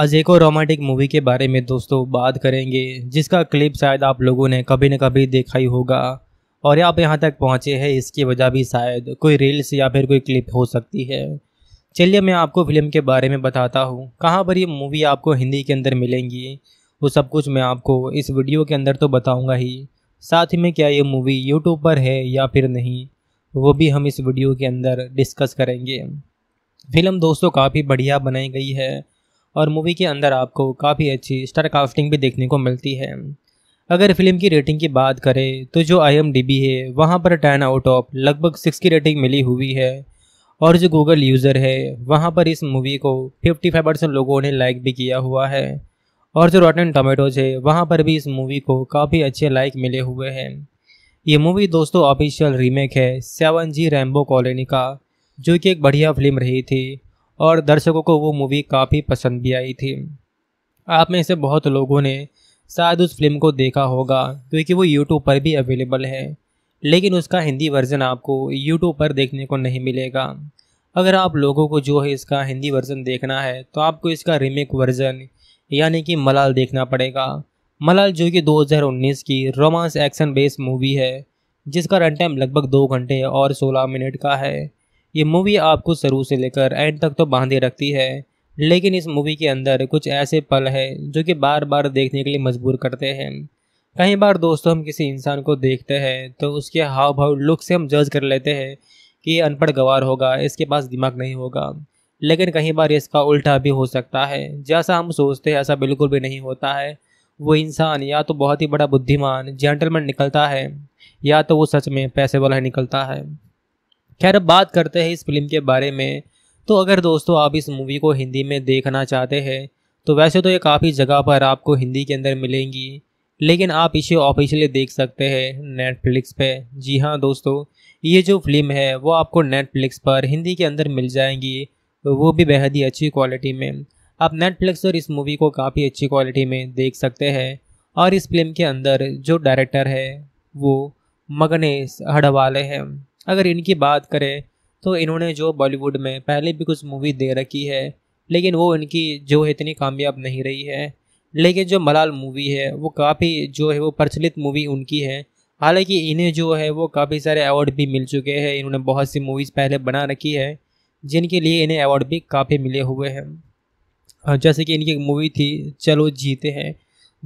आज एक और रोमांटिक मूवी के बारे में दोस्तों बात करेंगे जिसका क्लिप शायद आप लोगों ने कभी न कभी देखा ही होगा और आप यहाँ तक पहुँचे हैं इसकी वजह भी शायद कोई रील्स या फिर कोई क्लिप हो सकती है चलिए मैं आपको फिल्म के बारे में बताता हूँ कहाँ पर ये मूवी आपको हिंदी के अंदर मिलेंगी वो सब कुछ मैं आपको इस वीडियो के अंदर तो बताऊँगा ही साथ ही में क्या ये मूवी यूट्यूब पर है या फिर नहीं वो भी हम इस वीडियो के अंदर डिस्कस करेंगे फिल्म दोस्तों काफ़ी बढ़िया बनाई गई है और मूवी के अंदर आपको काफ़ी अच्छी स्टार कास्टिंग भी देखने को मिलती है अगर फिल्म की रेटिंग की बात करें तो जो आई है वहाँ पर टेन आउट ऑफ लगभग सिक्स की रेटिंग मिली हुई है और जो गूगल यूज़र है वहाँ पर इस मूवी को फिफ्टी फाइव परसेंट लोगों ने लाइक भी किया हुआ है और जो रॉटन टमेटोज है वहाँ पर भी इस मूवी को काफ़ी अच्छे लाइक मिले हुए हैं ये मूवी दोस्तों ऑफिशियल रीमेक है सेवन जी रैम्बो कॉलोनी का जो कि एक बढ़िया फिल्म रही थी और दर्शकों को वो मूवी काफ़ी पसंद भी आई थी आप में से बहुत लोगों ने शायद उस फिल्म को देखा होगा क्योंकि वो यूट्यूब पर भी अवेलेबल है लेकिन उसका हिंदी वर्जन आपको यूट्यूब पर देखने को नहीं मिलेगा अगर आप लोगों को जो है इसका हिंदी वर्जन देखना है तो आपको इसका रीमेक वर्जन यानी कि मलाल देखना पड़ेगा मलाल जो कि 2019 की रोमांस एक्शन बेस्ड मूवी है जिसका रन टाइम लगभग दो घंटे और 16 मिनट का है ये मूवी आपको शुरू से लेकर एंड तक तो बांधे रखती है लेकिन इस मूवी के अंदर कुछ ऐसे पल हैं जो कि बार बार देखने के लिए मजबूर करते हैं कई बार दोस्तों हम किसी इंसान को देखते हैं तो उसके हाव भाव लुक से हम जज कर लेते हैं कि ये अनपढ़ गवार होगा इसके पास दिमाग नहीं होगा लेकिन कई बार इसका उल्टा भी हो सकता है जैसा हम सोचते हैं ऐसा बिल्कुल भी नहीं होता है वो इंसान या तो बहुत ही बड़ा बुद्धिमान जेंटलमैन निकलता है या तो वो सच में पैसे वाला निकलता है खैर अब बात करते हैं इस फिल्म के बारे में तो अगर दोस्तों आप इस मूवी को हिंदी में देखना चाहते हैं तो वैसे तो ये काफ़ी जगह पर आपको हिंदी के अंदर मिलेंगी लेकिन आप इसे ऑफिशियली देख सकते हैं नेटफ्लिक्स पे जी हाँ दोस्तों ये जो फिल्म है वो आपको नेटफ्लिक्स पर हिंदी के अंदर मिल जाएंगी वो भी बेहद ही अच्छी क्वालिटी में आप नेटफ्लिक्स पर इस मूवी को काफ़ी अच्छी क्वालिटी में देख सकते हैं और इस फिल्म के अंदर जो डायरेक्टर है वो मगनेश हड़वाले हैं अगर इनकी बात करें तो इन्होंने जो बॉलीवुड में पहले भी कुछ मूवी दे रखी है लेकिन वो इनकी जो है इतनी कामयाब नहीं रही है लेकिन जो मलाल मूवी है वो काफ़ी जो है वो प्रचलित मूवी उनकी है हालांकि इन्हें जो है वो काफ़ी सारे अवार्ड भी मिल चुके हैं इन्होंने बहुत सी मूवीज़ पहले बना रखी है जिनके लिए इन्हें अवार्ड भी काफ़ी मिले हुए हैं जैसे कि इनकी मूवी थी चलो जीते हैं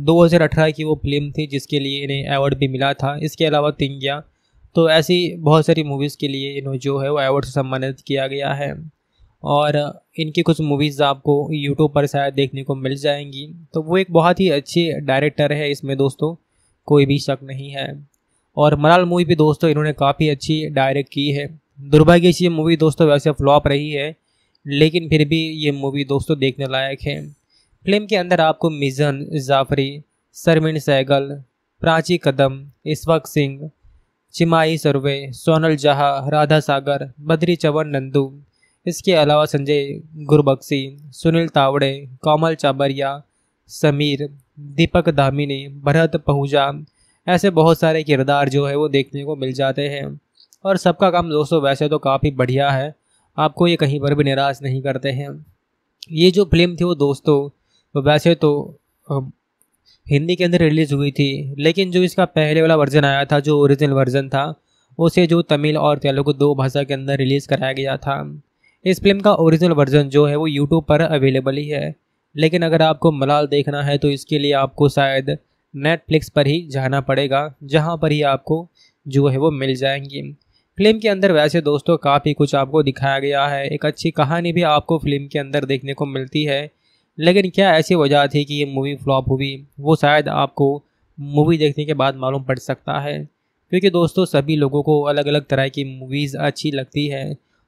2018 की वो फिल्म थी जिसके लिए इन्हें अवार्ड भी मिला था इसके अलावा तिंगिया तो ऐसी बहुत सारी मूवीज़ के लिए इन्हों जो है वो अवार्ड से सम्मानित किया गया है और इनकी कुछ मूवीज़ आपको यूट्यूब पर शायद देखने को मिल जाएंगी तो वो एक बहुत ही अच्छे डायरेक्टर है इसमें दोस्तों कोई भी शक नहीं है और मलाल मूवी भी दोस्तों इन्होंने काफ़ी अच्छी डायरेक्ट की है दुर्भाग्य से ये मूवी दोस्तों वैसे फ्लॉप रही है लेकिन फिर भी ये मूवी दोस्तों देखने लायक है फिल्म के अंदर आपको मिज़न जाफरी सरमिन सैगल प्राची कदम इसवक सिंह चिमाई सर्वे सोनल जहा राधा सागर बद्री चवन नंदू इसके अलावा संजय गुरबक्सी सुनील तावड़े कोमल चाबरिया समीर दीपक दामिनी भरत पहुजा ऐसे बहुत सारे किरदार जो है वो देखने को मिल जाते हैं और सबका काम दोस्तों वैसे तो काफ़ी बढ़िया है आपको ये कहीं पर भी निराश नहीं करते हैं ये जो फिल्म थी वो दोस्तों वैसे तो हिंदी के अंदर रिलीज़ हुई थी लेकिन जो इसका पहले वाला वर्जन आया था जो ओरिजिनल वर्जन था उसे जो तमिल और तेलुगु दो भाषा के अंदर रिलीज़ कराया गया था इस फिल्म का ओरिजिनल वर्जन जो है वो यूट्यूब पर अवेलेबल ही है लेकिन अगर आपको मलाल देखना है तो इसके लिए आपको शायद नेटफ्लिक्स पर ही जाना पड़ेगा जहाँ पर ही आपको जो है वो मिल जाएंगी फिल्म के अंदर वैसे दोस्तों काफ़ी कुछ आपको दिखाया गया है एक अच्छी कहानी भी आपको फिल्म के अंदर देखने को मिलती है लेकिन क्या ऐसी वजह थी कि ये मूवी फ्लॉप हुई वो शायद आपको मूवी देखने के बाद मालूम पड़ सकता है क्योंकि दोस्तों सभी लोगों को अलग अलग तरह की मूवीज़ अच्छी लगती है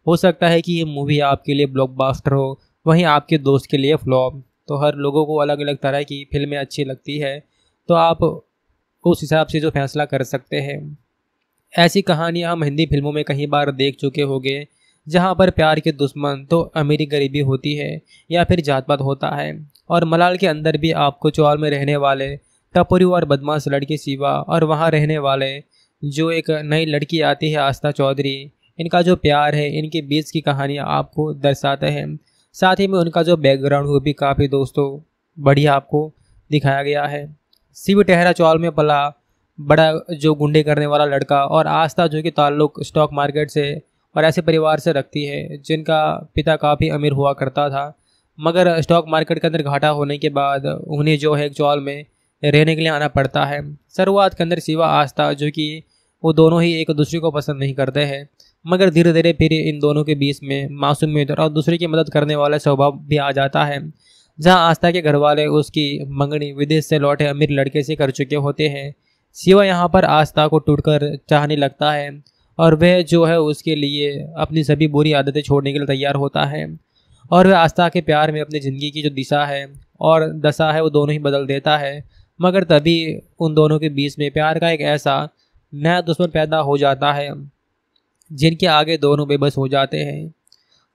हो सकता है कि ये मूवी आपके लिए ब्लॉकबस्टर हो वहीं आपके दोस्त के लिए फ्लॉप तो हर लोगों को अलग अलग तरह की फिल्में अच्छी लगती है तो आप उस हिसाब से जो फैसला कर सकते हैं ऐसी कहानियाँ हम हिंदी फिल्मों में कई बार देख चुके होंगे जहाँ पर प्यार के दुश्मन तो अमीरी गरीबी होती है या फिर जात पात होता है और मलाल के अंदर भी आपको चौल में रहने वाले टपोरू और बदमाश लड़के सिवा और वहाँ रहने वाले जो एक नई लड़की आती है आस्था चौधरी इनका जो प्यार है इनके बीच की कहानी आपको दर्शाते हैं साथ ही में उनका जो बैकग्राउंड वो भी काफ़ी दोस्तों बढ़िया आपको दिखाया गया है शिव टहरा चौल में पला बड़ा जो गुंडे करने वाला लड़का और आस्था जो कि ताल्लुक स्टॉक मार्केट से और ऐसे परिवार से रखती है जिनका पिता काफ़ी अमीर हुआ करता था मगर स्टॉक मार्केट के अंदर घाटा होने के बाद उन्हें जो है चौल में रहने के लिए आना पड़ता है शुरुआत के अंदर सिवा आस्था जो कि वो दोनों ही एक दूसरे को पसंद नहीं करते हैं मगर धीरे धीरे फिर इन दोनों के बीच में मासूमियत और दूसरे की मदद करने वाला स्वभाव भी आ जाता है जहां आस्था के घर वाले उसकी मंगनी विदेश से लौटे अमीर लड़के से कर चुके होते हैं सिवा यहाँ पर आस्था को टूटकर चाहने लगता है और वह जो है उसके लिए अपनी सभी बुरी आदतें छोड़ने के लिए तैयार होता है और वह आस्था के प्यार में अपनी ज़िंदगी की जो दिशा है और दशा है वो दोनों ही बदल देता है मगर तभी उन दोनों के बीच में प्यार का एक ऐसा नया दुश्मन पैदा हो जाता है जिनके आगे दोनों बेबस हो जाते हैं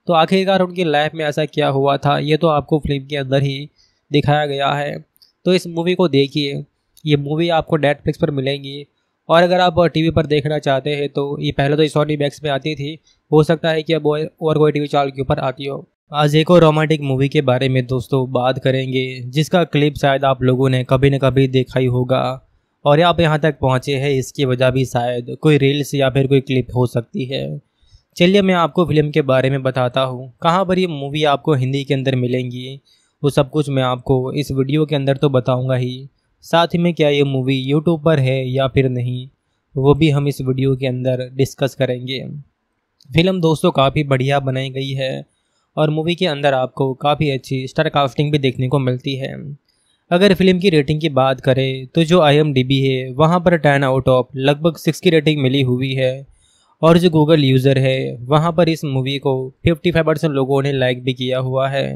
तो आखिरकार उनकी लाइफ में ऐसा क्या हुआ था ये तो आपको फिल्म के अंदर ही दिखाया गया है तो इस मूवी को देखिए ये मूवी आपको नेटफ्लिक्स पर मिलेंगी और अगर आप टीवी पर देखना चाहते हैं तो ये पहले तो सोनी मैक्स में आती थी हो सकता है कि अब और कोई टीवी चैनल के ऊपर आती हो आज एक और रोमांटिक मूवी के बारे में दोस्तों बात करेंगे जिसका क्लिप शायद आप लोगों ने कभी न कभी देखा ही होगा और आप यहाँ तक पहुँचे हैं इसकी वजह भी शायद कोई रील्स या फिर कोई क्लिप हो सकती है चलिए मैं आपको फिल्म के बारे में बताता हूँ कहाँ पर ये मूवी आपको हिंदी के अंदर मिलेंगी वो सब कुछ मैं आपको इस वीडियो के अंदर तो बताऊँगा ही साथ ही में क्या ये मूवी यूट्यूब पर है या फिर नहीं वो भी हम इस वीडियो के अंदर डिस्कस करेंगे फिल्म दोस्तों काफ़ी बढ़िया बनाई गई है और मूवी के अंदर आपको काफ़ी अच्छी स्टार कास्टिंग भी देखने को मिलती है अगर फिल्म की रेटिंग की बात करें तो जो आई है वहाँ पर टेन आउट ऑफ लगभग सिक्स की रेटिंग मिली हुई है और जो गूगल यूज़र है वहाँ पर इस मूवी को फाइव परसेंट लोगों ने लाइक भी किया हुआ है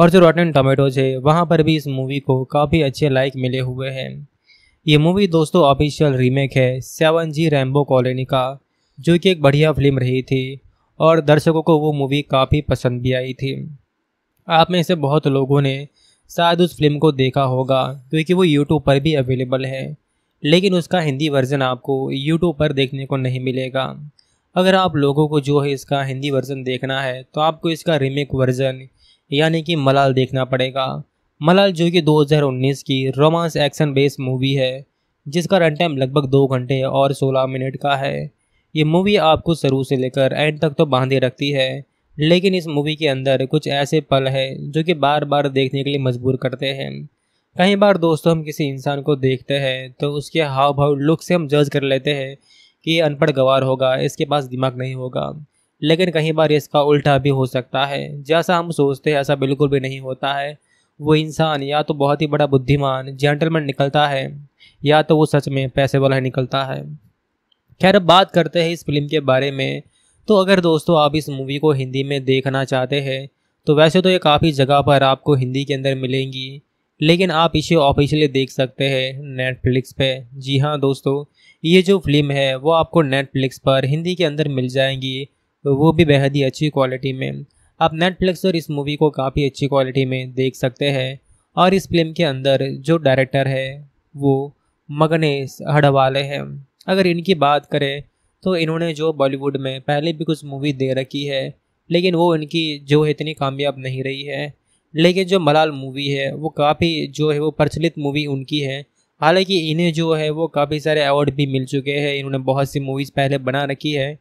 और जो रॉटन टोमेटोज है वहाँ पर भी इस मूवी को काफ़ी अच्छे लाइक मिले हुए हैं ये मूवी दोस्तों ऑफिशियल रीमेक है सेवन जी रैम्बो कॉलोनी का जो कि एक बढ़िया फिल्म रही थी और दर्शकों को वो मूवी काफ़ी पसंद भी आई थी आप में से बहुत लोगों ने शायद उस फिल्म को देखा होगा क्योंकि वो यूट्यूब पर भी अवेलेबल है लेकिन उसका हिंदी वर्जन आपको यूट्यूब पर देखने को नहीं मिलेगा अगर आप लोगों को जो है इसका हिंदी वर्जन देखना है तो आपको इसका रीमेक वर्जन यानी कि मलाल देखना पड़ेगा मलाल जो कि 2019 की रोमांस एक्शन बेस्ड मूवी है जिसका रन टाइम लगभग दो घंटे और 16 मिनट का है ये मूवी आपको शुरू से लेकर एंड तक तो बांधे रखती है लेकिन इस मूवी के अंदर कुछ ऐसे पल हैं जो कि बार बार देखने के लिए मजबूर करते हैं कई बार दोस्तों हम किसी इंसान को देखते हैं तो उसके हाव भाव लुक से हम जज कर लेते हैं कि ये अनपढ़ गवार होगा इसके पास दिमाग नहीं होगा लेकिन कहीं बार इसका उल्टा भी हो सकता है जैसा हम सोचते हैं ऐसा बिल्कुल भी नहीं होता है वो इंसान या तो बहुत ही बड़ा बुद्धिमान जेंटलमैन निकलता है या तो वो सच में पैसे वाला निकलता है खैर अब बात करते हैं इस फिल्म के बारे में तो अगर दोस्तों आप इस मूवी को हिंदी में देखना चाहते हैं तो वैसे तो ये काफ़ी जगह पर आपको हिंदी के अंदर मिलेंगी लेकिन आप इसे ऑफिशियली देख सकते हैं नेटफ्लिक्स पे जी हाँ दोस्तों ये जो फिल्म है वो आपको नेटफ्लिक्स पर हिंदी के अंदर मिल जाएंगी वो भी बेहद ही अच्छी क्वालिटी में आप नेटफ्लिक्स पर इस मूवी को काफ़ी अच्छी क्वालिटी में देख सकते हैं और इस फिल्म के अंदर जो डायरेक्टर है वो मगनेश हड़वाले हैं अगर इनकी बात करें तो इन्होंने जो बॉलीवुड में पहले भी कुछ मूवी दे रखी है लेकिन वो इनकी जो है इतनी कामयाब नहीं रही है लेकिन जो मलाल मूवी है वो काफ़ी जो है वो प्रचलित मूवी उनकी है हालांकि इन्हें जो है वो काफ़ी सारे अवार्ड भी मिल चुके हैं इन्होंने बहुत सी मूवीज़ पहले बना रखी है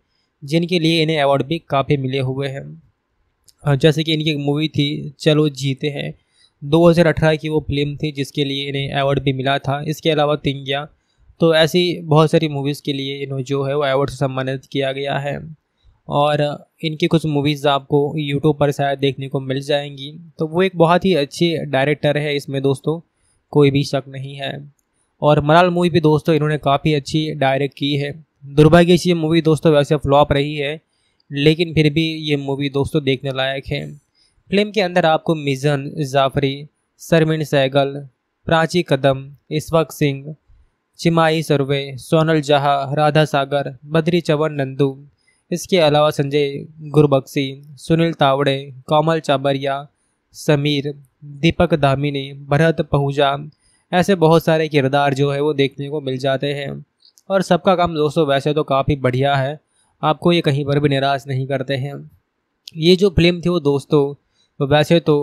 जिनके लिए इन्हें अवार्ड भी काफ़ी मिले हुए हैं जैसे कि इनकी मूवी थी चलो जीते हैं 2018 की वो फिल्म थी जिसके लिए इन्हें अवार्ड भी मिला था इसके अलावा तिंगिया तो ऐसी बहुत सारी मूवीज़ के लिए इन्हें जो है वो अवार्ड से सम्मानित किया गया है और इनकी कुछ मूवीज़ आपको यूट्यूब पर शायद देखने को मिल जाएंगी तो वो एक बहुत ही अच्छे डायरेक्टर है इसमें दोस्तों कोई भी शक नहीं है और मलाल मूवी भी दोस्तों इन्होंने काफ़ी अच्छी डायरेक्ट की है दुर्भाग्य से ये मूवी दोस्तों वैसे फ्लॉप रही है लेकिन फिर भी ये मूवी दोस्तों देखने लायक है फिल्म के अंदर आपको मिजन जाफरी सरमिन सहगल प्राची कदम इस्वक सिंह चिमाई सर्वे सोनल जहा राधा सागर बद्री चवन नंदू इसके अलावा संजय गुरबक्सी सुनील तावड़े कोमल चाबरिया समीर दीपक दामिनी भरत पहुजा ऐसे बहुत सारे किरदार जो है वो देखने को मिल जाते हैं और सबका काम दोस्तों वैसे तो काफ़ी बढ़िया है आपको ये कहीं पर भी निराश नहीं करते हैं ये जो फिल्म थी वो दोस्तों वैसे तो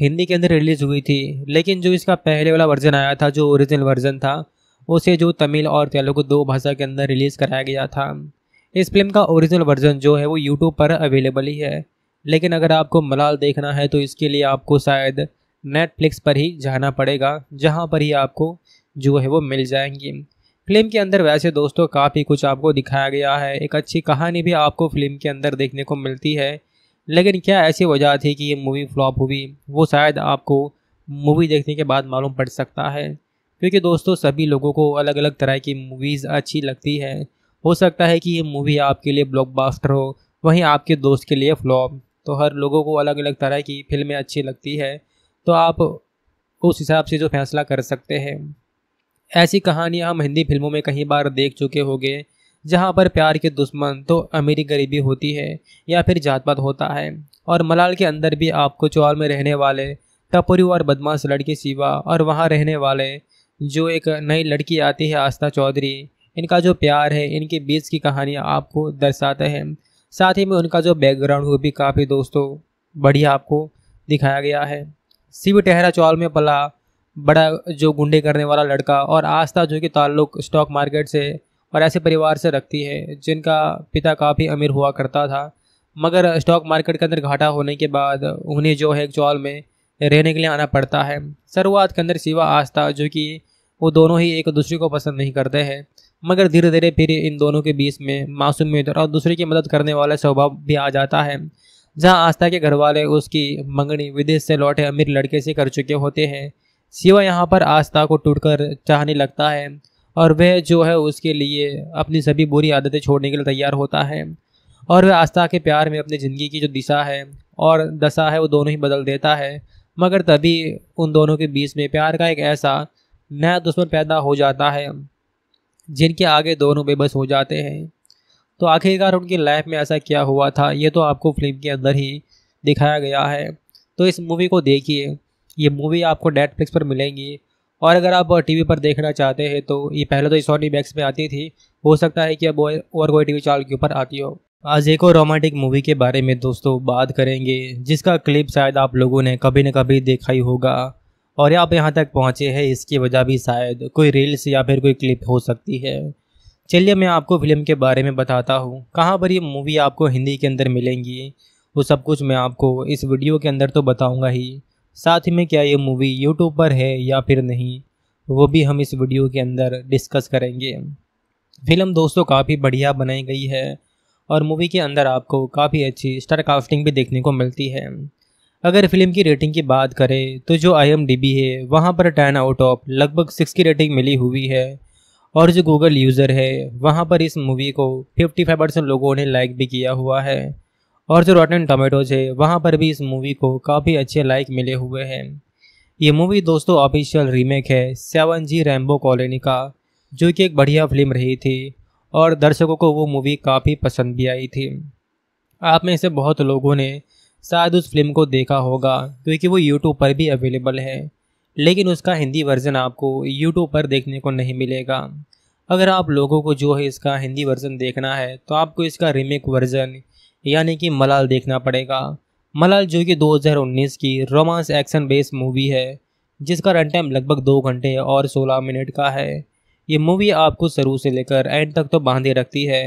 हिंदी के अंदर रिलीज़ हुई थी लेकिन जो इसका पहले वाला वर्जन आया था जो ओरिजिनल वर्जन था उसे जो तमिल और तेलुगु दो भाषा के अंदर रिलीज़ कराया गया था इस फिल्म का ओरिजिनल वर्जन जो है वो यूट्यूब पर अवेलेबल ही है लेकिन अगर आपको मलाल देखना है तो इसके लिए आपको शायद नेटफ्लिक्स पर ही जाना पड़ेगा जहाँ पर ही आपको जो है वो मिल जाएंगी फिल्म के अंदर वैसे दोस्तों काफ़ी कुछ आपको दिखाया गया है एक अच्छी कहानी भी आपको फिल्म के अंदर देखने को मिलती है लेकिन क्या ऐसी वजह थी कि ये मूवी फ्लॉप हुई वो शायद आपको मूवी देखने के बाद मालूम पड़ सकता है क्योंकि दोस्तों सभी लोगों को अलग अलग तरह की मूवीज़ अच्छी लगती है हो सकता है कि ये मूवी आपके लिए ब्लॉकबस्टर हो वहीं आपके दोस्त के लिए फ्लॉप तो हर लोगों को अलग अलग तरह की फिल्में अच्छी लगती है तो आप उस हिसाब से जो फैसला कर सकते हैं ऐसी कहानियाँ हम हिंदी फिल्मों में कई बार देख चुके होंगे जहाँ पर प्यार के दुश्मन तो अमीरी गरीबी होती है या फिर जात पात होता है और मलाल के अंदर भी आपको चौल में रहने वाले टपरू और बदमाश लड़की शिवा और वहाँ रहने वाले जो एक नई लड़की आती है आस्था चौधरी इनका जो प्यार है इनके बीच की कहानियाँ आपको दर्शाते हैं साथ ही में उनका जो बैकग्राउंड वो भी काफ़ी दोस्तों बढ़िया आपको दिखाया गया है शिव टहरा चौल में पला बड़ा जो गुंडे करने वाला लड़का और आस्था जो कि ताल्लुक स्टॉक मार्केट से और ऐसे परिवार से रखती है जिनका पिता काफ़ी अमीर हुआ करता था मगर स्टॉक मार्केट के अंदर घाटा होने के बाद उन्हें जो है चौल में रहने के लिए आना पड़ता है शुरुआत के अंदर सिवा आस्था जो कि वो दोनों ही एक दूसरे को पसंद नहीं करते हैं मगर धीरे धीरे फिर इन दोनों के बीच में मासूमियत और दूसरे की मदद करने वाला स्वभाव भी आ जाता है जहां आस्था के घर वाले उसकी मंगनी विदेश से लौटे अमीर लड़के से कर चुके होते हैं शिवा यहाँ पर आस्था को टूटकर चाहने लगता है और वह जो है उसके लिए अपनी सभी बुरी आदतें छोड़ने के लिए तैयार होता है और वह आस्था के प्यार में अपनी ज़िंदगी की जो दिशा है और दशा है वो दोनों ही बदल देता है मगर तभी उन दोनों के बीच में प्यार का एक ऐसा नया दुश्मन पैदा हो जाता है जिनके आगे दोनों बेबस हो जाते हैं तो आखिरकार उनकी लाइफ में ऐसा क्या हुआ था ये तो आपको फिल्म के अंदर ही दिखाया गया है तो इस मूवी को देखिए ये मूवी आपको नेटफ्लिक्स पर मिलेंगी और अगर आप टीवी पर देखना चाहते हैं तो ये पहले तो सोनी मैक्स में आती थी हो सकता है कि अब और कोई टीवी चैनल के ऊपर आती हो आज एक और रोमांटिक मूवी के बारे में दोस्तों बात करेंगे जिसका क्लिप शायद आप लोगों ने कभी न कभी देखा ही होगा और आप यहाँ तक पहुँचे हैं इसकी वजह भी शायद कोई रील्स या फिर कोई क्लिप हो सकती है चलिए मैं आपको फिल्म के बारे में बताता हूँ कहाँ पर ये मूवी आपको हिंदी के अंदर मिलेंगी वो सब कुछ मैं आपको इस वीडियो के अंदर तो बताऊँगा ही साथ ही में क्या ये मूवी यूट्यूब पर है या फिर नहीं वो भी हम इस वीडियो के अंदर डिस्कस करेंगे फिल्म दोस्तों काफ़ी बढ़िया बनाई गई है और मूवी के अंदर आपको काफ़ी अच्छी स्टार कास्टिंग भी देखने को मिलती है अगर फिल्म की रेटिंग की बात करें तो जो आई है वहाँ पर टेन आउट ऑफ लगभग सिक्स की रेटिंग मिली हुई है और जो गूगल यूज़र है वहाँ पर इस मूवी को फाइव परसेंट लोगों ने लाइक भी किया हुआ है और जो रॉटन टोमेटोज है वहाँ पर भी इस मूवी को काफ़ी अच्छे लाइक मिले हुए हैं ये मूवी दोस्तों ऑफिशियल रीमेक है सेवन जी रैम्बो कॉलोनी का जो कि एक बढ़िया फिल्म रही थी और दर्शकों को वो मूवी काफ़ी पसंद भी आई थी आप में से बहुत लोगों ने शायद उस फिल्म को देखा होगा क्योंकि वो यूट्यूब पर भी अवेलेबल है लेकिन उसका हिंदी वर्जन आपको यूट्यूब पर देखने को नहीं मिलेगा अगर आप लोगों को जो है इसका हिंदी वर्जन देखना है तो आपको इसका रीमेक वर्जन यानी कि मलाल देखना पड़ेगा मलाल जो कि 2019 की रोमांस एक्शन बेस्ड मूवी है जिसका रन टाइम लगभग दो घंटे और 16 मिनट का है ये मूवी आपको शुरू से लेकर एंड तक तो बांधे रखती है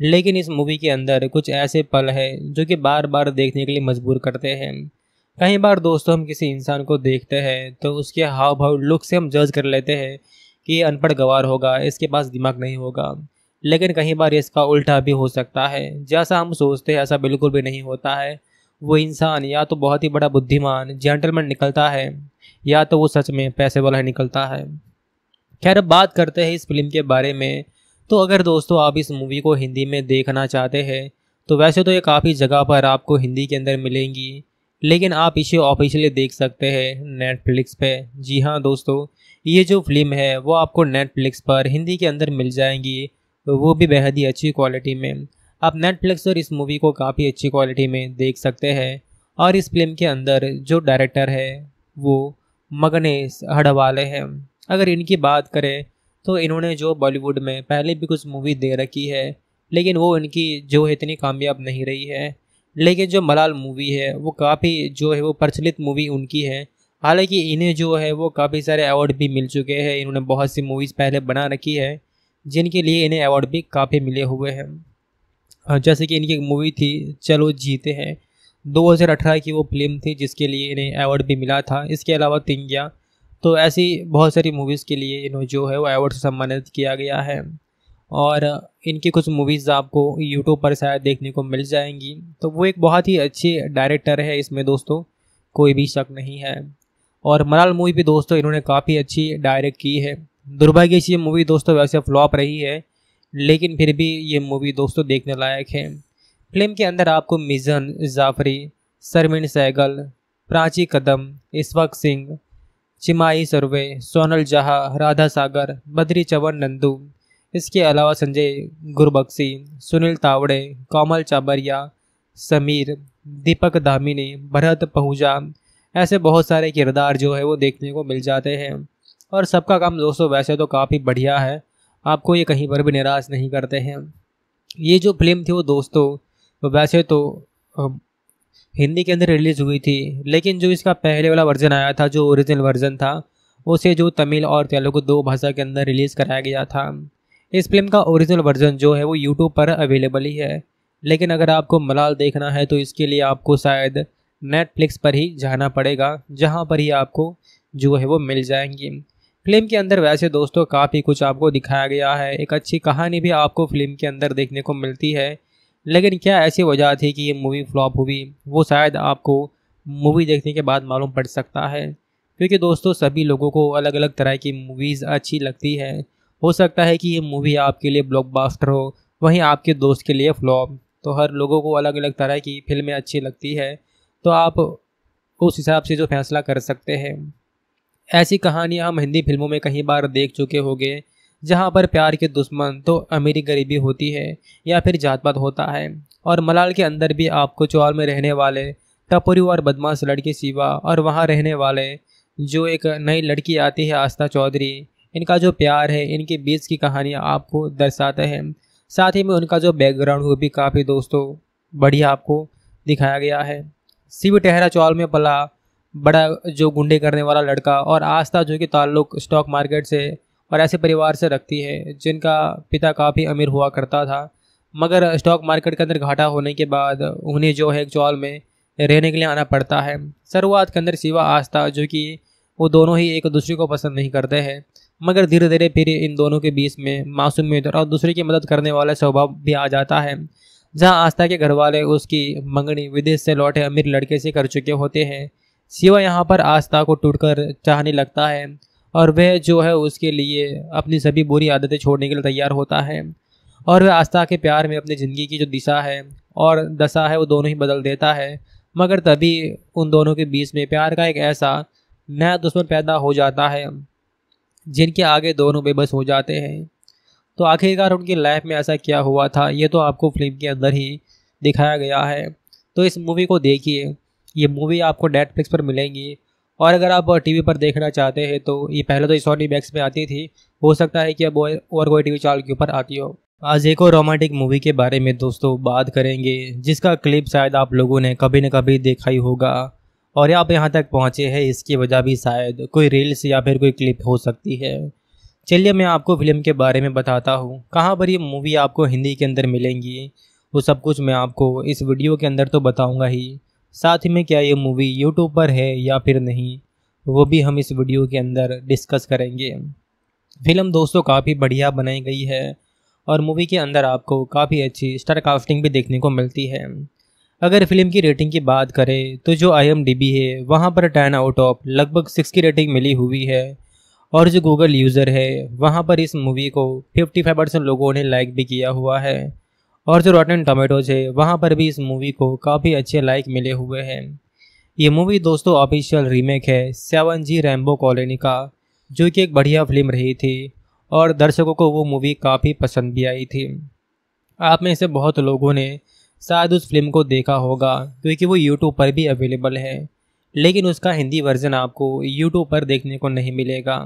लेकिन इस मूवी के अंदर कुछ ऐसे पल हैं जो कि बार बार देखने के लिए मजबूर करते हैं कई बार दोस्तों हम किसी इंसान को देखते हैं तो उसके हाव भाव लुक से हम जज कर लेते हैं कि ये अनपढ़ गवार होगा इसके पास दिमाग नहीं होगा लेकिन कहीं बार इसका उल्टा भी हो सकता है जैसा हम सोचते हैं ऐसा बिल्कुल भी नहीं होता है वो इंसान या तो बहुत ही बड़ा बुद्धिमान जेंटलमैन निकलता है या तो वो सच में पैसे वाला निकलता है खैर अब बात करते हैं इस फिल्म के बारे में तो अगर दोस्तों आप इस मूवी को हिंदी में देखना चाहते हैं तो वैसे तो ये काफ़ी जगह पर आपको हिंदी के अंदर मिलेंगी लेकिन आप इसे ऑफिशियली देख सकते हैं नेटफ्लिक्स पे जी हाँ दोस्तों ये जो फिल्म है वो आपको नेटफ्लिक्स पर हिंदी के अंदर मिल जाएंगी वो भी बेहद ही अच्छी क्वालिटी में आप नेटफ्लिक्स पर इस मूवी को काफ़ी अच्छी क्वालिटी में देख सकते हैं और इस फिल्म के अंदर जो डायरेक्टर है वो मगनेश हड़वाले हैं अगर इनकी बात करें तो इन्होंने जो बॉलीवुड में पहले भी कुछ मूवी दे रखी है लेकिन वो इनकी जो है इतनी कामयाब नहीं रही है लेकिन जो मलाल मूवी है वो काफ़ी जो है वो प्रचलित मूवी उनकी है हालांकि इन्हें जो है वो काफ़ी सारे अवार्ड भी मिल चुके हैं इन्होंने बहुत सी मूवीज़ पहले बना रखी है जिनके लिए इन्हें अवार्ड भी काफ़ी मिले हुए हैं जैसे कि इनकी मूवी थी चलो जीते हैं 2018 की वो फिल्म थी जिसके लिए इन्हें अवार्ड भी मिला था इसके अलावा तिंगिया तो ऐसी बहुत सारी मूवीज़ के लिए इन्हें जो है वो अवार्ड से सम्मानित किया गया है और इनकी कुछ मूवीज़ आपको यूट्यूब पर शायद देखने को मिल जाएंगी तो वो एक बहुत ही अच्छे डायरेक्टर है इसमें दोस्तों कोई भी शक नहीं है और मलाल मूवी भी दोस्तों इन्होंने काफ़ी अच्छी डायरेक्ट की है दुर्भाग्य से ये मूवी दोस्तों वैसे फ्लॉप रही है लेकिन फिर भी ये मूवी दोस्तों देखने लायक है फिल्म के अंदर आपको मिजन जाफरी सरमिन सहगल प्राची कदम इसवक सिंह चिमाई सर्वे सोनल जहा राधा सागर बद्री चवन नंदू इसके अलावा संजय गुरबक्सी सुनील तावड़े कोमल चाबरिया समीर दीपक दामिनी भरत पहुजा ऐसे बहुत सारे किरदार जो है वो देखने को मिल जाते हैं और सबका काम दोस्तों वैसे तो काफ़ी बढ़िया है आपको ये कहीं पर भी निराश नहीं करते हैं ये जो फिल्म थी वो दोस्तों वैसे तो हिंदी के अंदर रिलीज़ हुई थी लेकिन जो इसका पहले वाला वर्जन आया था जो ओरिजिनल वर्जन था उसे जो तमिल और तेलुगु दो भाषा के अंदर रिलीज़ कराया गया था इस फिल्म का ओरिजिनल वर्जन जो है वो यूट्यूब पर अवेलेबल ही है लेकिन अगर आपको मलाल देखना है तो इसके लिए आपको शायद नेटफ्लिक्स पर ही जाना पड़ेगा जहाँ पर ही आपको जो है वो मिल जाएंगी फिल्म के अंदर वैसे दोस्तों काफ़ी कुछ आपको दिखाया गया है एक अच्छी कहानी भी आपको फिल्म के अंदर देखने को मिलती है लेकिन क्या ऐसी वजह थी कि ये मूवी फ्लॉप हुई वो शायद आपको मूवी देखने के बाद मालूम पड़ सकता है क्योंकि दोस्तों सभी लोगों को अलग अलग तरह की मूवीज़ अच्छी लगती है हो सकता है कि ये मूवी आपके लिए ब्लॉकबस्टर हो वहीं आपके दोस्त के लिए फ्लॉप तो हर लोगों को अलग अलग तरह की फिल्में अच्छी लगती है तो आप उस हिसाब से जो फैसला कर सकते हैं ऐसी कहानियाँ हम हिंदी फिल्मों में कई बार देख चुके होंगे जहाँ पर प्यार के दुश्मन तो अमीरी गरीबी होती है या फिर जात पात होता है और मलाल के अंदर भी आपको चौल में रहने वाले टपरू और बदमाश लड़की शिवा और वहाँ रहने वाले जो एक नई लड़की आती है आस्था चौधरी इनका जो प्यार है इनके बीच की कहानियाँ आपको दर्शाते हैं साथ ही में उनका जो बैकग्राउंड वो भी काफ़ी दोस्तों बढ़िया आपको दिखाया गया है शिव टहरा चौल में पला बड़ा जो गुंडे करने वाला लड़का और आस्था जो कि ताल्लुक स्टॉक मार्केट से और ऐसे परिवार से रखती है जिनका पिता काफ़ी अमीर हुआ करता था मगर स्टॉक मार्केट के अंदर घाटा होने के बाद उन्हें जो है चौल में रहने के लिए आना पड़ता है शुरुआत के अंदर सिवा आस्था जो कि वो दोनों ही एक दूसरे को पसंद नहीं करते हैं मगर धीरे धीरे फिर इन दोनों के बीच में मासूमियत और दूसरे की मदद करने वाला स्वभाव भी आ जाता है जहां आस्था के घर वाले उसकी मंगनी विदेश से लौटे अमीर लड़के से कर चुके होते हैं शिवा यहाँ पर आस्था को टूटकर चाहने लगता है और वह जो है उसके लिए अपनी सभी बुरी आदतें छोड़ने के लिए तैयार होता है और वह आस्था के प्यार में अपनी ज़िंदगी की जो दिशा है और दशा है वो दोनों ही बदल देता है मगर तभी उन दोनों के बीच में प्यार का एक ऐसा नया दुश्मन पैदा हो जाता है जिनके आगे दोनों बेबस हो जाते हैं तो आखिरकार उनकी लाइफ में ऐसा क्या हुआ था ये तो आपको फिल्म के अंदर ही दिखाया गया है तो इस मूवी को देखिए ये मूवी आपको नेटफ्लिक्स पर मिलेंगी और अगर आप टीवी पर देखना चाहते हैं तो ये पहले तो सोनी मैक्स में आती थी हो सकता है कि अब और कोई टीवी चैनल के ऊपर आती हो आज एक और रोमांटिक मूवी के बारे में दोस्तों बात करेंगे जिसका क्लिप शायद आप लोगों ने कभी न कभी देखा ही होगा और आप यहाँ तक पहुँचे हैं इसकी वजह भी शायद कोई रील्स या फिर कोई क्लिप हो सकती है चलिए मैं आपको फिल्म के बारे में बताता हूँ कहाँ पर ये मूवी आपको हिंदी के अंदर मिलेंगी वो सब कुछ मैं आपको इस वीडियो के अंदर तो बताऊँगा ही साथ ही में क्या ये मूवी यूट्यूब पर है या फिर नहीं वो भी हम इस वीडियो के अंदर डिस्कस करेंगे फिल्म दोस्तों काफ़ी बढ़िया बनाई गई है और मूवी के अंदर आपको काफ़ी अच्छी स्टार कास्टिंग भी देखने को मिलती है अगर फिल्म की रेटिंग की बात करें तो जो आई है वहाँ पर टेन आउट ऑफ लगभग सिक्स की रेटिंग मिली हुई है और जो गूगल यूज़र है वहाँ पर इस मूवी को फिफ्टी फाइव परसेंट लोगों ने लाइक भी किया हुआ है और जो रॉटन टोमेटोज है वहाँ पर भी इस मूवी को काफ़ी अच्छे लाइक मिले हुए हैं ये मूवी दोस्तों ऑफिशियल रीमेक है सेवन जी रैम्बो कॉलोनी का जो कि एक बढ़िया फिल्म रही थी और दर्शकों को वो मूवी काफ़ी पसंद भी आई थी आप में से बहुत लोगों ने शायद उस फिल्म को देखा होगा क्योंकि वो यूट्यूब पर भी अवेलेबल है लेकिन उसका हिंदी वर्जन आपको यूट्यूब पर देखने को नहीं मिलेगा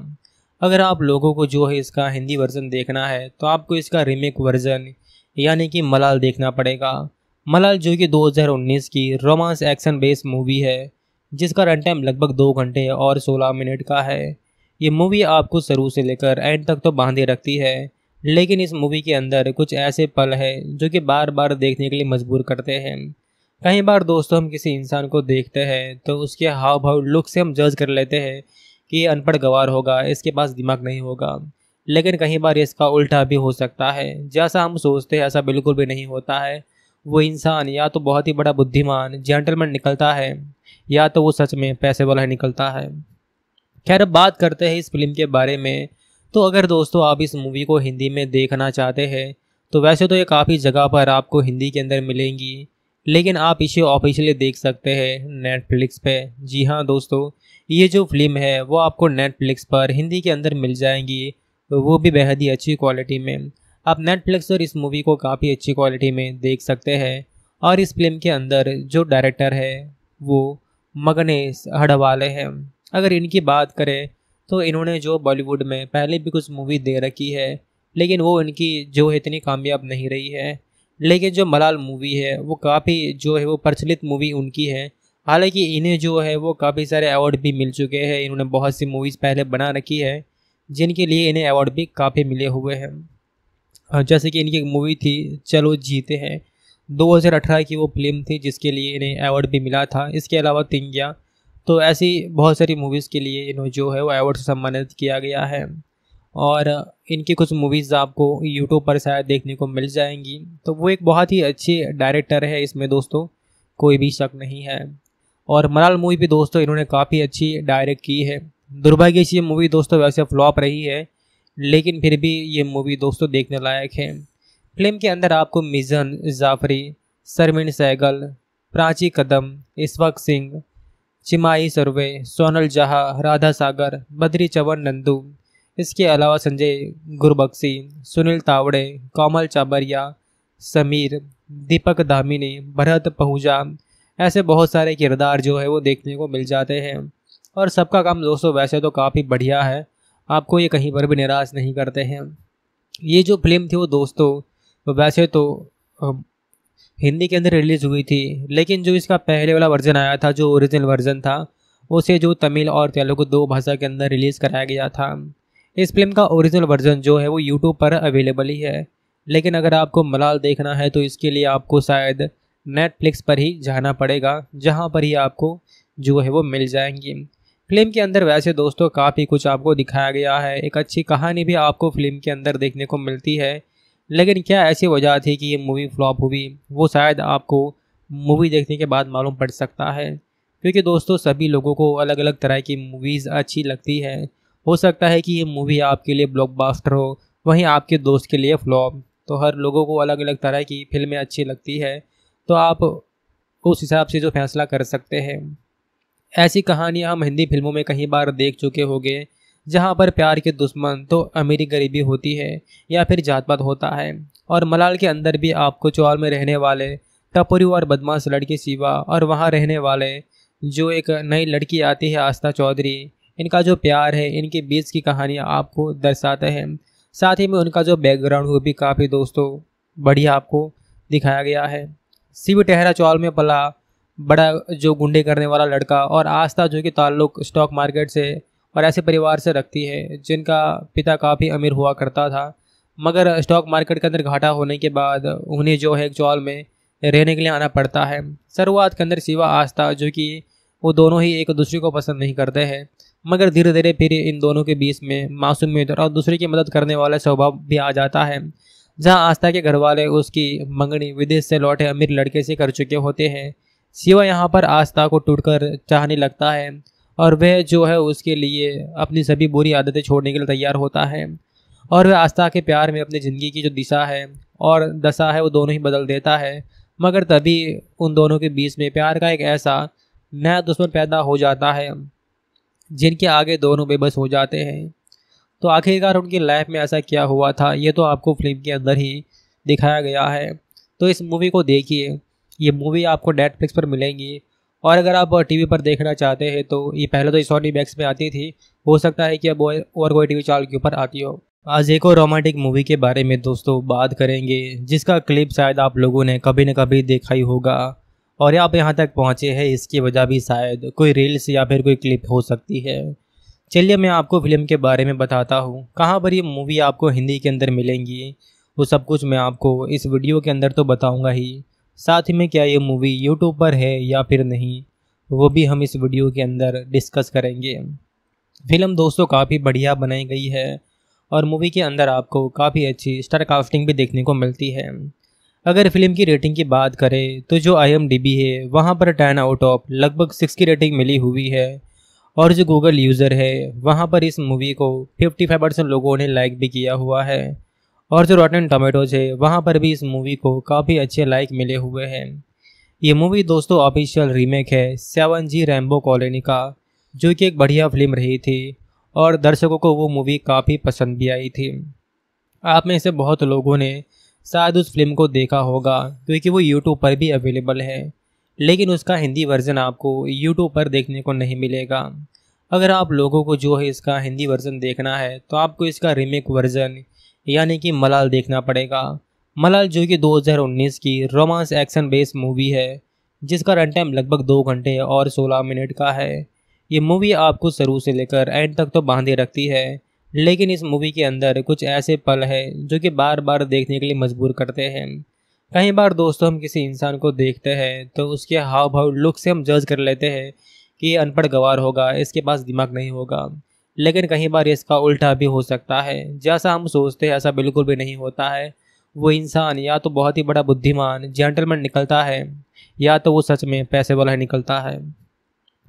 अगर आप लोगों को जो है इसका हिंदी वर्जन देखना है तो आपको इसका रीमेक वर्जन यानी कि मलाल देखना पड़ेगा मलाल जो कि 2019 की रोमांस एक्शन बेस्ड मूवी है जिसका रन टाइम लगभग दो घंटे और 16 मिनट का है ये मूवी आपको शुरू से लेकर एंड तक तो बांधे रखती है लेकिन इस मूवी के अंदर कुछ ऐसे पल हैं जो कि बार बार देखने के लिए मजबूर करते हैं कई बार दोस्तों हम किसी इंसान को देखते हैं तो उसके हाव भाव लुक से हम जज कर लेते हैं कि ये अनपढ़ गवार होगा इसके पास दिमाग नहीं होगा लेकिन कहीं बार इसका उल्टा भी हो सकता है जैसा हम सोचते हैं ऐसा बिल्कुल भी नहीं होता है वो इंसान या तो बहुत ही बड़ा बुद्धिमान जेंटलमैन निकलता है या तो वो सच में पैसे वाला निकलता है खैर अब बात करते हैं इस फिल्म के बारे में तो अगर दोस्तों आप इस मूवी को हिंदी में देखना चाहते हैं तो वैसे तो ये काफ़ी जगह पर आपको हिंदी के अंदर मिलेंगी लेकिन आप इसे ऑफिशियली देख सकते हैं नेटफ्लिक्स पे जी हाँ दोस्तों ये जो फिल्म है वो आपको नेटफ्लिक्स पर हिंदी के अंदर मिल जाएंगी वो भी बेहद ही अच्छी क्वालिटी में आप नेटफ्लिक्स पर इस मूवी को काफ़ी अच्छी क्वालिटी में देख सकते हैं और इस फिल्म के अंदर जो डायरेक्टर है वो मगनेश हड़वाले हैं अगर इनकी बात करें तो इन्होंने जो बॉलीवुड में पहले भी कुछ मूवी दे रखी है लेकिन वो इनकी जो है इतनी कामयाब नहीं रही है लेकिन जो मलाल मूवी है वो काफ़ी जो है वो प्रचलित मूवी उनकी है हालांकि इन्हें जो है वो काफ़ी सारे अवार्ड भी मिल चुके हैं इन्होंने बहुत सी मूवीज़ पहले बना रखी है जिनके लिए इन्हें अवार्ड भी काफ़ी मिले हुए हैं जैसे कि इनकी मूवी थी चलो जीते हैं 2018 की वो फिल्म थी जिसके लिए इन्हें अवार्ड भी मिला था इसके अलावा तिंगिया तो ऐसी बहुत सारी मूवीज़ के लिए इन्हें जो है वो अवार्ड से सम्मानित किया गया है और इनकी कुछ मूवीज़ आपको यूट्यूब पर शायद देखने को मिल जाएंगी तो वो एक बहुत ही अच्छे डायरेक्टर है इसमें दोस्तों कोई भी शक नहीं है और मलाल मूवी भी दोस्तों इन्होंने काफ़ी अच्छी डायरेक्ट की है दुर्भाग्य से ये मूवी दोस्तों वैसे फ्लॉप रही है लेकिन फिर भी ये मूवी दोस्तों देखने लायक है फिल्म के अंदर आपको मिजन जाफरी सरमिन सहगल प्राची कदम इसवक सिंह चिमाई सर्वे सोनल जहा राधा सागर बद्री चवन नंदू इसके अलावा संजय गुरबक्सी सुनील तावड़े कोमल चाबरिया समीर दीपक दामिनी भरत पहुजा ऐसे बहुत सारे किरदार जो है वो देखने को मिल जाते हैं और सबका काम दोस्तों वैसे तो काफ़ी बढ़िया है आपको ये कहीं पर भी निराश नहीं करते हैं ये जो फिल्म थी वो दोस्तों वैसे तो हिंदी के अंदर रिलीज़ हुई थी लेकिन जो इसका पहले वाला वर्जन आया था जो ओरिजिनल वर्जन था उसे जो तमिल और तेलुगु दो भाषा के अंदर रिलीज़ कराया गया था इस फिल्म का ओरिजिनल वर्जन जो है वो यूट्यूब पर अवेलेबल ही है लेकिन अगर आपको मलाल देखना है तो इसके लिए आपको शायद नेटफ्लिक्स पर ही जाना पड़ेगा जहाँ पर ही आपको जो है वो मिल जाएंगी फिल्म के अंदर वैसे दोस्तों काफ़ी कुछ आपको दिखाया गया है एक अच्छी कहानी भी आपको फिल्म के अंदर देखने को मिलती है लेकिन क्या ऐसी वजह थी कि ये मूवी फ्लॉप हुई वो शायद आपको मूवी देखने के बाद मालूम पड़ सकता है क्योंकि दोस्तों सभी लोगों को अलग अलग तरह की मूवीज़ अच्छी लगती है हो सकता है कि ये मूवी आपके लिए ब्लॉकबस्टर हो वहीं आपके दोस्त के लिए फ्लॉप तो हर लोगों को अलग अलग तरह की फिल्में अच्छी लगती है तो आप उस हिसाब से जो फैसला कर सकते हैं ऐसी कहानियाँ हम हिंदी फिल्मों में कई बार देख चुके होंगे जहाँ पर प्यार के दुश्मन तो अमीरी गरीबी होती है या फिर जात पात होता है और मलाल के अंदर भी आपको चौल में रहने वाले टपरू और बदमाश लड़की शिवा और वहाँ रहने वाले जो एक नई लड़की आती है आस्था चौधरी इनका जो प्यार है इनके बीच की कहानियाँ आपको दर्शाते हैं साथ ही में उनका जो बैकग्राउंड वो भी काफ़ी दोस्तों बढ़िया आपको दिखाया गया है शिव टहरा चौल में पला बड़ा जो गुंडे करने वाला लड़का और आस्था जो कि ताल्लुक स्टॉक मार्केट से और ऐसे परिवार से रखती है जिनका पिता काफ़ी अमीर हुआ करता था मगर स्टॉक मार्केट के अंदर घाटा होने के बाद उन्हें जो है चौल में रहने के लिए आना पड़ता है शुरुआत के अंदर सिवा आस्था जो कि वो दोनों ही एक दूसरे को पसंद नहीं करते हैं मगर धीरे धीरे फिर इन दोनों के बीच में मासूमियत और दूसरे की मदद करने वाला स्वभाव भी आ जाता है जहां आस्था के घर वाले उसकी मंगनी विदेश से लौटे अमीर लड़के से कर चुके होते हैं शिवा यहाँ पर आस्था को टूटकर चाहने लगता है और वह जो है उसके लिए अपनी सभी बुरी आदतें छोड़ने के लिए तैयार होता है और वह आस्था के प्यार में अपनी ज़िंदगी की जो दिशा है और दशा है वो दोनों ही बदल देता है मगर तभी उन दोनों के बीच में प्यार का एक ऐसा नया दुश्मन पैदा हो जाता है जिनके आगे दोनों बेबस हो जाते हैं तो आखिरकार उनकी लाइफ में ऐसा क्या हुआ था ये तो आपको फिल्म के अंदर ही दिखाया गया है तो इस मूवी को देखिए ये मूवी आपको नेटफ्लिक्स पर मिलेंगी और अगर आप टीवी पर देखना चाहते हैं तो ये पहले तो सोनी मैक्स में आती थी हो सकता है कि अब और कोई टीवी चैनल के ऊपर आती हो आज एक और रोमांटिक मूवी के बारे में दोस्तों बात करेंगे जिसका क्लिप शायद आप लोगों ने कभी न कभी देखा ही होगा और आप यहाँ तक पहुँचे हैं इसकी वजह भी शायद कोई रील्स या फिर कोई क्लिप हो सकती है चलिए मैं आपको फिल्म के बारे में बताता हूँ कहाँ पर ये मूवी आपको हिंदी के अंदर मिलेंगी वो सब कुछ मैं आपको इस वीडियो के अंदर तो बताऊँगा ही साथ ही में क्या ये मूवी यूट्यूब पर है या फिर नहीं वो भी हम इस वीडियो के अंदर डिस्कस करेंगे फिल्म दोस्तों काफ़ी बढ़िया बनाई गई है और मूवी के अंदर आपको काफ़ी अच्छी स्टार कास्टिंग भी देखने को मिलती है अगर फिल्म की रेटिंग की बात करें तो जो आई है वहाँ पर टेन आउट ऑफ लगभग सिक्स की रेटिंग मिली हुई है और जो गूगल यूज़र है वहाँ पर इस मूवी को फाइव परसेंट लोगों ने लाइक भी किया हुआ है और जो रॉटन टोमेटोज है वहाँ पर भी इस मूवी को काफ़ी अच्छे लाइक मिले हुए हैं ये मूवी दोस्तों ऑफिशियल रीमेक है सेवन जी रैम्बो कॉलोनी का जो कि एक बढ़िया फिल्म रही थी और दर्शकों को वो मूवी काफ़ी पसंद भी आई थी आप में से बहुत लोगों ने शायद उस फिल्म को देखा होगा क्योंकि वो यूट्यूब पर भी अवेलेबल है लेकिन उसका हिंदी वर्जन आपको यूट्यूब पर देखने को नहीं मिलेगा अगर आप लोगों को जो है इसका हिंदी वर्जन देखना है तो आपको इसका रीमेक वर्जन यानी कि मलाल देखना पड़ेगा मलाल जो कि 2019 की रोमांस एक्शन बेस्ड मूवी है जिसका रन टाइम लगभग दो घंटे और 16 मिनट का है ये मूवी आपको शुरू से लेकर एंड तक तो बांधे रखती है लेकिन इस मूवी के अंदर कुछ ऐसे पल हैं जो कि बार बार देखने के लिए मजबूर करते हैं कई बार दोस्तों हम किसी इंसान को देखते हैं तो उसके हाव भाव लुक से हम जज कर लेते हैं कि ये अनपढ़ गवार होगा इसके पास दिमाग नहीं होगा लेकिन कहीं बार इसका उल्टा भी हो सकता है जैसा हम सोचते हैं ऐसा बिल्कुल भी नहीं होता है वो इंसान या तो बहुत ही बड़ा बुद्धिमान जेंटलमैन निकलता है या तो वो सच में पैसे वाला निकलता है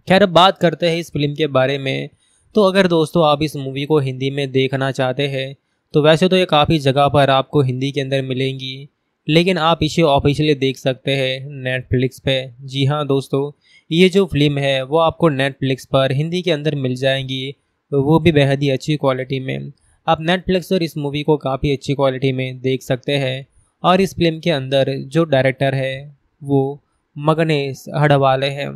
खैर अब बात करते हैं इस फिल्म के बारे में तो अगर दोस्तों आप इस मूवी को हिंदी में देखना चाहते हैं तो वैसे तो ये काफ़ी जगह पर आपको हिंदी के अंदर मिलेंगी लेकिन आप इसे ऑफिशियली देख सकते हैं नेटफ्लिक्स पे जी हाँ दोस्तों ये जो फिल्म है वो आपको नेटफ्लिक्स पर हिंदी के अंदर मिल जाएंगी वो भी बेहद ही अच्छी क्वालिटी में आप नेटफ्लिक्स पर इस मूवी को काफ़ी अच्छी क्वालिटी में देख सकते हैं और इस फिल्म के अंदर जो डायरेक्टर है वो मगनेश हड़वाले हैं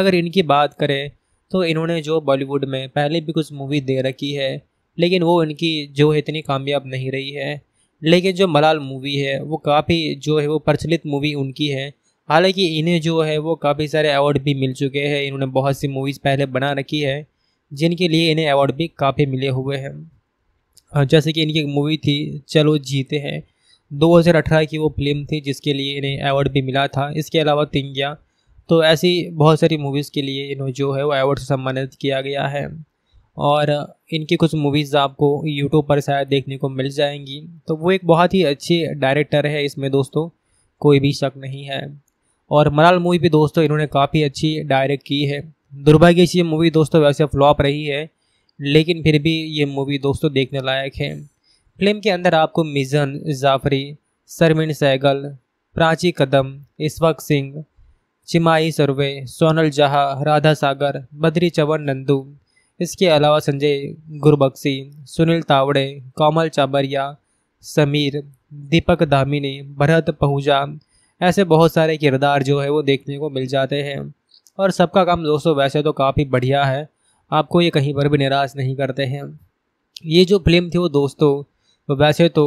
अगर इनकी बात करें तो इन्होंने जो बॉलीवुड में पहले भी कुछ मूवी दे रखी है लेकिन वो इनकी जो है इतनी कामयाब नहीं रही है लेकिन जो मलाल मूवी है वो काफ़ी जो है वो प्रचलित मूवी उनकी है हालांकि इन्हें जो है वो काफ़ी सारे अवार्ड भी मिल चुके हैं इन्होंने बहुत सी मूवीज़ पहले बना रखी है जिनके लिए इन्हें अवार्ड भी काफ़ी मिले हुए हैं जैसे कि इनकी मूवी थी चलो जीते हैं 2018 की वो फिल्म थी जिसके लिए इन्हें अवार्ड भी मिला था इसके अलावा तिंगिया तो ऐसी बहुत सारी मूवीज़ के लिए इन्हें जो है वो अवार्ड से सम्मानित किया गया है और इनकी कुछ मूवीज़ आपको यूट्यूब पर शायद देखने को मिल जाएंगी तो वो एक बहुत ही अच्छे डायरेक्टर है इसमें दोस्तों कोई भी शक नहीं है और मलाल मूवी भी दोस्तों इन्होंने काफ़ी अच्छी डायरेक्ट की है दुर्भाग्य से ये मूवी दोस्तों वैसे फ्लॉप रही है लेकिन फिर भी ये मूवी दोस्तों देखने लायक है फिल्म के अंदर आपको मिजन जाफरी सरमिन सहगल प्राची कदम इसवक सिंह चिमाई सर्वे सोनल जहा राधा सागर बद्री चवन नंदू इसके अलावा संजय गुरबक्सी सुनील तावड़े कोमल चाबरिया समीर दीपक दामिनी भरत पहुजा ऐसे बहुत सारे किरदार जो है वो देखने को मिल जाते हैं और सबका काम दोस्तों वैसे तो काफ़ी बढ़िया है आपको ये कहीं पर भी निराश नहीं करते हैं ये जो फिल्म थी वो दोस्तों वैसे तो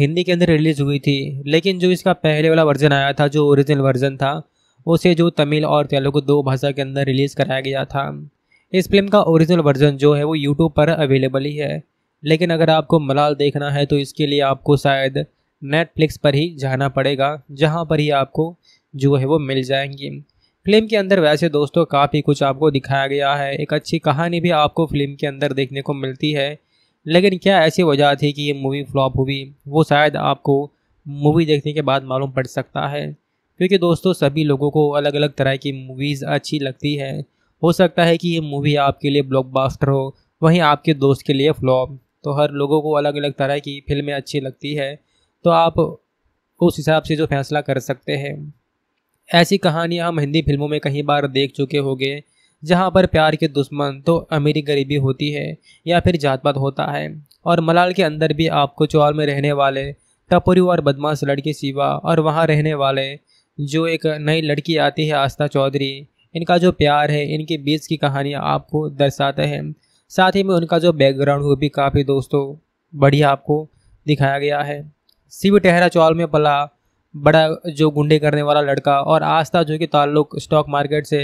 हिंदी के अंदर रिलीज़ हुई थी लेकिन जो इसका पहले वाला वर्जन आया था जो ओरिजिनल वर्जन था उसे जो तमिल और तेलुगु दो भाषा के अंदर रिलीज़ कराया गया था इस फिल्म का ओरिजिनल वर्जन जो है वो यूट्यूब पर अवेलेबल ही है लेकिन अगर आपको मलाल देखना है तो इसके लिए आपको शायद नेटफ्लिक्स पर ही जाना पड़ेगा जहाँ पर ही आपको जो है वो मिल जाएंगी फिल्म के अंदर वैसे दोस्तों काफ़ी कुछ आपको दिखाया गया है एक अच्छी कहानी भी आपको फिल्म के अंदर देखने को मिलती है लेकिन क्या ऐसी वजह थी कि ये मूवी फ्लॉप हुई वो शायद आपको मूवी देखने के बाद मालूम पड़ सकता है क्योंकि दोस्तों सभी लोगों को अलग अलग तरह की मूवीज़ अच्छी लगती है हो सकता है कि ये मूवी आपके लिए ब्लॉकबस्टर हो वहीं आपके दोस्त के लिए फ्लॉप तो हर लोगों को अलग अलग तरह की फिल्में अच्छी लगती है तो आप उस हिसाब से जो फैसला कर सकते हैं ऐसी कहानियाँ हम हिंदी फिल्मों में कई बार देख चुके होंगे जहाँ पर प्यार के दुश्मन तो अमीरी गरीबी होती है या फिर जात पात होता है और मलाल के अंदर भी आपको चौल में रहने वाले टपरू और बदमाश लड़की शिवा और वहाँ रहने वाले जो एक नई लड़की आती है आस्था चौधरी इनका जो प्यार है इनके बीच की कहानियाँ आपको दर्शाते हैं साथ ही में उनका जो बैकग्राउंड वो भी काफ़ी दोस्तों बढ़िया आपको दिखाया गया है शिव टहरा चौल में पला बड़ा जो गुंडे करने वाला लड़का और आस्था जो कि ताल्लुक स्टॉक मार्केट से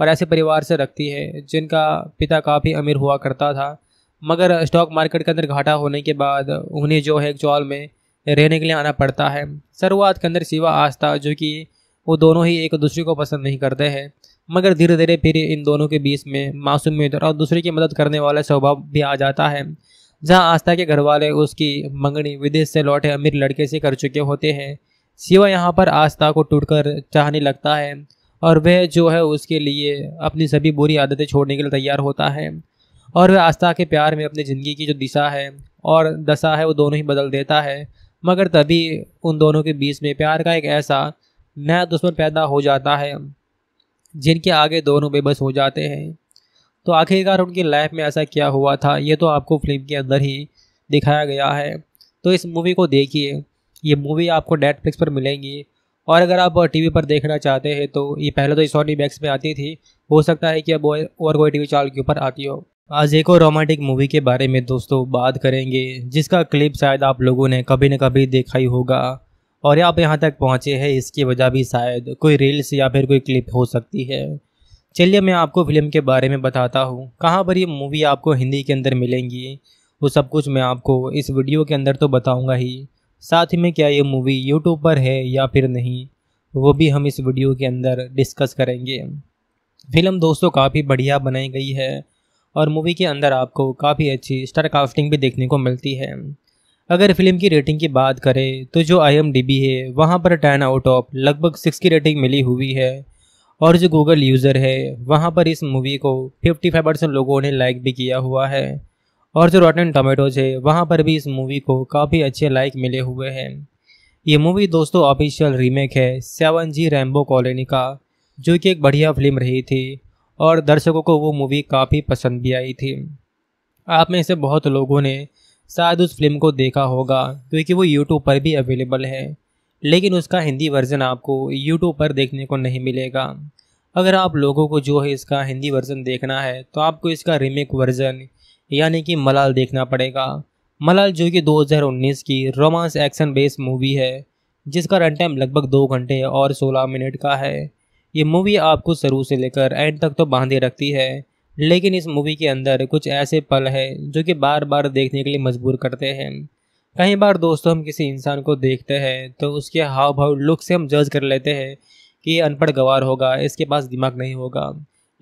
और ऐसे परिवार से रखती है जिनका पिता काफ़ी अमीर हुआ करता था मगर स्टॉक मार्केट के अंदर घाटा होने के बाद उन्हें जो है चौल में रहने के लिए आना पड़ता है शुरुआत के अंदर सिवा आस्था जो कि वो दोनों ही एक दूसरे को पसंद नहीं करते हैं मगर धीरे धीरे फिर इन दोनों के बीच में मासूमियत और दूसरे की मदद करने वाला स्वभाव भी आ जाता है जहां आस्था के घर वाले उसकी मंगनी विदेश से लौटे अमीर लड़के से कर चुके होते हैं शिवा यहाँ पर आस्था को टूटकर चाहने लगता है और वह जो है उसके लिए अपनी सभी बुरी आदतें छोड़ने के लिए तैयार होता है और वह आस्था के प्यार में अपनी ज़िंदगी की जो दिशा है और दशा है वो दोनों ही बदल देता है मगर तभी उन दोनों के बीच में प्यार का एक ऐसा नया दुश्मन पैदा हो जाता है जिनके आगे दोनों बेबस हो जाते हैं तो आखिरकार उनकी लाइफ में ऐसा क्या हुआ था ये तो आपको फिल्म के अंदर ही दिखाया गया है तो इस मूवी को देखिए ये मूवी आपको नेटफ्लिक्स पर मिलेंगी और अगर आप टीवी पर देखना चाहते हैं तो ये पहले तो सोनी मैक्स में आती थी हो सकता है कि अब और कोई टीवी चैनल के ऊपर आती हो आज एक और रोमांटिक मूवी के बारे में दोस्तों बात करेंगे जिसका क्लिप शायद आप लोगों ने कभी न कभी देखा ही होगा और आप यहाँ तक पहुँचे हैं इसकी वजह भी शायद कोई रील्स या फिर कोई क्लिप हो सकती है चलिए मैं आपको फिल्म के बारे में बताता हूँ कहाँ पर ये मूवी आपको हिंदी के अंदर मिलेंगी वो सब कुछ मैं आपको इस वीडियो के अंदर तो बताऊँगा ही साथ ही में क्या ये मूवी यूट्यूब पर है या फिर नहीं वो भी हम इस वीडियो के अंदर डिस्कस करेंगे फिल्म दोस्तों काफ़ी बढ़िया बनाई गई है और मूवी के अंदर आपको काफ़ी अच्छी स्टार कास्टिंग भी देखने को मिलती है अगर फिल्म की रेटिंग की बात करें तो जो आई है वहाँ पर टेन आउट ऑफ लगभग सिक्स की रेटिंग मिली हुई है और जो गूगल यूज़र है वहाँ पर इस मूवी को फिफ्टी फाइव परसेंट लोगों ने लाइक भी किया हुआ है और जो रॉटन टोमेटोज है वहाँ पर भी इस मूवी को काफ़ी अच्छे लाइक मिले हुए हैं ये मूवी दोस्तों ऑफिशियल रीमेक है सेवन जी रैम्बो कॉलोनी का जो कि एक बढ़िया फिल्म रही थी और दर्शकों को वो मूवी काफ़ी पसंद भी आई थी आप में से बहुत लोगों ने शायद उस फिल्म को देखा होगा क्योंकि वो यूट्यूब पर भी अवेलेबल है लेकिन उसका हिंदी वर्जन आपको यूट्यूब पर देखने को नहीं मिलेगा अगर आप लोगों को जो है इसका हिंदी वर्जन देखना है तो आपको इसका रीमेक वर्जन यानी कि मलाल देखना पड़ेगा मलाल जो कि 2019 की रोमांस एक्शन बेस्ड मूवी है जिसका रन टाइम लगभग दो घंटे और 16 मिनट का है ये मूवी आपको शुरू से लेकर एंड तक तो बांधे रखती है लेकिन इस मूवी के अंदर कुछ ऐसे पल हैं जो कि बार बार देखने के लिए मजबूर करते हैं कई बार दोस्तों हम किसी इंसान को देखते हैं तो उसके हाव भाव लुक से हम जज कर लेते हैं कि ये अनपढ़ गवार होगा इसके पास दिमाग नहीं होगा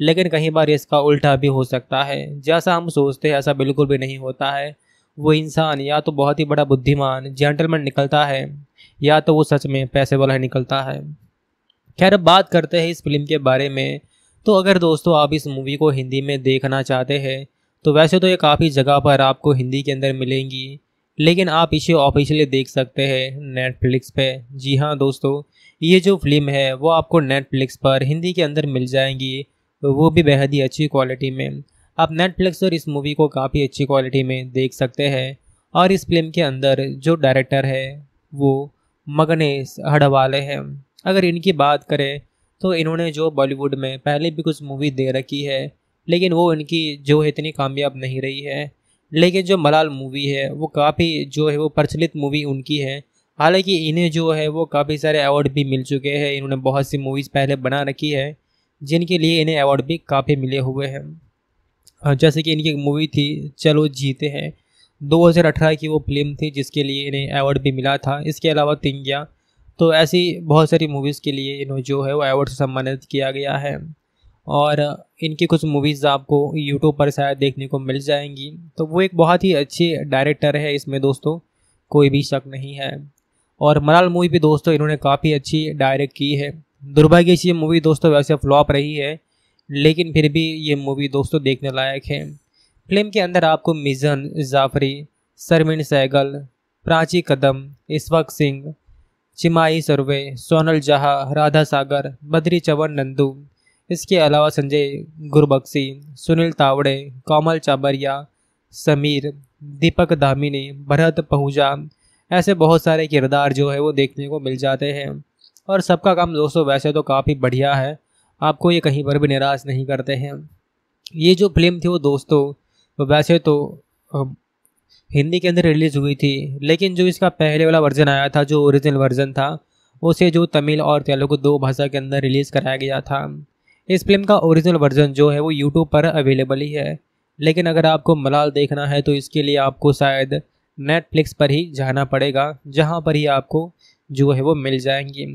लेकिन कहीं बार इसका उल्टा भी हो सकता है जैसा हम सोचते हैं ऐसा बिल्कुल भी नहीं होता है वो इंसान या तो बहुत ही बड़ा बुद्धिमान जेंटलमैन निकलता है या तो वो सच में पैसे वाला निकलता है खैर अब बात करते हैं इस फिल्म के बारे में तो अगर दोस्तों आप इस मूवी को हिंदी में देखना चाहते हैं तो वैसे तो ये काफ़ी जगह पर आपको हिंदी के अंदर मिलेंगी लेकिन आप इसे ऑफिशियली देख सकते हैं नेटफ्लिक्स पे जी हाँ दोस्तों ये जो फिल्म है वो आपको नेटफ्लिक्स पर हिंदी के अंदर मिल जाएंगी वो भी बेहद ही अच्छी क्वालिटी में आप नेटफ्लिक्स पर इस मूवी को काफ़ी अच्छी क्वालिटी में देख सकते हैं और इस फिल्म के अंदर जो डायरेक्टर है वो मगनेश हड़वाले हैं अगर इनकी बात करें तो इन्होंने जो बॉलीवुड में पहले भी कुछ मूवी दे रखी है लेकिन वो इनकी जो है इतनी कामयाब नहीं रही है लेकिन जो मलाल मूवी है वो काफ़ी जो है वो प्रचलित मूवी उनकी है हालांकि इन्हें जो है वो काफ़ी सारे अवार्ड भी मिल चुके हैं इन्होंने बहुत सी मूवीज़ पहले बना रखी है जिनके लिए इन्हें अवार्ड भी काफ़ी मिले हुए हैं हाँ, जैसे कि इनकी मूवी थी चलो जीते हैं 2018 की वो फिल्म थी जिसके लिए इन्हें अवार्ड भी मिला था इसके अलावा तिंगिया तो ऐसी बहुत सारी मूवीज़ के लिए इन्हें जो है वो अवार्ड से सम्मानित किया गया है और इनकी कुछ मूवीज़ आपको यूट्यूब पर शायद देखने को मिल जाएंगी तो वो एक बहुत ही अच्छे डायरेक्टर है इसमें दोस्तों कोई भी शक नहीं है और मलाल मूवी भी दोस्तों इन्होंने काफ़ी अच्छी डायरेक्ट की है दुर्भाग्य से ये मूवी दोस्तों वैसे फ्लॉप रही है लेकिन फिर भी ये मूवी दोस्तों देखने लायक है फिल्म के अंदर आपको मिजन जाफरी सरमिन सहगल प्राची कदम इसवक सिंह चिमाई सर्वे सोनल जहा राधा सागर बद्री चवन नंदू इसके अलावा संजय गुरबक्सी सुनील तावड़े कोमल चाबरिया समीर दीपक दामिनी भरत पहुजा ऐसे बहुत सारे किरदार जो है वो देखने को मिल जाते हैं और सबका काम दोस्तों वैसे तो काफ़ी बढ़िया है आपको ये कहीं पर भी निराश नहीं करते हैं ये जो फिल्म थी वो दोस्तों वैसे तो हिंदी के अंदर रिलीज़ हुई थी लेकिन जो इसका पहले वाला वर्जन आया था जो ओरिजिनल वर्जन था उसे जो तमिल और तेलुगु दो भाषा के अंदर रिलीज़ कराया गया था इस फिल्म का ओरिजिनल वर्जन जो है वो यूट्यूब पर अवेलेबल ही है लेकिन अगर आपको मलाल देखना है तो इसके लिए आपको शायद नेटफ्लिक्स पर ही जाना पड़ेगा जहाँ पर ही आपको जो है वो मिल जाएंगी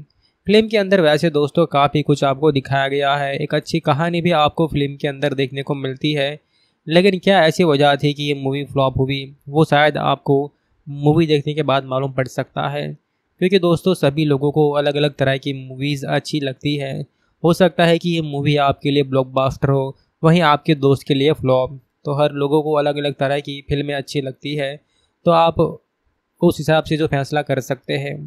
फिल्म के अंदर वैसे दोस्तों काफ़ी कुछ आपको दिखाया गया है एक अच्छी कहानी भी आपको फिल्म के अंदर देखने को मिलती है लेकिन क्या ऐसी वजह थी कि ये मूवी फ्लॉप हुई वो शायद आपको मूवी देखने के बाद मालूम पड़ सकता है क्योंकि दोस्तों सभी लोगों को अलग अलग तरह की मूवीज़ अच्छी लगती है हो सकता है कि ये मूवी आपके लिए ब्लॉकबस्टर हो वहीं आपके दोस्त के लिए फ्लॉप तो हर लोगों को अलग अलग तरह की फिल्में अच्छी लगती है तो आप उस हिसाब से जो फैसला कर सकते हैं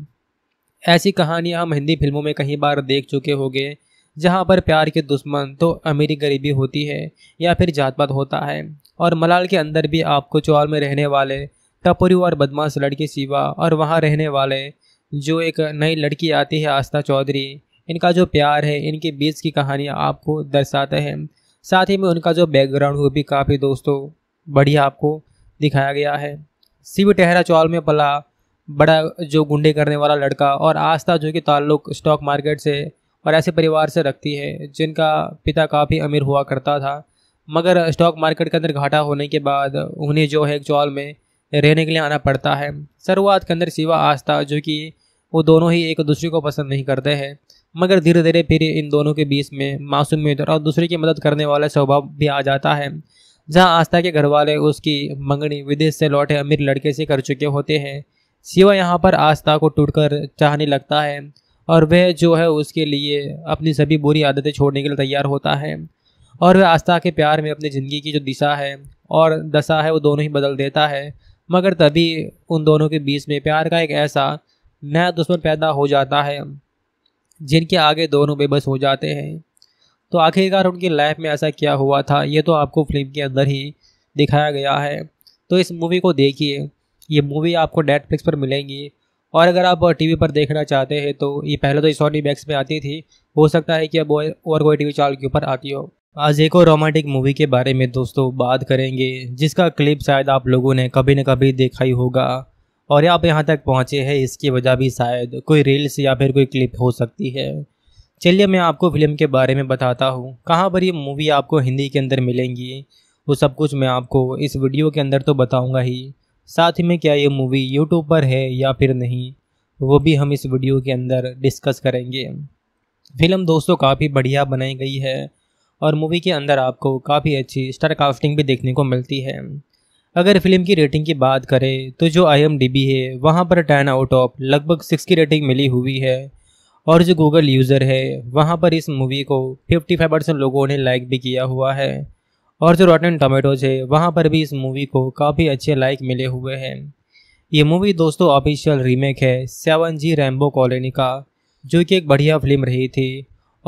ऐसी कहानियाँ हम हिंदी फिल्मों में कई बार देख चुके होंगे जहाँ पर प्यार के दुश्मन तो अमीरी गरीबी होती है या फिर जात पात होता है और मलाल के अंदर भी आपको चौल में रहने वाले टपरू और बदमाश लड़की शिवा और वहाँ रहने वाले जो एक नई लड़की आती है आस्था चौधरी इनका जो प्यार है इनके बीच की कहानियाँ आपको दर्शाते हैं साथ ही में उनका जो बैकग्राउंड वो भी काफ़ी दोस्तों बढ़िया आपको दिखाया गया है शिव टहरा चौल में पला बड़ा जो गुंडे करने वाला लड़का और आस्था जो कि ताल्लुक स्टॉक मार्केट से और ऐसे परिवार से रखती है जिनका पिता काफ़ी अमीर हुआ करता था मगर स्टॉक मार्केट के अंदर घाटा होने के बाद उन्हें जो है चौल में रहने के लिए आना पड़ता है शुरुआत के अंदर सिवा आस्था जो कि वो दोनों ही एक दूसरे को पसंद नहीं करते हैं मगर धीरे धीरे फिर इन दोनों के बीच में मासूमियत और दूसरे की मदद करने वाला स्वभाव भी आ जाता है जहाँ आस्था के घर वाले उसकी मंगनी विदेश से लौटे अमीर लड़के से कर चुके होते हैं शिवा यहाँ पर आस्था को टूटकर चाहने लगता है और वह जो है उसके लिए अपनी सभी बुरी आदतें छोड़ने के लिए तैयार होता है और वह आस्था के प्यार में अपनी ज़िंदगी की जो दिशा है और दशा है वो दोनों ही बदल देता है मगर तभी उन दोनों के बीच में प्यार का एक ऐसा नया दुश्मन पैदा हो जाता है जिनके आगे दोनों बेबस हो जाते हैं तो आखिरकार उनकी लाइफ में ऐसा क्या हुआ था ये तो आपको फिल्म के अंदर ही दिखाया गया है तो इस मूवी को देखिए ये मूवी आपको नेटफ्लिक्स पर मिलेंगी और अगर आप टीवी पर देखना चाहते हैं तो ये पहले तो सोनी मैक्स में आती थी हो सकता है कि अब और कोई टीवी चैनल के ऊपर आती हो आज एक और रोमांटिक मूवी के बारे में दोस्तों बात करेंगे जिसका क्लिप शायद आप लोगों ने कभी न कभी देखा ही होगा और आप यहाँ तक पहुँचे हैं इसकी वजह भी शायद कोई रील्स या फिर कोई क्लिप हो सकती है चलिए मैं आपको फिल्म के बारे में बताता हूँ कहाँ पर ये मूवी आपको हिंदी के अंदर मिलेंगी वो सब कुछ मैं आपको इस वीडियो के अंदर तो बताऊँगा ही साथ ही में क्या ये मूवी यूट्यूब पर है या फिर नहीं वो भी हम इस वीडियो के अंदर डिस्कस करेंगे फिल्म दोस्तों काफ़ी बढ़िया बनाई गई है और मूवी के अंदर आपको काफ़ी अच्छी स्टार कास्टिंग भी देखने को मिलती है अगर फिल्म की रेटिंग की बात करें तो जो आई है वहाँ पर टेन आउट ऑफ लगभग सिक्स की रेटिंग मिली हुई है और जो गूगल यूज़र है वहाँ पर इस मूवी को फाइव परसेंट लोगों ने लाइक भी किया हुआ है और जो रॉटन टमेटोज है वहाँ पर भी इस मूवी को काफ़ी अच्छे लाइक मिले हुए हैं ये मूवी दोस्तों ऑफिशियल रीमेक है सेवन जी रैम्बो कॉलोनी का जो कि एक बढ़िया फिल्म रही थी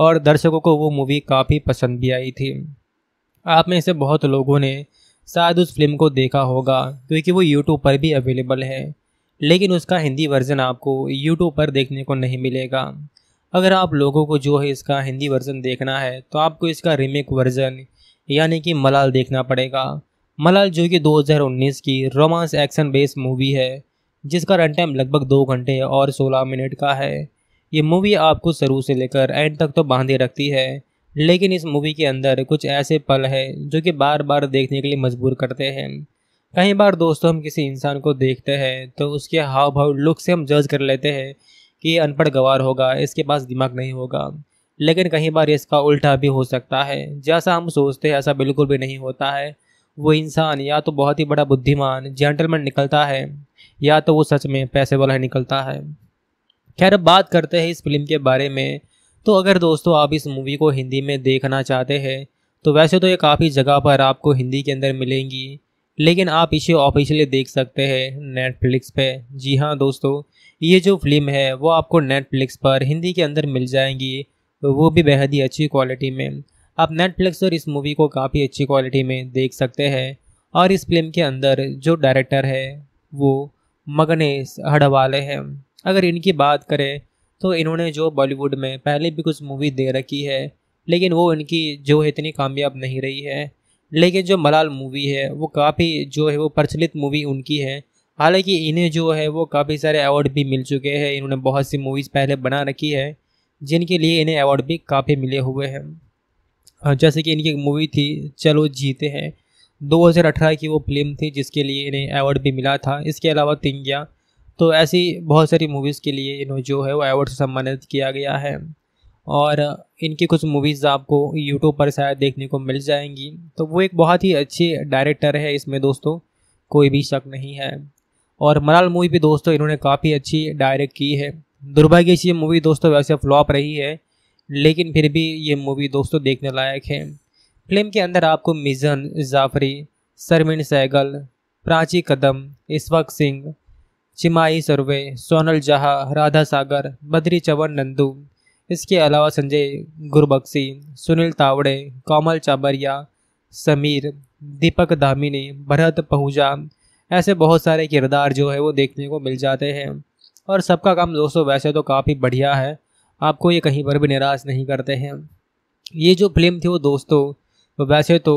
और दर्शकों को वो मूवी काफ़ी पसंद भी आई थी आप में से बहुत लोगों ने शायद उस फिल्म को देखा होगा क्योंकि वो यूट्यूब पर भी अवेलेबल है लेकिन उसका हिंदी वर्जन आपको यूट्यूब पर देखने को नहीं मिलेगा अगर आप लोगों को जो है इसका हिंदी वर्जन देखना है तो आपको इसका रीमेक वर्जन यानी कि मलाल देखना पड़ेगा मलाल जो कि 2019 की रोमांस एक्शन बेस्ड मूवी है जिसका रन टाइम लगभग दो घंटे और 16 मिनट का है ये मूवी आपको शुरू से लेकर एंड तक तो बांधे रखती है लेकिन इस मूवी के अंदर कुछ ऐसे पल हैं जो कि बार बार देखने के लिए मजबूर करते हैं कई बार दोस्तों हम किसी इंसान को देखते हैं तो उसके हाव भाव लुक से हम जज कर लेते हैं कि ये अनपढ़ गवार होगा इसके पास दिमाग नहीं होगा लेकिन कहीं बार इसका उल्टा भी हो सकता है जैसा हम सोचते हैं ऐसा बिल्कुल भी नहीं होता है वो इंसान या तो बहुत ही बड़ा बुद्धिमान जेंटलमैन निकलता है या तो वो सच में पैसे वाला ही निकलता है खैर अब बात करते हैं इस फिल्म के बारे में तो अगर दोस्तों आप इस मूवी को हिंदी में देखना चाहते हैं तो वैसे तो ये काफ़ी जगह पर आपको हिंदी के अंदर मिलेंगी लेकिन आप इसे ऑफिशियली देख सकते हैं नेटफ्लिक्स पे जी हाँ दोस्तों ये जो फिल्म है वो आपको नेटफ्लिक्स पर हिंदी के अंदर मिल जाएंगी वो भी बेहद ही अच्छी क्वालिटी में आप नेटफ्लिक्स पर इस मूवी को काफ़ी अच्छी क्वालिटी में देख सकते हैं और इस फिल्म के अंदर जो डायरेक्टर है वो मगनेश हड़वाले हैं अगर इनकी बात करें तो इन्होंने जो बॉलीवुड में पहले भी कुछ मूवी दे रखी है लेकिन वो इनकी जो है इतनी कामयाब नहीं रही है लेकिन जो मलाल मूवी है वो काफ़ी जो है वो प्रचलित मूवी उनकी है हालांकि इन्हें जो है वो काफ़ी सारे अवार्ड भी मिल चुके हैं इन्होंने बहुत सी मूवीज़ पहले बना रखी है जिनके लिए इन्हें अवार्ड भी काफ़ी मिले हुए हैं जैसे कि इनकी मूवी थी चलो जीते हैं 2018 की वो फिल्म थी जिसके लिए इन्हें अवार्ड भी मिला था इसके अलावा तिंगिया तो ऐसी बहुत सारी मूवीज़ के लिए इन्हें जो है वो अवार्ड से सम्मानित किया गया है और इनकी कुछ मूवीज़ आपको यूट्यूब पर शायद देखने को मिल जाएंगी तो वो एक बहुत ही अच्छे डायरेक्टर है इसमें दोस्तों कोई भी शक नहीं है और मलाल मूवी भी दोस्तों इन्होंने काफ़ी अच्छी डायरेक्ट की है दुर्भाग्य से ये मूवी दोस्तों वैसे फ्लॉप रही है लेकिन फिर भी ये मूवी दोस्तों देखने लायक है फिल्म के अंदर आपको मिजन जाफरी सरमिन सहगल प्राची कदम इस्वक सिंह चिमाई सर्वे सोनल जहा राधा सागर बद्री चवन नंदू इसके अलावा संजय गुरबक्सी सुनील तावड़े कोमल चाबरिया समीर दीपक दामिनी भरत पहुजा ऐसे बहुत सारे किरदार जो है वो देखने को मिल जाते हैं और सबका काम दोस्तों वैसे तो काफ़ी बढ़िया है आपको ये कहीं पर भी निराश नहीं करते हैं ये जो फिल्म थी वो दोस्तों वैसे तो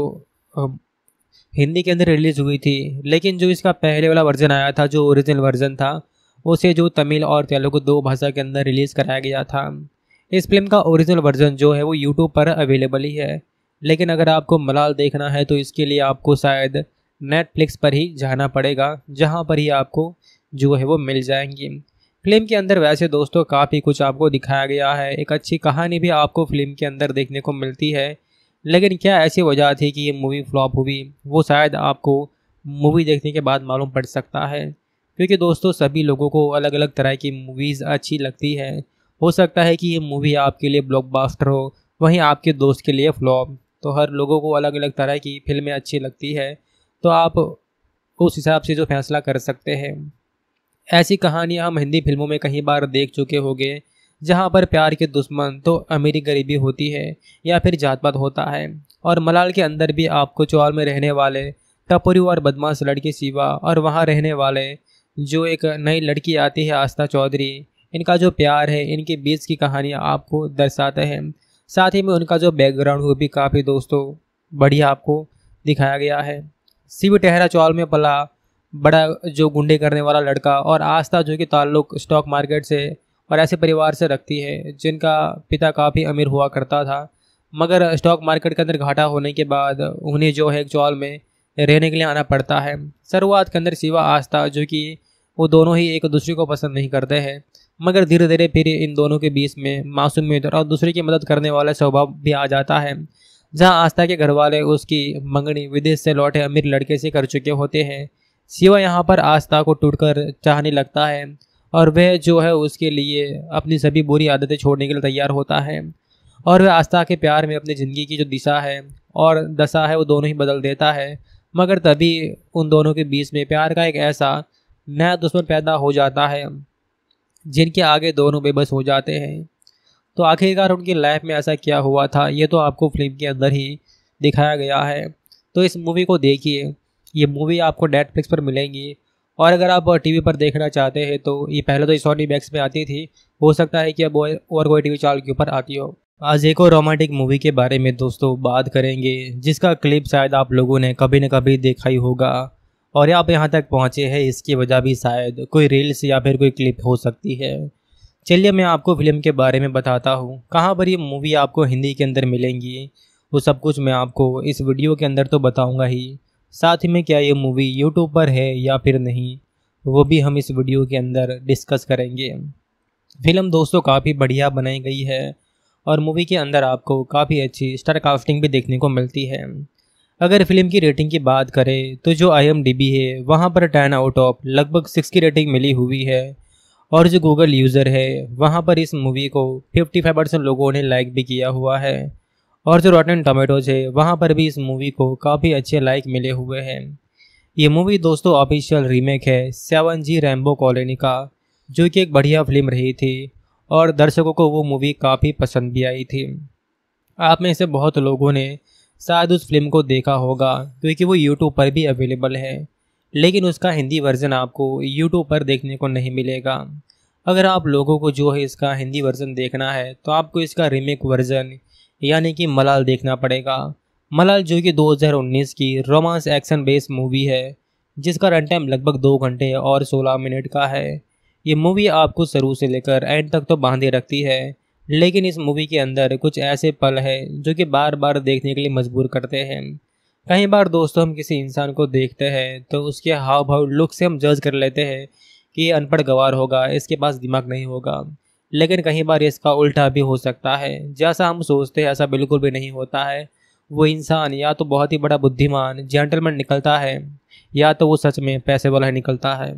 हिंदी के अंदर रिलीज़ हुई थी लेकिन जो इसका पहले वाला वर्जन आया था जो ओरिजिनल वर्जन था उसे जो तमिल और तेलुगु दो भाषा के अंदर रिलीज़ कराया गया था इस फिल्म का ओरिजिनल वर्जन जो है वो यूट्यूब पर अवेलेबल ही है लेकिन अगर आपको मलाल देखना है तो इसके लिए आपको शायद नेटफ्लिक्स पर ही जाना पड़ेगा जहाँ पर ही आपको जो है वो मिल जाएंगी फिल्म के अंदर वैसे दोस्तों काफ़ी कुछ आपको दिखाया गया है एक अच्छी कहानी भी आपको फिल्म के अंदर देखने को मिलती है लेकिन क्या ऐसी वजह थी कि ये मूवी फ्लॉप हुई वो शायद आपको मूवी देखने के बाद मालूम पड़ सकता है क्योंकि दोस्तों सभी लोगों को अलग अलग तरह की मूवीज़ अच्छी लगती है हो सकता है कि ये मूवी आपके लिए ब्लॉकबस्टर हो वहीं आपके दोस्त के लिए फ्लॉप तो हर लोगों को अलग अलग तरह की फिल्में अच्छी लगती है तो आप उस हिसाब से जो फैसला कर सकते हैं ऐसी कहानियाँ हम हिंदी फिल्मों में कई बार देख चुके होंगे जहाँ पर प्यार के दुश्मन तो अमीरी गरीबी होती है या फिर जात पात होता है और मलाल के अंदर भी आपको चौल में रहने वाले टपरू और बदमाश लड़की शिवा और वहाँ रहने वाले जो एक नई लड़की आती है आस्था चौधरी इनका जो प्यार है इनके बीच की कहानियाँ आपको दर्शाते हैं साथ ही में उनका जो बैकग्राउंड वो भी काफ़ी दोस्तों बढ़िया आपको दिखाया गया है शिव टहरा चौल में पला बड़ा जो गुंडे करने वाला लड़का और आस्था जो कि ताल्लुक स्टॉक मार्केट से और ऐसे परिवार से रखती है जिनका पिता काफ़ी अमीर हुआ करता था मगर स्टॉक मार्केट के अंदर घाटा होने के बाद उन्हें जो है चौल में रहने के लिए आना पड़ता है शुरुआत के अंदर सिवा आस्था जो कि वो दोनों ही एक दूसरे को पसंद नहीं करते हैं मगर धीरे धीरे फिर इन दोनों के बीच में मासूमियत और दूसरे की मदद करने वाला स्वभाव भी आ जाता है जहाँ आस्था के घर वाले उसकी मंगनी विदेश से लौटे अमीर लड़के से कर चुके होते हैं शिवा यहाँ पर आस्था को टूटकर चाहने लगता है और वह जो है उसके लिए अपनी सभी बुरी आदतें छोड़ने के लिए तैयार होता है और वह आस्था के प्यार में अपनी ज़िंदगी की जो दिशा है और दशा है वो दोनों ही बदल देता है मगर तभी उन दोनों के बीच में प्यार का एक ऐसा नया दुश्मन पैदा हो जाता है जिनके आगे दोनों बेबस हो जाते हैं तो आखिरकार उनकी लाइफ में ऐसा क्या हुआ था ये तो आपको फिल्म के अंदर ही दिखाया गया है तो इस मूवी को देखिए ये मूवी आपको नेटफ्लिक्स पर मिलेंगी और अगर आप टीवी पर देखना चाहते हैं तो ये पहले तो सोनी मैक्स में आती थी हो सकता है कि अब और कोई टीवी चैनल के ऊपर आती हो आज एक और रोमांटिक मूवी के बारे में दोस्तों बात करेंगे जिसका क्लिप शायद आप लोगों ने कभी न कभी देखा ही होगा और आप यहाँ तक पहुँचे हैं इसकी वजह भी शायद कोई रील्स या फिर कोई क्लिप हो सकती है चलिए मैं आपको फिल्म के बारे में बताता हूँ कहाँ पर ये मूवी आपको हिंदी के अंदर मिलेंगी वो सब कुछ मैं आपको इस वीडियो के अंदर तो बताऊँगा ही साथ ही में क्या ये मूवी यूट्यूब पर है या फिर नहीं वो भी हम इस वीडियो के अंदर डिस्कस करेंगे फिल्म दोस्तों काफ़ी बढ़िया बनाई गई है और मूवी के अंदर आपको काफ़ी अच्छी स्टार कास्टिंग भी देखने को मिलती है अगर फिल्म की रेटिंग की बात करें तो जो आई है वहाँ पर टेन आउट ऑफ लगभग सिक्स की रेटिंग मिली हुई है और जो गूगल यूज़र है वहाँ पर इस मूवी को फाइव परसेंट लोगों ने लाइक भी किया हुआ है और जो रॉटन टोमेटोज है वहाँ पर भी इस मूवी को काफ़ी अच्छे लाइक मिले हुए हैं ये मूवी दोस्तों ऑफिशियल रीमेक है सेवन जी रैम्बो कॉलोनी का जो कि एक बढ़िया फिल्म रही थी और दर्शकों को वो मूवी काफ़ी पसंद भी आई थी आप में से बहुत लोगों ने शायद उस फिल्म को देखा होगा क्योंकि वो यूट्यूब पर भी अवेलेबल है लेकिन उसका हिंदी वर्जन आपको यूट्यूब पर देखने को नहीं मिलेगा अगर आप लोगों को जो है इसका हिंदी वर्जन देखना है तो आपको इसका रीमेक वर्जन यानी कि मलाल देखना पड़ेगा मलाल जो कि 2019 की रोमांस एक्शन बेस्ड मूवी है जिसका रन टाइम लगभग दो घंटे और 16 मिनट का है ये मूवी आपको शुरू से लेकर एंड तक तो बांधे रखती है लेकिन इस मूवी के अंदर कुछ ऐसे पल हैं जो कि बार बार देखने के लिए मजबूर करते हैं कई बार दोस्तों हम किसी इंसान को देखते हैं तो उसके हाव भाव लुक से हम जज कर लेते हैं कि ये अनपढ़ गवार होगा इसके पास दिमाग नहीं होगा लेकिन कहीं बार इसका उल्टा भी हो सकता है जैसा हम सोचते हैं ऐसा बिल्कुल भी नहीं होता है वो इंसान या तो बहुत ही बड़ा बुद्धिमान जेंटलमैन निकलता है या तो वो सच में पैसे वाला निकलता है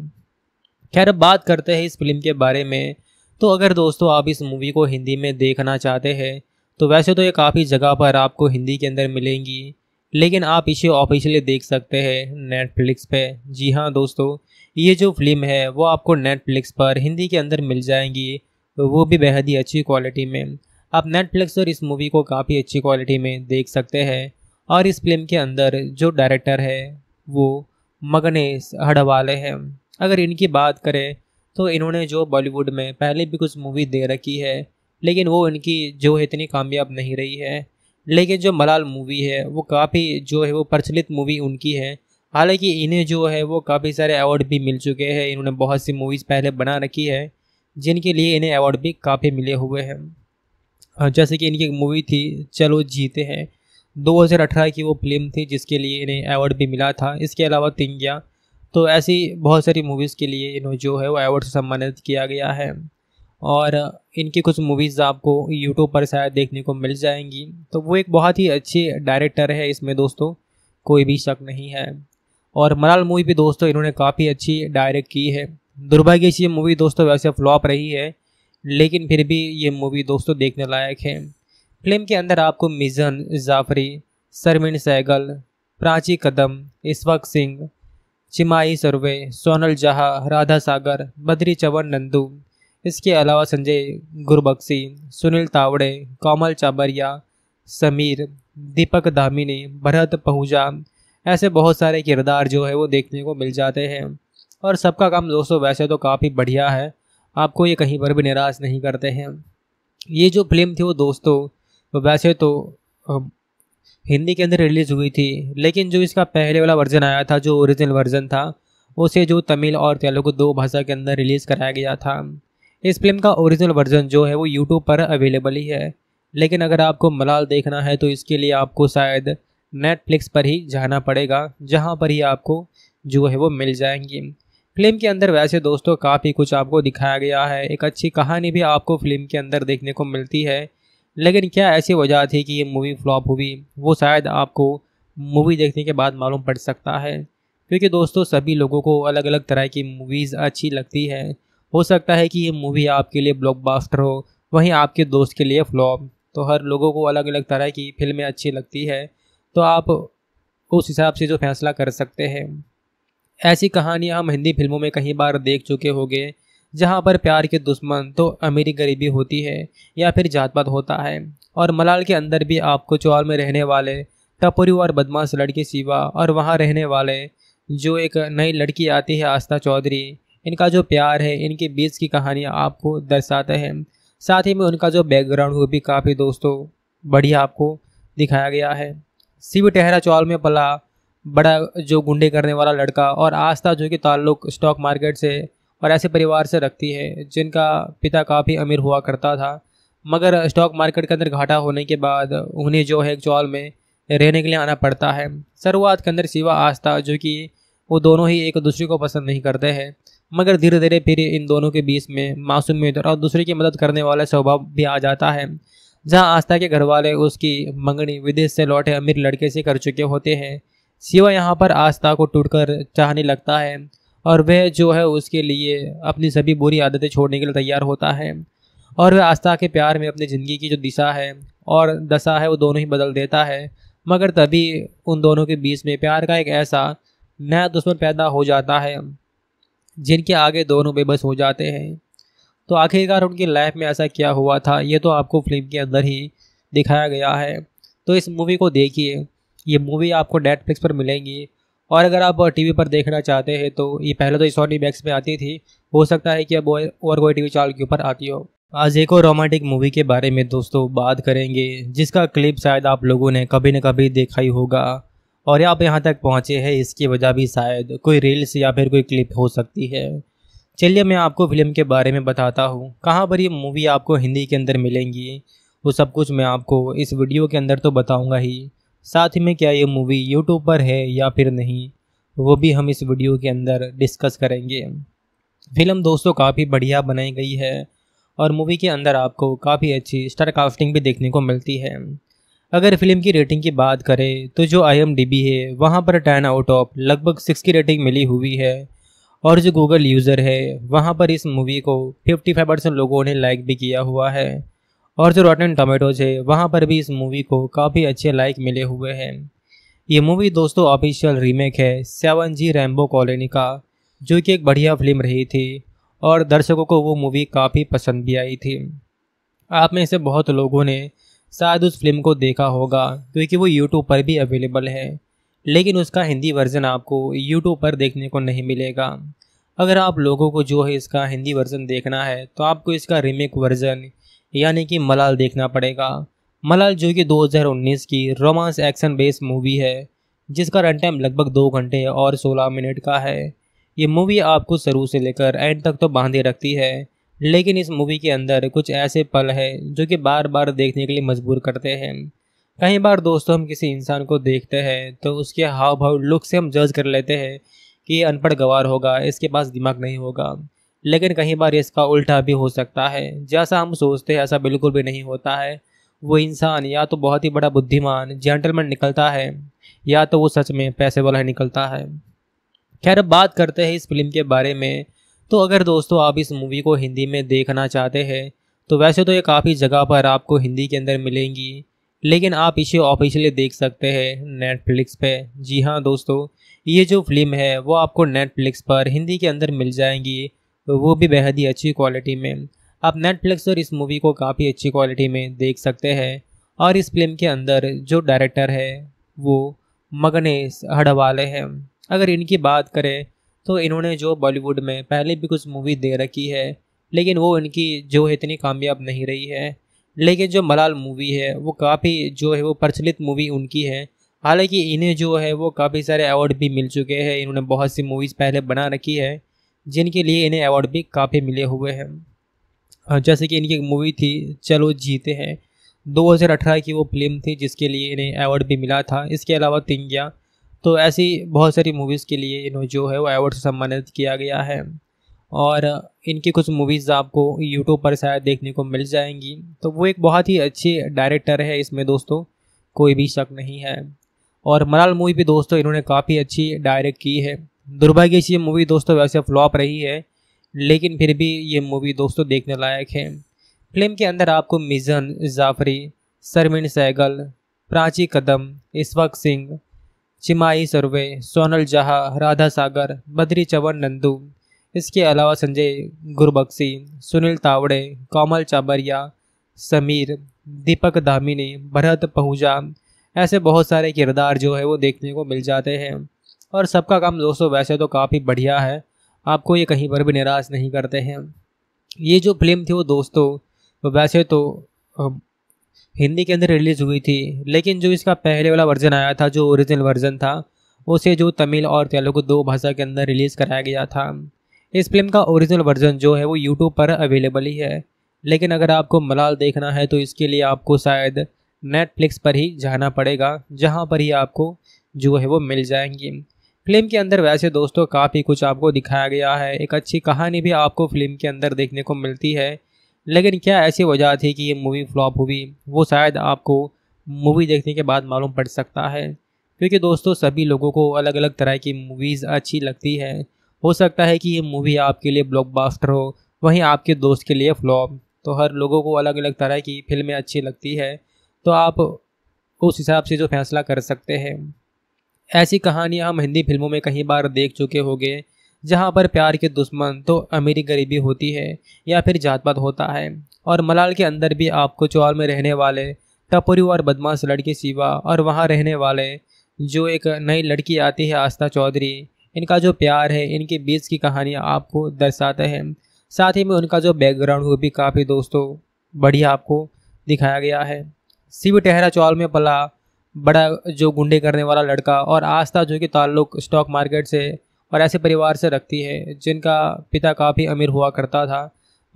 खैर अब बात करते हैं इस फिल्म के बारे में तो अगर दोस्तों आप इस मूवी को हिंदी में देखना चाहते हैं तो वैसे तो ये काफ़ी जगह पर आपको हिंदी के अंदर मिलेंगी लेकिन आप इसे ऑफिशियली देख सकते हैं नेटफ्लिक्स पे जी हाँ दोस्तों ये जो फिल्म है वो आपको नेटफ्लिक्स पर हिंदी के अंदर मिल जाएंगी वो भी बेहद ही अच्छी क्वालिटी में आप नेटफ्लिक्स पर इस मूवी को काफ़ी अच्छी क्वालिटी में देख सकते हैं और इस फिल्म के अंदर जो डायरेक्टर है वो मगनेश हड़वाले हैं अगर इनकी बात करें तो इन्होंने जो बॉलीवुड में पहले भी कुछ मूवी दे रखी है लेकिन वो इनकी जो है इतनी कामयाब नहीं रही है लेकिन जो मलाल मूवी है वो काफ़ी जो है वो प्रचलित मूवी उनकी है हालांकि इन्हें जो है वो काफ़ी सारे अवार्ड भी मिल चुके हैं इन्होंने बहुत सी मूवीज़ पहले बना रखी है जिनके लिए इन्हें अवार्ड भी काफ़ी मिले हुए हैं जैसे कि इनकी मूवी थी चलो जीते हैं 2018 की वो फिल्म थी जिसके लिए इन्हें अवार्ड भी मिला था इसके अलावा तिंगिया तो ऐसी बहुत सारी मूवीज़ के लिए इन्हें जो है वो अवार्ड से सम्मानित किया गया है और इनकी कुछ मूवीज़ आपको यूट्यूब पर शायद देखने को मिल जाएंगी तो वो एक बहुत ही अच्छे डायरेक्टर है इसमें दोस्तों कोई भी शक नहीं है और मलाल मूवी भी दोस्तों इन्होंने काफ़ी अच्छी डायरेक्ट की है दुर्भाग्य से ये मूवी दोस्तों वैसे फ्लॉप रही है लेकिन फिर भी ये मूवी दोस्तों देखने लायक है फिल्म के अंदर आपको मिजन जाफरी सरमिन सहगल प्राची कदम इस्वक सिंह चिमाई सर्वे सोनल जहा राधा सागर बद्री चवन नंदू इसके अलावा संजय गुरबक्सी सुनील तावड़े कोमल चाबरिया समीर दीपक दामिनी भरत पहुजा ऐसे बहुत सारे किरदार जो है वो देखने को मिल जाते हैं और सबका काम दोस्तों वैसे तो काफ़ी बढ़िया है आपको ये कहीं पर भी निराश नहीं करते हैं ये जो फिल्म थी वो दोस्तों वैसे तो हिंदी के अंदर रिलीज़ हुई थी लेकिन जो इसका पहले वाला वर्जन आया था जो ओरिजिनल वर्जन था उसे जो तमिल और तेलुगु दो भाषा के अंदर रिलीज़ कराया गया था इस फिल्म का ओरिजिनल वर्जन जो है वो यूट्यूब पर अवेलेबल ही है लेकिन अगर आपको मलाल देखना है तो इसके लिए आपको शायद नेटफ्लिक्स पर ही जाना पड़ेगा जहाँ पर ही आपको जो है वो मिल जाएंगी फिल्म के अंदर वैसे दोस्तों काफ़ी कुछ आपको दिखाया गया है एक अच्छी कहानी भी आपको फिल्म के अंदर देखने को मिलती है लेकिन क्या ऐसी वजह थी कि ये मूवी फ्लॉप हुई वो शायद आपको मूवी देखने के बाद मालूम पड़ सकता है क्योंकि दोस्तों सभी लोगों को अलग अलग तरह की मूवीज़ अच्छी लगती है हो सकता है कि ये मूवी आपके लिए ब्लॉकबस्टर हो वहीं आपके दोस्त के लिए फ्लॉप तो हर लोगों को अलग अलग तरह की फिल्में अच्छी लगती है तो आप उस हिसाब से जो फैसला कर सकते हैं ऐसी कहानियाँ हम हिंदी फिल्मों में कई बार देख चुके होंगे जहाँ पर प्यार के दुश्मन तो अमीरी गरीबी होती है या फिर जात पात होता है और मलाल के अंदर भी आपको चौल में रहने वाले टपरू और बदमाश लड़की शिवा और वहाँ रहने वाले जो एक नई लड़की आती है आस्था चौधरी इनका जो प्यार है इनके बीच की कहानियाँ आपको दर्शाते हैं साथ ही में उनका जो बैकग्राउंड वो भी काफ़ी दोस्तों बढ़िया आपको दिखाया गया है शिव टहरा चौल में पला बड़ा जो गुंडे करने वाला लड़का और आस्था जो कि ताल्लुक स्टॉक मार्केट से और ऐसे परिवार से रखती है जिनका पिता काफ़ी अमीर हुआ करता था मगर स्टॉक मार्केट के अंदर घाटा होने के बाद उन्हें जो है चौल में रहने के लिए आना पड़ता है शुरुआत के अंदर सिवा आस्था जो कि वो दोनों ही एक दूसरे को पसंद नहीं करते हैं मगर धीरे धीरे फिर इन दोनों के बीच में मासूमियत और दूसरे की मदद करने वाला स्वभाव भी आ जाता है जहाँ आस्था के घर वाले उसकी मंगनी विदेश से लौटे अमीर लड़के से कर चुके होते हैं शिवा यहाँ पर आस्था को टूटकर चाहने लगता है और वह जो है उसके लिए अपनी सभी बुरी आदतें छोड़ने के लिए तैयार होता है और वह आस्था के प्यार में अपनी ज़िंदगी की जो दिशा है और दशा है वो दोनों ही बदल देता है मगर तभी उन दोनों के बीच में प्यार का एक ऐसा नया दुश्मन पैदा हो जाता है जिनके आगे दोनों बेबस हो जाते हैं तो आखिरकार उनकी लाइफ में ऐसा क्या हुआ था ये तो आपको फिल्म के अंदर ही दिखाया गया है तो इस मूवी को देखिए ये मूवी आपको नेटफ्लिक्स पर मिलेंगी और अगर आप टीवी पर देखना चाहते हैं तो ये पहले तो सोनी मैक्स में आती थी हो सकता है कि अब और कोई टीवी चैनल के ऊपर आती हो आज एक और रोमांटिक मूवी के बारे में दोस्तों बात करेंगे जिसका क्लिप शायद आप लोगों ने कभी न कभी देखा ही होगा और आप यहाँ तक पहुँचे हैं इसकी वजह भी शायद कोई रील्स या फिर कोई क्लिप हो सकती है चलिए मैं आपको फिल्म के बारे में बताता हूँ कहाँ पर ये मूवी आपको हिंदी के अंदर मिलेंगी वो सब कुछ मैं आपको इस वीडियो के अंदर तो बताऊँगा ही साथ ही में क्या ये मूवी यूट्यूब पर है या फिर नहीं वो भी हम इस वीडियो के अंदर डिस्कस करेंगे फिल्म दोस्तों काफ़ी बढ़िया बनाई गई है और मूवी के अंदर आपको काफ़ी अच्छी स्टार कास्टिंग भी देखने को मिलती है अगर फिल्म की रेटिंग की बात करें तो जो आई है वहाँ पर टेन आउट ऑफ लगभग सिक्स की रेटिंग मिली हुई है और जो गूगल यूज़र है वहाँ पर इस मूवी को फाइव परसेंट लोगों ने लाइक भी किया हुआ है और जो रॉटन टोमेटोज है वहाँ पर भी इस मूवी को काफ़ी अच्छे लाइक मिले हुए हैं ये मूवी दोस्तों ऑफिशियल रीमेक है सेवन जी रैम्बो कॉलोनी का जो कि एक बढ़िया फिल्म रही थी और दर्शकों को वो मूवी काफ़ी पसंद भी आई थी आप में से बहुत लोगों ने शायद उस फिल्म को देखा होगा क्योंकि वो यूट्यूब पर भी अवेलेबल है लेकिन उसका हिंदी वर्जन आपको यूट्यूब पर देखने को नहीं मिलेगा अगर आप लोगों को जो है इसका हिंदी वर्जन देखना है तो आपको इसका रीमेक वर्जन यानी कि मलाल देखना पड़ेगा मलाल जो कि 2019 की रोमांस एक्शन बेस्ड मूवी है जिसका रन टाइम लगभग दो घंटे और 16 मिनट का है ये मूवी आपको शुरू से लेकर एंड तक तो बांधे रखती है लेकिन इस मूवी के अंदर कुछ ऐसे पल हैं जो कि बार बार देखने के लिए मजबूर करते हैं कई बार दोस्तों हम किसी इंसान को देखते हैं तो उसके हाव भाव लुक से हम जज कर लेते हैं कि ये अनपढ़ गवार होगा इसके पास दिमाग नहीं होगा लेकिन कहीं बार इसका उल्टा भी हो सकता है जैसा हम सोचते हैं ऐसा बिल्कुल भी नहीं होता है वो इंसान या तो बहुत ही बड़ा बुद्धिमान जेंटलमैन निकलता है या तो वो सच में पैसे वाला ही निकलता है खैर अब बात करते हैं इस फिल्म के बारे में तो अगर दोस्तों आप इस मूवी को हिंदी में देखना चाहते हैं तो वैसे तो ये काफ़ी जगह पर आपको हिंदी के अंदर मिलेंगी लेकिन आप इसे ऑफिशियली देख सकते हैं नेटफ्लिक्स पे जी हाँ दोस्तों ये जो फिल्म है वो आपको नेटफ्लिक्स पर हिंदी के अंदर मिल जाएंगी वो भी बेहद ही अच्छी क्वालिटी में आप नेटफ्लिक्स पर इस मूवी को काफ़ी अच्छी क्वालिटी में देख सकते हैं और इस फिल्म के अंदर जो डायरेक्टर है वो मगनेश हड़वाले हैं अगर इनकी बात करें तो इन्होंने जो बॉलीवुड में पहले भी कुछ मूवी दे रखी है लेकिन वो इनकी जो है इतनी कामयाब नहीं रही है लेकिन जो मलाल मूवी है वो काफ़ी जो है वो प्रचलित मूवी उनकी है हालांकि इन्हें जो है वो काफ़ी सारे अवार्ड भी मिल चुके हैं इन्होंने बहुत सी मूवीज़ पहले बना रखी है जिनके लिए इन्हें अवार्ड भी काफ़ी मिले हुए हैं जैसे कि इनकी मूवी थी चलो जीते हैं 2018 की वो फिल्म थी जिसके लिए इन्हें अवार्ड भी मिला था इसके अलावा तिंगिया तो ऐसी बहुत सारी मूवीज़ के लिए इन्हें जो है वो अवार्ड से सम्मानित किया गया है और इनकी कुछ मूवीज़ आपको यूट्यूब पर शायद देखने को मिल जाएंगी तो वो एक बहुत ही अच्छे डायरेक्टर है इसमें दोस्तों कोई भी शक नहीं है और मलाल मूवी भी दोस्तों इन्होंने काफ़ी अच्छी डायरेक्ट की है दुर्भाग्य से ये मूवी दोस्तों वैसे फ्लॉप रही है लेकिन फिर भी ये मूवी दोस्तों देखने लायक है फिल्म के अंदर आपको मिजन जाफरी सरमिन सहगल प्राची कदम इस्वक सिंह चिमाई सर्वे सोनल जहा राधा सागर बद्री चवन नंदू इसके अलावा संजय गुरबक्सी सुनील तावड़े कोमल चाबरिया समीर दीपक दामिनी भरत पहुजा ऐसे बहुत सारे किरदार जो है वो देखने को मिल जाते हैं और सबका काम दोस्तों वैसे तो काफ़ी बढ़िया है आपको ये कहीं पर भी निराश नहीं करते हैं ये जो फिल्म थी वो दोस्तों वैसे तो हिंदी के अंदर रिलीज़ हुई थी लेकिन जो इसका पहले वाला वर्जन आया था जो ओरिजिनल वर्जन था उसे जो तमिल और तेलुगु दो भाषा के अंदर रिलीज़ कराया गया था इस फिल्म का ओरिजिनल वर्जन जो है वो यूट्यूब पर अवेलेबल ही है लेकिन अगर आपको मलाल देखना है तो इसके लिए आपको शायद नेटफ्लिक्स पर ही जाना पड़ेगा जहाँ पर ही आपको जो है वो मिल जाएंगी फिल्म के अंदर वैसे दोस्तों काफ़ी कुछ आपको दिखाया गया है एक अच्छी कहानी भी आपको फिल्म के अंदर देखने को मिलती है लेकिन क्या ऐसी वजह थी कि ये मूवी फ्लॉप हुई वो शायद आपको मूवी देखने के बाद मालूम पड़ सकता है क्योंकि दोस्तों सभी लोगों को अलग अलग तरह की मूवीज़ अच्छी लगती है हो सकता है कि ये मूवी आपके लिए ब्लॉकबस्टर हो वहीं आपके दोस्त के लिए फ्लॉप तो हर लोगों को अलग अलग तरह की फिल्में अच्छी लगती है तो आप उस हिसाब से जो फैसला कर सकते हैं ऐसी कहानियाँ हम हिंदी फिल्मों में कई बार देख चुके होंगे जहाँ पर प्यार के दुश्मन तो अमीरी गरीबी होती है या फिर जात पात होता है और मलाल के अंदर भी आपको चौल में रहने वाले टपरू और बदमाश लड़की शिवा और वहाँ रहने वाले जो एक नई लड़की आती है आस्था चौधरी इनका जो प्यार है इनके बीच की कहानियाँ आपको दर्शाते हैं साथ ही में उनका जो बैकग्राउंड वो भी काफ़ी दोस्तों बढ़िया आपको दिखाया गया है शिव टहरा चौल में पला बड़ा जो गुंडे करने वाला लड़का और आस्था जो कि ताल्लुक स्टॉक मार्केट से और ऐसे परिवार से रखती है जिनका पिता काफ़ी अमीर हुआ करता था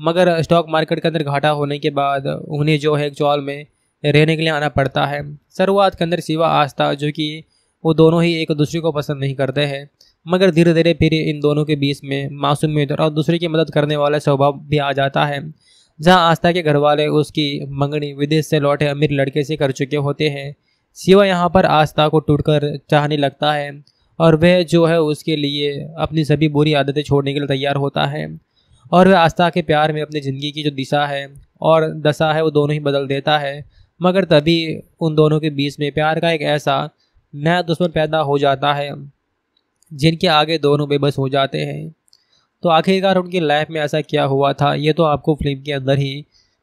मगर स्टॉक मार्केट के अंदर घाटा होने के बाद उन्हें जो है चौल में रहने के लिए आना पड़ता है शुरुआत के अंदर सिवा आस्था जो कि वो दोनों ही एक दूसरे को पसंद नहीं करते हैं मगर धीरे धीरे फिर इन दोनों के बीच में मासूमियत और दूसरे की मदद करने वाला स्वभाव भी आ जाता है जहाँ आस्था के घर वाले उसकी मंगनी विदेश से लौटे अमीर लड़के से कर चुके होते हैं शिवा यहाँ पर आस्था को टूटकर चाहने लगता है और वह जो है उसके लिए अपनी सभी बुरी आदतें छोड़ने के लिए तैयार होता है और वह आस्था के प्यार में अपनी ज़िंदगी की जो दिशा है और दशा है वो दोनों ही बदल देता है मगर तभी उन दोनों के बीच में प्यार का एक ऐसा नया दुश्मन पैदा हो जाता है जिनके आगे दोनों बेबस हो जाते हैं तो आखिरकार उनकी लाइफ में ऐसा क्या हुआ था ये तो आपको फिल्म के अंदर ही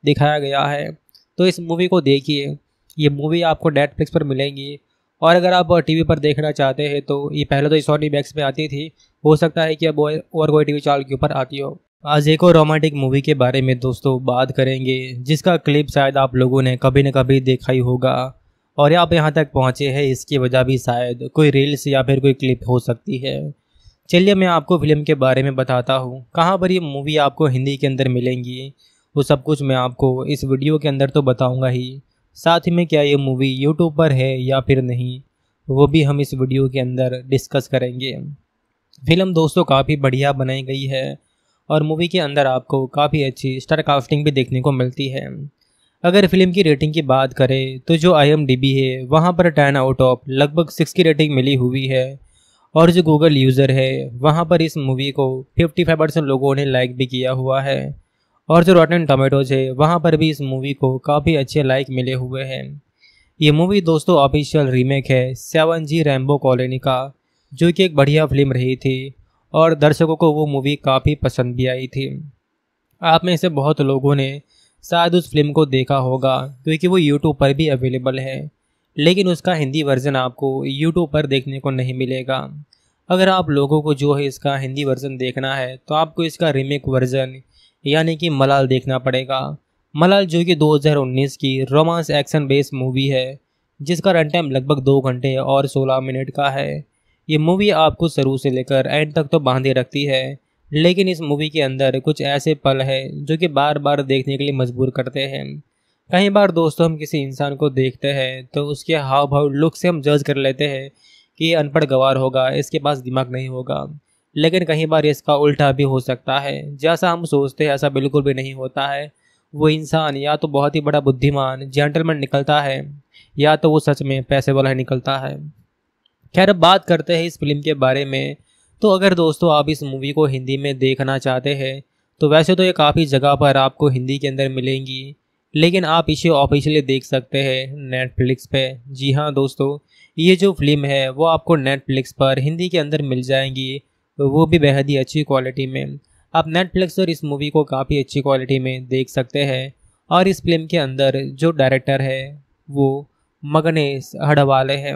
दिखाया गया है तो इस मूवी को देखिए ये मूवी आपको नेटफ्लिक्स पर मिलेंगी और अगर आप टीवी पर देखना चाहते हैं तो ये पहले तो सोनी मैक्स में आती थी हो सकता है कि अब और कोई टीवी चैनल के ऊपर आती हो आज एक और रोमांटिक मूवी के बारे में दोस्तों बात करेंगे जिसका क्लिप शायद आप लोगों ने कभी न कभी देखा ही होगा और आप यहाँ तक पहुँचे हैं इसकी वजह भी शायद कोई रील्स या फिर कोई क्लिप हो सकती है चलिए मैं आपको फिल्म के बारे में बताता हूँ कहाँ पर ये मूवी आपको हिंदी के अंदर मिलेंगी वो सब कुछ मैं आपको इस वीडियो के अंदर तो बताऊँगा ही साथ ही में क्या ये मूवी यूट्यूब पर है या फिर नहीं वो भी हम इस वीडियो के अंदर डिस्कस करेंगे फिल्म दोस्तों काफ़ी बढ़िया बनाई गई है और मूवी के अंदर आपको काफ़ी अच्छी स्टार कास्टिंग भी देखने को मिलती है अगर फिल्म की रेटिंग की बात करें तो जो आई है वहाँ पर टेन आउट ऑफ लगभग सिक्स की रेटिंग मिली हुई है और जो गूगल यूज़र है वहाँ पर इस मूवी को फिफ्टी फाइव परसेंट लोगों ने लाइक भी किया हुआ है और जो रॉटन टोमेटोज है वहाँ पर भी इस मूवी को काफ़ी अच्छे लाइक मिले हुए हैं ये मूवी दोस्तों ऑफिशियल रीमेक है सेवन जी रैम्बो कॉलोनी का जो कि एक बढ़िया फिल्म रही थी और दर्शकों को वो मूवी काफ़ी पसंद भी आई थी आप में से बहुत लोगों ने शायद उस फिल्म को देखा होगा क्योंकि वो यूट्यूब पर भी अवेलेबल है लेकिन उसका हिंदी वर्जन आपको यूट्यूब पर देखने को नहीं मिलेगा अगर आप लोगों को जो है इसका हिंदी वर्जन देखना है तो आपको इसका रीमेक वर्जन यानी कि मलाल देखना पड़ेगा मलाल जो कि 2019 की रोमांस एक्शन बेस्ड मूवी है जिसका रन टाइम लगभग दो घंटे और 16 मिनट का है ये मूवी आपको शुरू से लेकर एंड तक तो बांधे रखती है लेकिन इस मूवी के अंदर कुछ ऐसे पल हैं जो कि बार बार देखने के लिए मजबूर करते हैं कई बार दोस्तों हम किसी इंसान को देखते हैं तो उसके हाव भाव लुक से हम जज कर लेते हैं कि ये अनपढ़ गवार होगा इसके पास दिमाग नहीं होगा लेकिन कहीं बार इसका उल्टा भी हो सकता है जैसा हम सोचते हैं ऐसा बिल्कुल भी नहीं होता है वो इंसान या तो बहुत ही बड़ा बुद्धिमान जेंटलमैन निकलता है या तो वो सच में पैसे वाला ही निकलता है खैर अब बात करते हैं इस फिल्म के बारे में तो अगर दोस्तों आप इस मूवी को हिंदी में देखना चाहते हैं तो वैसे तो ये काफ़ी जगह पर आपको हिंदी के अंदर मिलेंगी लेकिन आप इसे ऑफिशियली देख सकते हैं नेटफ्लिक्स पे जी हाँ दोस्तों ये जो फिल्म है वो आपको नेटफ्लिक्स पर हिंदी के अंदर मिल जाएंगी वो भी बेहद ही अच्छी क्वालिटी में आप नेटफ्लिक्स पर इस मूवी को काफ़ी अच्छी क्वालिटी में देख सकते हैं और इस फिल्म के अंदर जो डायरेक्टर है वो मगनेश हड़वाले हैं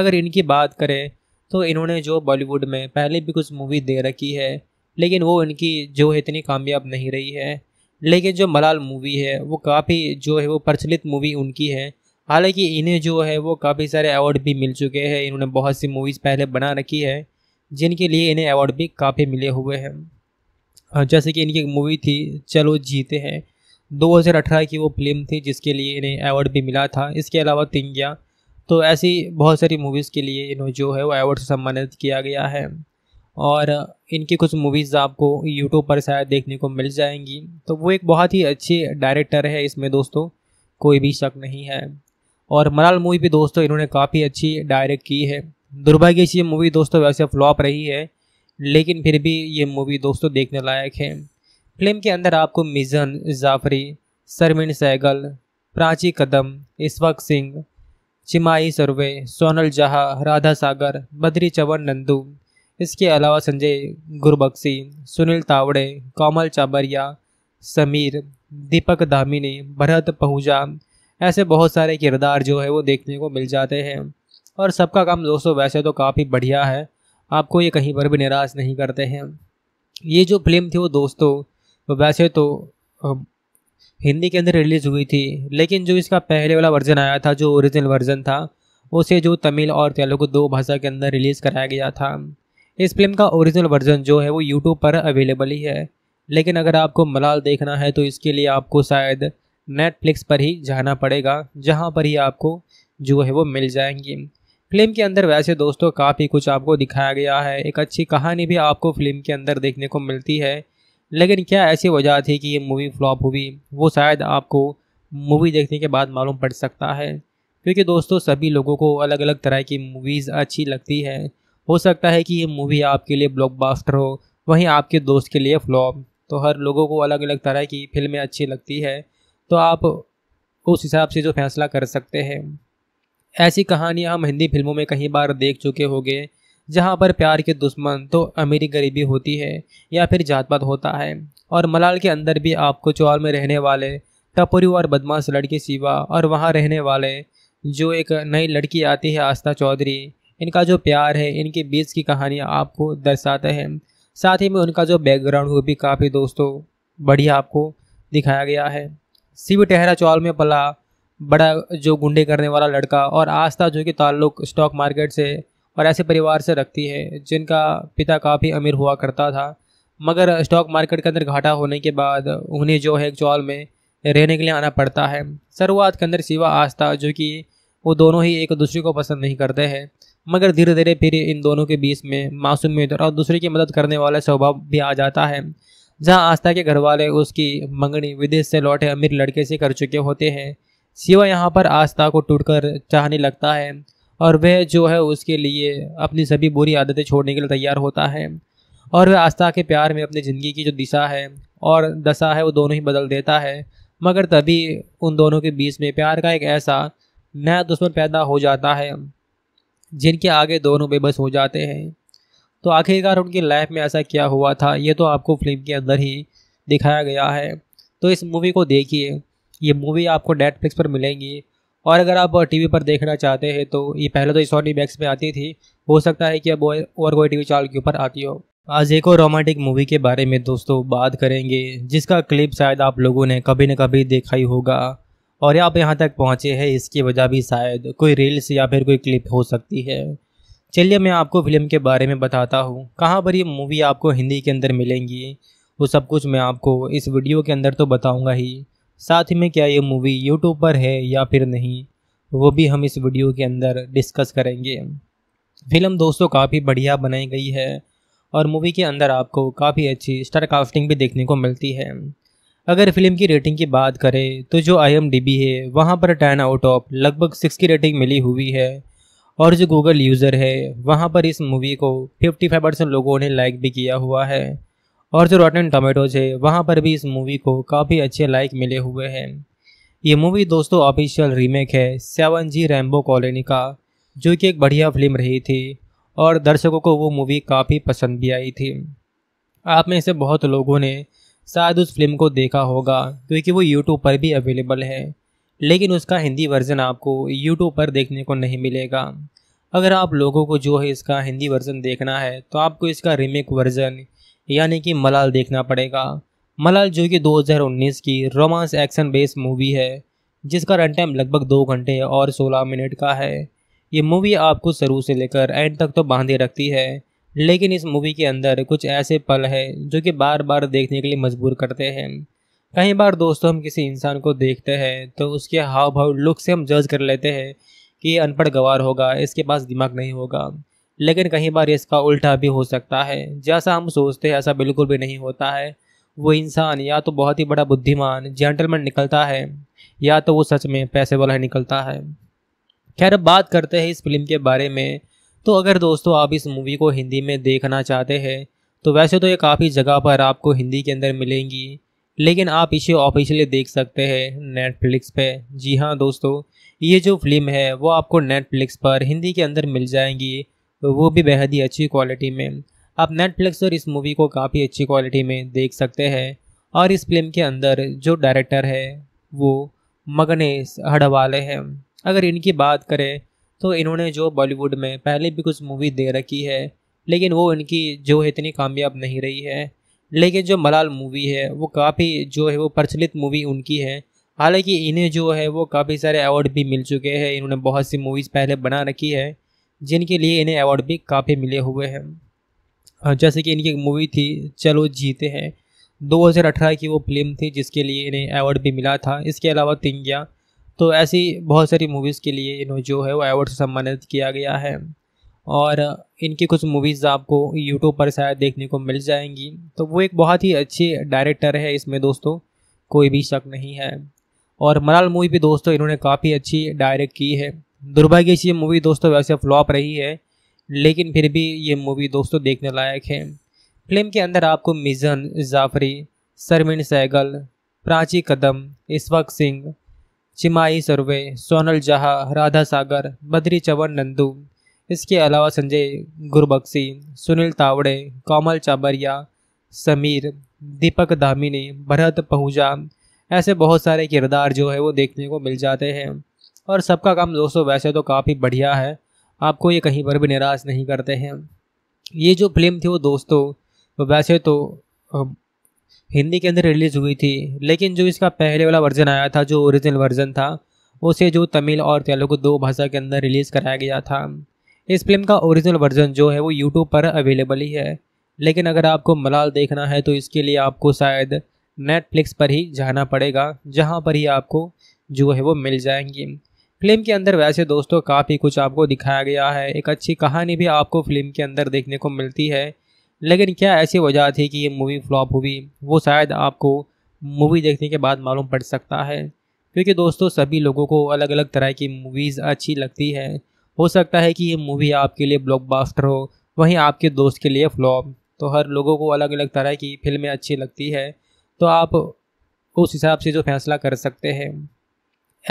अगर इनकी बात करें तो इन्होंने जो बॉलीवुड में पहले भी कुछ मूवी दे रखी है लेकिन वो इनकी जो है इतनी कामयाब नहीं रही है लेकिन जो मलाल मूवी है वो काफ़ी जो है वो प्रचलित मूवी उनकी है हालांकि इन्हें जो है वो काफ़ी सारे अवार्ड भी मिल चुके हैं इन्होंने बहुत सी मूवीज़ पहले बना रखी है जिनके लिए इन्हें अवार्ड भी काफ़ी मिले हुए हैं जैसे कि इनकी मूवी थी चलो जीते हैं 2018 की वो फिल्म थी जिसके लिए इन्हें अवार्ड भी मिला था इसके अलावा तिंगिया तो ऐसी बहुत सारी मूवीज़ के लिए इन्हें जो है वो अवार्ड से सम्मानित किया गया है और इनकी कुछ मूवीज़ आपको यूट्यूब पर शायद देखने को मिल जाएंगी तो वो एक बहुत ही अच्छे डायरेक्टर है इसमें दोस्तों कोई भी शक नहीं है और मलाल मूवी भी दोस्तों इन्होंने काफ़ी अच्छी डायरेक्ट की है दुर्भाग्य से ये मूवी दोस्तों वैसे फ्लॉप रही है लेकिन फिर भी ये मूवी दोस्तों देखने लायक है फिल्म के अंदर आपको मिजन जाफरी सरमिन सहगल प्राची कदम इस्वक सिंह चिमाई सर्वे सोनल जहा राधा सागर बद्री चवन नंदू इसके अलावा संजय गुरबक्सी सुनील तावड़े कोमल चाबरिया समीर दीपक दामिनी भरत पहुजा ऐसे बहुत सारे किरदार जो है वो देखने को मिल जाते हैं और सबका काम दोस्तों वैसे तो काफ़ी बढ़िया है आपको ये कहीं पर भी निराश नहीं करते हैं ये जो फिल्म थी वो दोस्तों वैसे तो हिंदी के अंदर रिलीज़ हुई थी लेकिन जो इसका पहले वाला वर्जन आया था जो ओरिजिनल वर्जन था उसे जो तमिल और तेलुगु दो भाषा के अंदर रिलीज़ कराया गया था इस फिल्म का ओरिजिनल वर्जन जो है वो यूट्यूब पर अवेलेबल ही है लेकिन अगर आपको मलाल देखना है तो इसके लिए आपको शायद नेटफ्लिक्स पर ही जाना पड़ेगा जहाँ पर ही आपको जो है वो मिल जाएंगी फिल्म के अंदर वैसे दोस्तों काफ़ी कुछ आपको दिखाया गया है एक अच्छी कहानी भी आपको फिल्म के अंदर देखने को मिलती है लेकिन क्या ऐसी वजह थी कि ये मूवी फ्लॉप हुई वो शायद आपको मूवी देखने के बाद मालूम पड़ सकता है क्योंकि दोस्तों सभी लोगों को अलग अलग तरह की मूवीज़ अच्छी लगती है हो सकता है कि ये मूवी आपके लिए ब्लॉकबस्टर हो वहीं आपके दोस्त के लिए फ्लॉप तो हर लोगों को अलग अलग तरह की फिल्में अच्छी लगती है तो आप उस हिसाब से जो फैसला कर सकते हैं ऐसी कहानियाँ हम हिंदी फिल्मों में कई बार देख चुके होंगे जहाँ पर प्यार के दुश्मन तो अमीरी गरीबी होती है या फिर जात पात होता है और मलाल के अंदर भी आपको चौल में रहने वाले टपोरी और बदमाश लड़की शिवा और वहाँ रहने वाले जो एक नई लड़की आती है आस्था चौधरी इनका जो प्यार है इनके बीच की कहानियाँ आपको दर्शाते हैं साथ ही में उनका जो बैकग्राउंड वो भी काफ़ी दोस्तों बढ़िया आपको दिखाया गया है शिव टहरा चौल में पला बड़ा जो गुंडे करने वाला लड़का और आस्था जो कि ताल्लुक स्टॉक मार्केट से और ऐसे परिवार से रखती है जिनका पिता काफ़ी अमीर हुआ करता था मगर स्टॉक मार्केट के अंदर घाटा होने के बाद उन्हें जो है चौल में रहने के लिए आना पड़ता है शुरुआत के अंदर सिवा आस्था जो कि वो दोनों ही एक दूसरे को पसंद नहीं करते हैं मगर धीरे धीरे फिर इन दोनों के बीच में मासूमियत और दूसरे की मदद करने वाला स्वभाव भी आ जाता है जहाँ आस्था के घर वाले उसकी मंगनी विदेश से लौटे अमीर लड़के से कर चुके होते हैं शिवा यहाँ पर आस्था को टूटकर चाहने लगता है और वह जो है उसके लिए अपनी सभी बुरी आदतें छोड़ने के लिए तैयार होता है और वह आस्था के प्यार में अपनी ज़िंदगी की जो दिशा है और दशा है वो दोनों ही बदल देता है मगर तभी उन दोनों के बीच में प्यार का एक ऐसा नया दुश्मन पैदा हो जाता है जिनके आगे दोनों बेबस हो जाते हैं तो आखिरकार उनकी लाइफ में ऐसा क्या हुआ था ये तो आपको फिल्म के अंदर ही दिखाया गया है तो इस मूवी को देखिए ये मूवी आपको नेटफ्लिक्स पर मिलेंगी और अगर आप टीवी पर देखना चाहते हैं तो ये पहले तो सोनी मैक्स में आती थी हो सकता है कि अब और कोई टीवी चैनल के ऊपर आती हो आज एक और रोमांटिक मूवी के बारे में दोस्तों बात करेंगे जिसका क्लिप शायद आप लोगों ने कभी न कभी देखा ही होगा और आप यहाँ तक पहुँचे हैं इसकी वजह भी शायद कोई रील्स या फिर कोई क्लिप हो सकती है चलिए मैं आपको फिल्म के बारे में बताता हूँ कहाँ पर ये मूवी आपको हिंदी के अंदर मिलेंगी वो सब कुछ मैं आपको इस वीडियो के अंदर तो बताऊँगा ही साथ ही में क्या ये मूवी यूट्यूब पर है या फिर नहीं वो भी हम इस वीडियो के अंदर डिस्कस करेंगे फिल्म दोस्तों काफ़ी बढ़िया बनाई गई है और मूवी के अंदर आपको काफ़ी अच्छी स्टार कास्टिंग भी देखने को मिलती है अगर फिल्म की रेटिंग की बात करें तो जो आई है वहाँ पर टेन आउट ऑफ लगभग सिक्स की रेटिंग मिली हुई है और जो गूगल यूज़र है वहाँ पर इस मूवी को फिफ्टी फाइव परसेंट लोगों ने लाइक भी किया हुआ है और जो रॉटन टोमेटोज है वहाँ पर भी इस मूवी को काफ़ी अच्छे लाइक मिले हुए हैं ये मूवी दोस्तों ऑफिशियल रीमेक है सेवन जी रैम्बो कॉलोनी का जो कि एक बढ़िया फिल्म रही थी और दर्शकों को वो मूवी काफ़ी पसंद भी आई थी आप में से बहुत लोगों ने शायद उस फिल्म को देखा होगा क्योंकि वो यूट्यूब पर भी अवेलेबल है लेकिन उसका हिंदी वर्जन आपको यूट्यूब पर देखने को नहीं मिलेगा अगर आप लोगों को जो है इसका हिंदी वर्जन देखना है तो आपको इसका रीमेक वर्जन यानी कि मलाल देखना पड़ेगा मलाल जो कि 2019 की रोमांस एक्शन बेस्ड मूवी है जिसका रन टाइम लगभग दो घंटे और 16 मिनट का है ये मूवी आपको शुरू से लेकर एंड तक तो बांधे रखती है लेकिन इस मूवी के अंदर कुछ ऐसे पल हैं जो कि बार बार देखने के लिए मजबूर करते हैं कई बार दोस्तों हम किसी इंसान को देखते हैं तो उसके हाव भाव लुक से हम जज कर लेते हैं कि ये अनपढ़ गवार होगा इसके पास दिमाग नहीं होगा लेकिन कहीं बार इसका उल्टा भी हो सकता है जैसा हम सोचते हैं ऐसा बिल्कुल भी नहीं होता है वो इंसान या तो बहुत ही बड़ा बुद्धिमान जेंटलमैन निकलता है या तो वो सच में पैसे वाला ही निकलता है खैर अब बात करते हैं इस फिल्म के बारे में तो अगर दोस्तों आप इस मूवी को हिंदी में देखना चाहते हैं तो वैसे तो ये काफ़ी जगह पर आपको हिंदी के अंदर मिलेंगी लेकिन आप इसे ऑफिशियली देख सकते हैं नेटफ्लिक्स पे जी हाँ दोस्तों ये जो फिल्म है वो आपको नेटफ्लिक्स पर हिंदी के अंदर मिल जाएंगी वो भी बेहद ही अच्छी क्वालिटी में आप नेटफ्लिक्स पर इस मूवी को काफ़ी अच्छी क्वालिटी में देख सकते हैं और इस फिल्म के अंदर जो डायरेक्टर है वो मगनेश हड़वाले हैं अगर इनकी बात करें तो इन्होंने जो बॉलीवुड में पहले भी कुछ मूवी दे रखी है लेकिन वो इनकी जो है इतनी कामयाब नहीं रही है लेकिन जो मलाल मूवी है वो काफ़ी जो है वो प्रचलित मूवी उनकी है हालांकि इन्हें जो है वो काफ़ी सारे अवार्ड भी मिल चुके हैं इन्होंने बहुत सी मूवीज़ पहले बना रखी है जिनके लिए इन्हें अवार्ड भी काफ़ी मिले हुए हैं जैसे कि इनकी मूवी थी चलो जीते हैं 2018 की वो फिल्म थी जिसके लिए इन्हें अवार्ड भी मिला था इसके अलावा तिंगिया तो ऐसी बहुत सारी मूवीज़ के लिए इन्हें जो है वो अवार्ड से सम्मानित किया गया है और इनकी कुछ मूवीज़ आपको यूट्यूब पर शायद देखने को मिल जाएंगी तो वो एक बहुत ही अच्छे डायरेक्टर है इसमें दोस्तों कोई भी शक नहीं है और मलाल मूवी भी दोस्तों इन्होंने काफ़ी अच्छी डायरेक्ट की है दुर्भाग्य से ये मूवी दोस्तों वैसे फ्लॉप रही है लेकिन फिर भी ये मूवी दोस्तों देखने लायक है फिल्म के अंदर आपको मिजन जाफरी सरमिन सहगल प्राची कदम इस्वक सिंह चिमाई सर्वे सोनल जहा राधा सागर बद्री चवन नंदू इसके अलावा संजय गुरबक्सी सुनील तावड़े कोमल चाबरिया समीर दीपक दामिनी भरत पहुजा ऐसे बहुत सारे किरदार जो है वो देखने को मिल जाते हैं और सबका काम दोस्तों वैसे तो काफ़ी बढ़िया है आपको ये कहीं पर भी निराश नहीं करते हैं ये जो फिल्म थी वो दोस्तों वैसे तो हिंदी के अंदर रिलीज़ हुई थी लेकिन जो इसका पहले वाला वर्जन आया था जो ओरिजिनल वर्जन था उसे जो तमिल और तेलुगु दो भाषा के अंदर रिलीज़ कराया गया था इस फिल्म का ओरिजिनल वर्जन जो है वो यूट्यूब पर अवेलेबल ही है लेकिन अगर आपको मलाल देखना है तो इसके लिए आपको शायद नेटफ्लिक्स पर ही जाना पड़ेगा जहाँ पर ही आपको जो है वो मिल जाएंगी फिल्म के अंदर वैसे दोस्तों काफ़ी कुछ आपको दिखाया गया है एक अच्छी कहानी भी आपको फिल्म के अंदर देखने को मिलती है लेकिन क्या ऐसी वजह थी कि ये मूवी फ्लॉप हुई वो शायद आपको मूवी देखने के बाद मालूम पड़ सकता है क्योंकि दोस्तों सभी लोगों को अलग अलग तरह की मूवीज़ अच्छी लगती है हो सकता है कि ये मूवी आपके लिए ब्लॉकबस्टर हो वहीं आपके दोस्त के लिए फ्लॉप तो हर लोगों को अलग अलग तरह की फिल्में अच्छी लगती है तो आप उस हिसाब से जो फैसला कर सकते हैं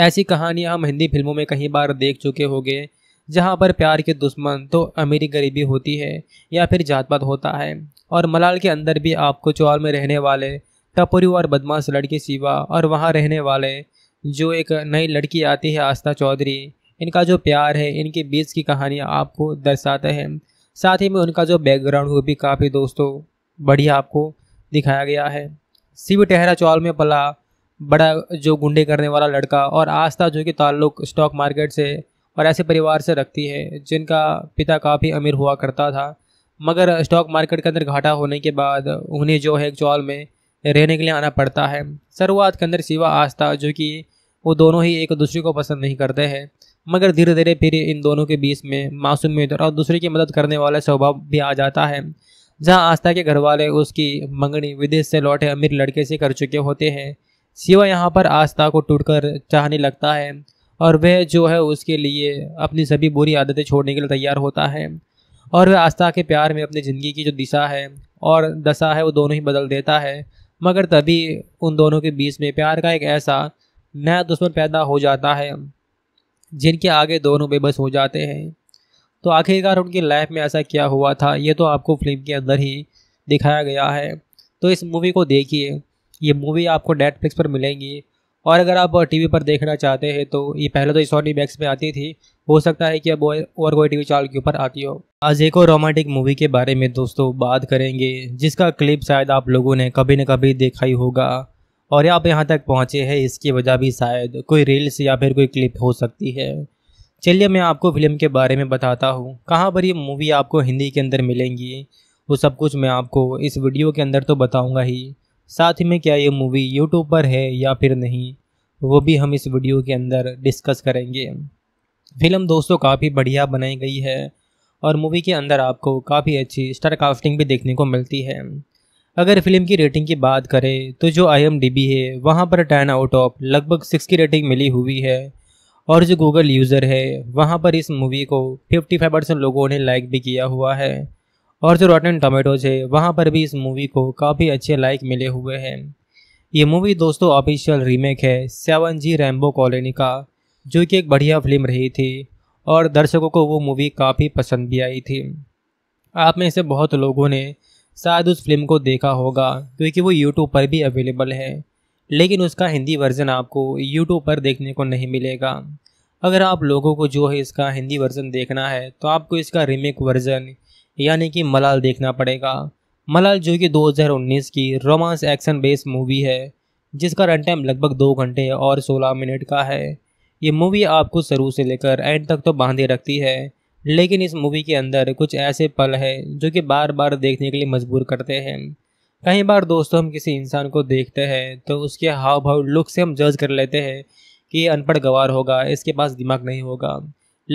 ऐसी कहानियाँ हम हिंदी फिल्मों में कई बार देख चुके होंगे जहाँ पर प्यार के दुश्मन तो अमीरी गरीबी होती है या फिर जात पात होता है और मलाल के अंदर भी आपको चौल में रहने वाले टपरू और बदमाश लड़की शिवा और वहाँ रहने वाले जो एक नई लड़की आती है आस्था चौधरी इनका जो प्यार है इनके बीच की कहानियाँ आपको दर्शाते हैं साथ ही में उनका जो बैकग्राउंड वो भी काफ़ी दोस्तों बढ़िया आपको दिखाया गया है शिव टहरा चौल में पला बड़ा जो गुंडे करने वाला लड़का और आस्था जो कि ताल्लुक स्टॉक मार्केट से और ऐसे परिवार से रखती है जिनका पिता काफ़ी अमीर हुआ करता था मगर स्टॉक मार्केट के अंदर घाटा होने के बाद उन्हें जो है चौल में रहने के लिए आना पड़ता है शुरुआत के अंदर सिवा आस्था जो कि वो दोनों ही एक दूसरे को पसंद नहीं करते हैं मगर धीरे धीरे फिर इन दोनों के बीच में मासूमियत और दूसरे की मदद करने वाला स्वभाव भी आ जाता है जहाँ आस्था के घर वाले उसकी मंगनी विदेश से लौटे अमीर लड़के से कर चुके होते हैं शिवा यहाँ पर आस्था को टूटकर चाहने लगता है और वह जो है उसके लिए अपनी सभी बुरी आदतें छोड़ने के लिए तैयार होता है और वह आस्था के प्यार में अपनी ज़िंदगी की जो दिशा है और दशा है वो दोनों ही बदल देता है मगर तभी उन दोनों के बीच में प्यार का एक ऐसा नया दुश्मन पैदा हो जाता है जिनके आगे दोनों बेबस हो जाते हैं तो आखिरकार उनकी लाइफ में ऐसा क्या हुआ था ये तो आपको फिल्म के अंदर ही दिखाया गया है तो इस मूवी को देखिए ये मूवी आपको नेटफ्लिक्स पर मिलेंगी और अगर आप टीवी पर देखना चाहते हैं तो ये पहले तो सोनी मैक्स में आती थी हो सकता है कि अब और कोई टीवी चैनल के ऊपर आती हो आज एक और रोमांटिक मूवी के बारे में दोस्तों बात करेंगे जिसका क्लिप शायद आप लोगों ने कभी न कभी देखा ही होगा और आप यहाँ तक पहुँचे हैं इसकी वजह भी शायद कोई रील्स या फिर कोई क्लिप हो सकती है चलिए मैं आपको फिल्म के बारे में बताता हूँ कहाँ पर ये मूवी आपको हिंदी के अंदर मिलेंगी वो सब कुछ मैं आपको इस वीडियो के अंदर तो बताऊँगा ही साथ ही में क्या ये मूवी यूट्यूब पर है या फिर नहीं वो भी हम इस वीडियो के अंदर डिस्कस करेंगे फिल्म दोस्तों काफ़ी बढ़िया बनाई गई है और मूवी के अंदर आपको काफ़ी अच्छी स्टार कास्टिंग भी देखने को मिलती है अगर फिल्म की रेटिंग की बात करें तो जो आई है वहाँ पर टेन आउट ऑफ लगभग सिक्स की रेटिंग मिली हुई है और जो गूगल यूज़र है वहाँ पर इस मूवी को 55 परसेंट लोगों ने लाइक भी किया हुआ है और जो रॉटन टोमेटोज है वहाँ पर भी इस मूवी को काफ़ी अच्छे लाइक मिले हुए हैं ये मूवी दोस्तों ऑफिशियल रीमेक है सेवन जी रैम्बो कॉलोनी का जो कि एक बढ़िया फिल्म रही थी और दर्शकों को वो मूवी काफ़ी पसंद भी आई थी आप में से बहुत लोगों ने शायद उस फिल्म को देखा होगा क्योंकि वो यूट्यूब पर भी अवेलेबल है लेकिन उसका हिंदी वर्जन आपको यूट्यूब पर देखने को नहीं मिलेगा अगर आप लोगों को जो है इसका हिंदी वर्जन देखना है तो आपको इसका रीमेक वर्जन यानी कि मलाल देखना पड़ेगा मलाल जो कि 2019 की रोमांस एक्शन बेस्ड मूवी है जिसका रन टाइम लगभग दो घंटे और 16 मिनट का है ये मूवी आपको शुरू से लेकर एंड तक तो बांधे रखती है लेकिन इस मूवी के अंदर कुछ ऐसे पल हैं जो कि बार बार देखने के लिए मजबूर करते हैं कई बार दोस्तों हम किसी इंसान को देखते हैं तो उसके हाव भाव लुक से हम जज कर लेते हैं कि ये अनपढ़ गवार होगा इसके पास दिमाग नहीं होगा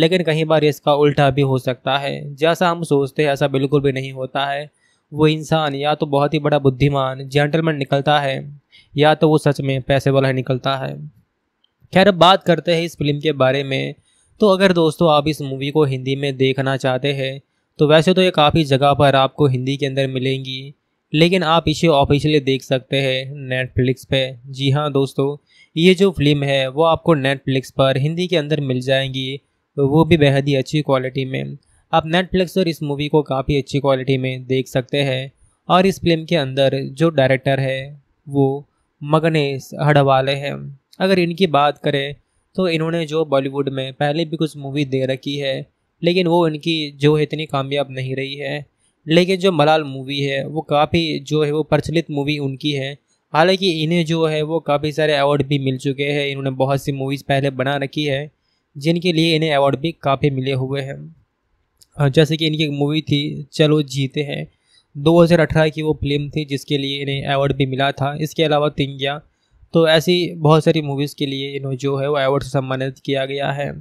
लेकिन कहीं बार इसका उल्टा भी हो सकता है जैसा हम सोचते हैं ऐसा बिल्कुल भी नहीं होता है वो इंसान या तो बहुत ही बड़ा बुद्धिमान जेंटलमैन निकलता है या तो वो सच में पैसे वाला निकलता है खैर अब बात करते हैं इस फिल्म के बारे में तो अगर दोस्तों आप इस मूवी को हिंदी में देखना चाहते हैं तो वैसे तो ये काफ़ी जगह पर आपको हिंदी के अंदर मिलेंगी लेकिन आप इसे ऑफिशियली देख सकते हैं नेटफ्लिक्स पे जी हाँ दोस्तों ये जो फिल्म है वो आपको नेटफ्लिक्स पर हिंदी के अंदर मिल जाएंगी तो वो भी बेहद ही अच्छी क्वालिटी में आप नेटफ्लिक्स पर इस मूवी को काफ़ी अच्छी क्वालिटी में देख सकते हैं और इस फिल्म के अंदर जो डायरेक्टर है वो मगनेश हड़वाले हैं अगर इनकी बात करें तो इन्होंने जो बॉलीवुड में पहले भी कुछ मूवी दे रखी है लेकिन वो इनकी जो है इतनी कामयाब नहीं रही है लेकिन जो मलाल मूवी है वो काफ़ी जो है वो प्रचलित मूवी उनकी है हालांकि इन्हें जो है वो काफ़ी सारे अवार्ड भी मिल चुके हैं इन्होंने बहुत सी मूवीज़ पहले बना रखी है जिनके लिए इन्हें अवार्ड भी काफ़ी मिले हुए हैं जैसे कि इनकी मूवी थी चलो जीते हैं 2018 की वो फिल्म थी जिसके लिए इन्हें अवार्ड भी मिला था इसके अलावा तिंगिया तो ऐसी बहुत सारी मूवीज़ के लिए इन्हें जो है वो अवार्ड से सम्मानित किया गया है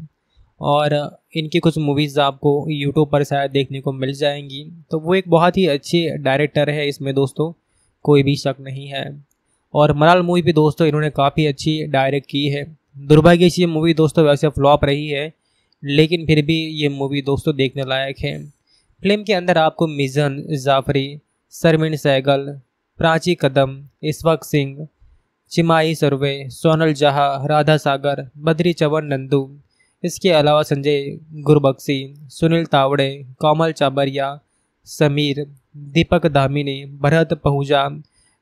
और इनकी कुछ मूवीज़ आपको यूट्यूब पर शायद देखने को मिल जाएंगी तो वो एक बहुत ही अच्छे डायरेक्टर है इसमें दोस्तों कोई भी शक नहीं है और मलाल मूवी भी दोस्तों इन्होंने काफ़ी अच्छी डायरेक्ट की है दुर्भाग्य से ये मूवी दोस्तों वैसे फ्लॉप रही है लेकिन फिर भी ये मूवी दोस्तों देखने लायक है फिल्म के अंदर आपको मिजन जाफरी सरमिन सहगल प्राची कदम इस्वक सिंह चिमाई सर्वे सोनल जहा राधा सागर बद्री चवन नंदू इसके अलावा संजय गुरबक्सी सुनील तावड़े कोमल चाबरिया समीर दीपक दामिनी भरत पहुजा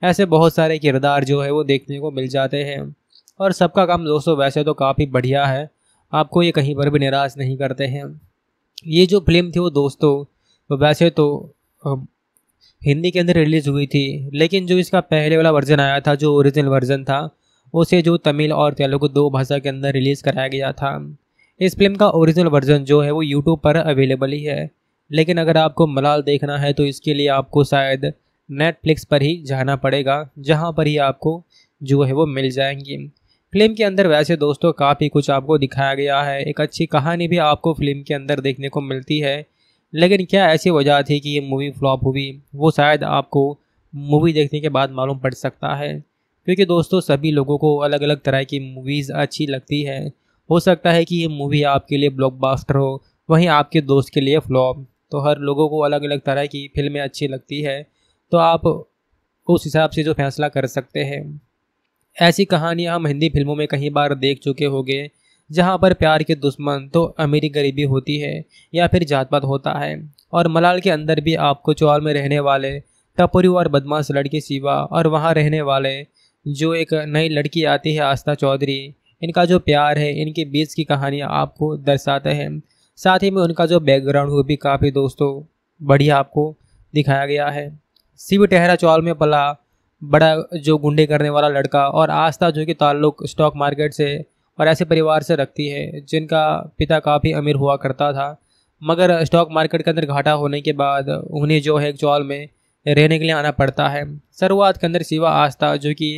ऐसे बहुत सारे किरदार जो है वो देखने को मिल जाते हैं और सबका काम दोस्तों वैसे तो काफ़ी बढ़िया है आपको ये कहीं पर भी निराश नहीं करते हैं ये जो फिल्म थी वो दोस्तों वैसे तो हिंदी के अंदर रिलीज़ हुई थी लेकिन जो इसका पहले वाला वर्जन आया था जो ओरिजिनल वर्जन था उसे जो तमिल और तेलुगु दो भाषा के अंदर रिलीज़ कराया गया था इस फिल्म का ओरिजिनल वर्जन जो है वो यूट्यूब पर अवेलेबल ही है लेकिन अगर आपको मलाल देखना है तो इसके लिए आपको शायद नेटफ्लिक्स पर ही जाना पड़ेगा जहाँ पर ही आपको जो है वो मिल जाएंगी फिल्म के अंदर वैसे दोस्तों काफ़ी कुछ आपको दिखाया गया है एक अच्छी कहानी भी आपको फिल्म के अंदर देखने को मिलती है लेकिन क्या ऐसी वजह थी कि ये मूवी फ्लॉप हुई वो शायद आपको मूवी देखने के बाद मालूम पड़ सकता है क्योंकि दोस्तों सभी लोगों को अलग अलग तरह की मूवीज़ अच्छी लगती है हो सकता है कि ये मूवी आपके लिए ब्लॉकबस्टर हो वहीं आपके दोस्त के लिए फ्लॉप तो हर लोगों को अलग अलग तरह की फिल्में अच्छी लगती है तो आप उस हिसाब से जो फैसला कर सकते हैं ऐसी कहानियाँ हम हिंदी फिल्मों में कई बार देख चुके होंगे जहाँ पर प्यार के दुश्मन तो अमीरी गरीबी होती है या फिर जात पात होता है और मलाल के अंदर भी आपको चौल में रहने वाले टपरू और बदमाश लड़की शिवा और वहाँ रहने वाले जो एक नई लड़की आती है आस्था चौधरी इनका जो प्यार है इनके बीच की कहानियाँ आपको दर्शाते हैं साथ ही में उनका जो बैकग्राउंड वो भी काफ़ी दोस्तों बढ़िया आपको दिखाया गया है शिव टहरा चौल में पला बड़ा जो गुंडे करने वाला लड़का और आस्था जो कि ताल्लुक स्टॉक मार्केट से और ऐसे परिवार से रखती है जिनका पिता काफ़ी अमीर हुआ करता था मगर स्टॉक मार्केट के अंदर घाटा होने के बाद उन्हें जो है चौल में रहने के लिए आना पड़ता है शुरुआत के अंदर सिवा आस्था जो कि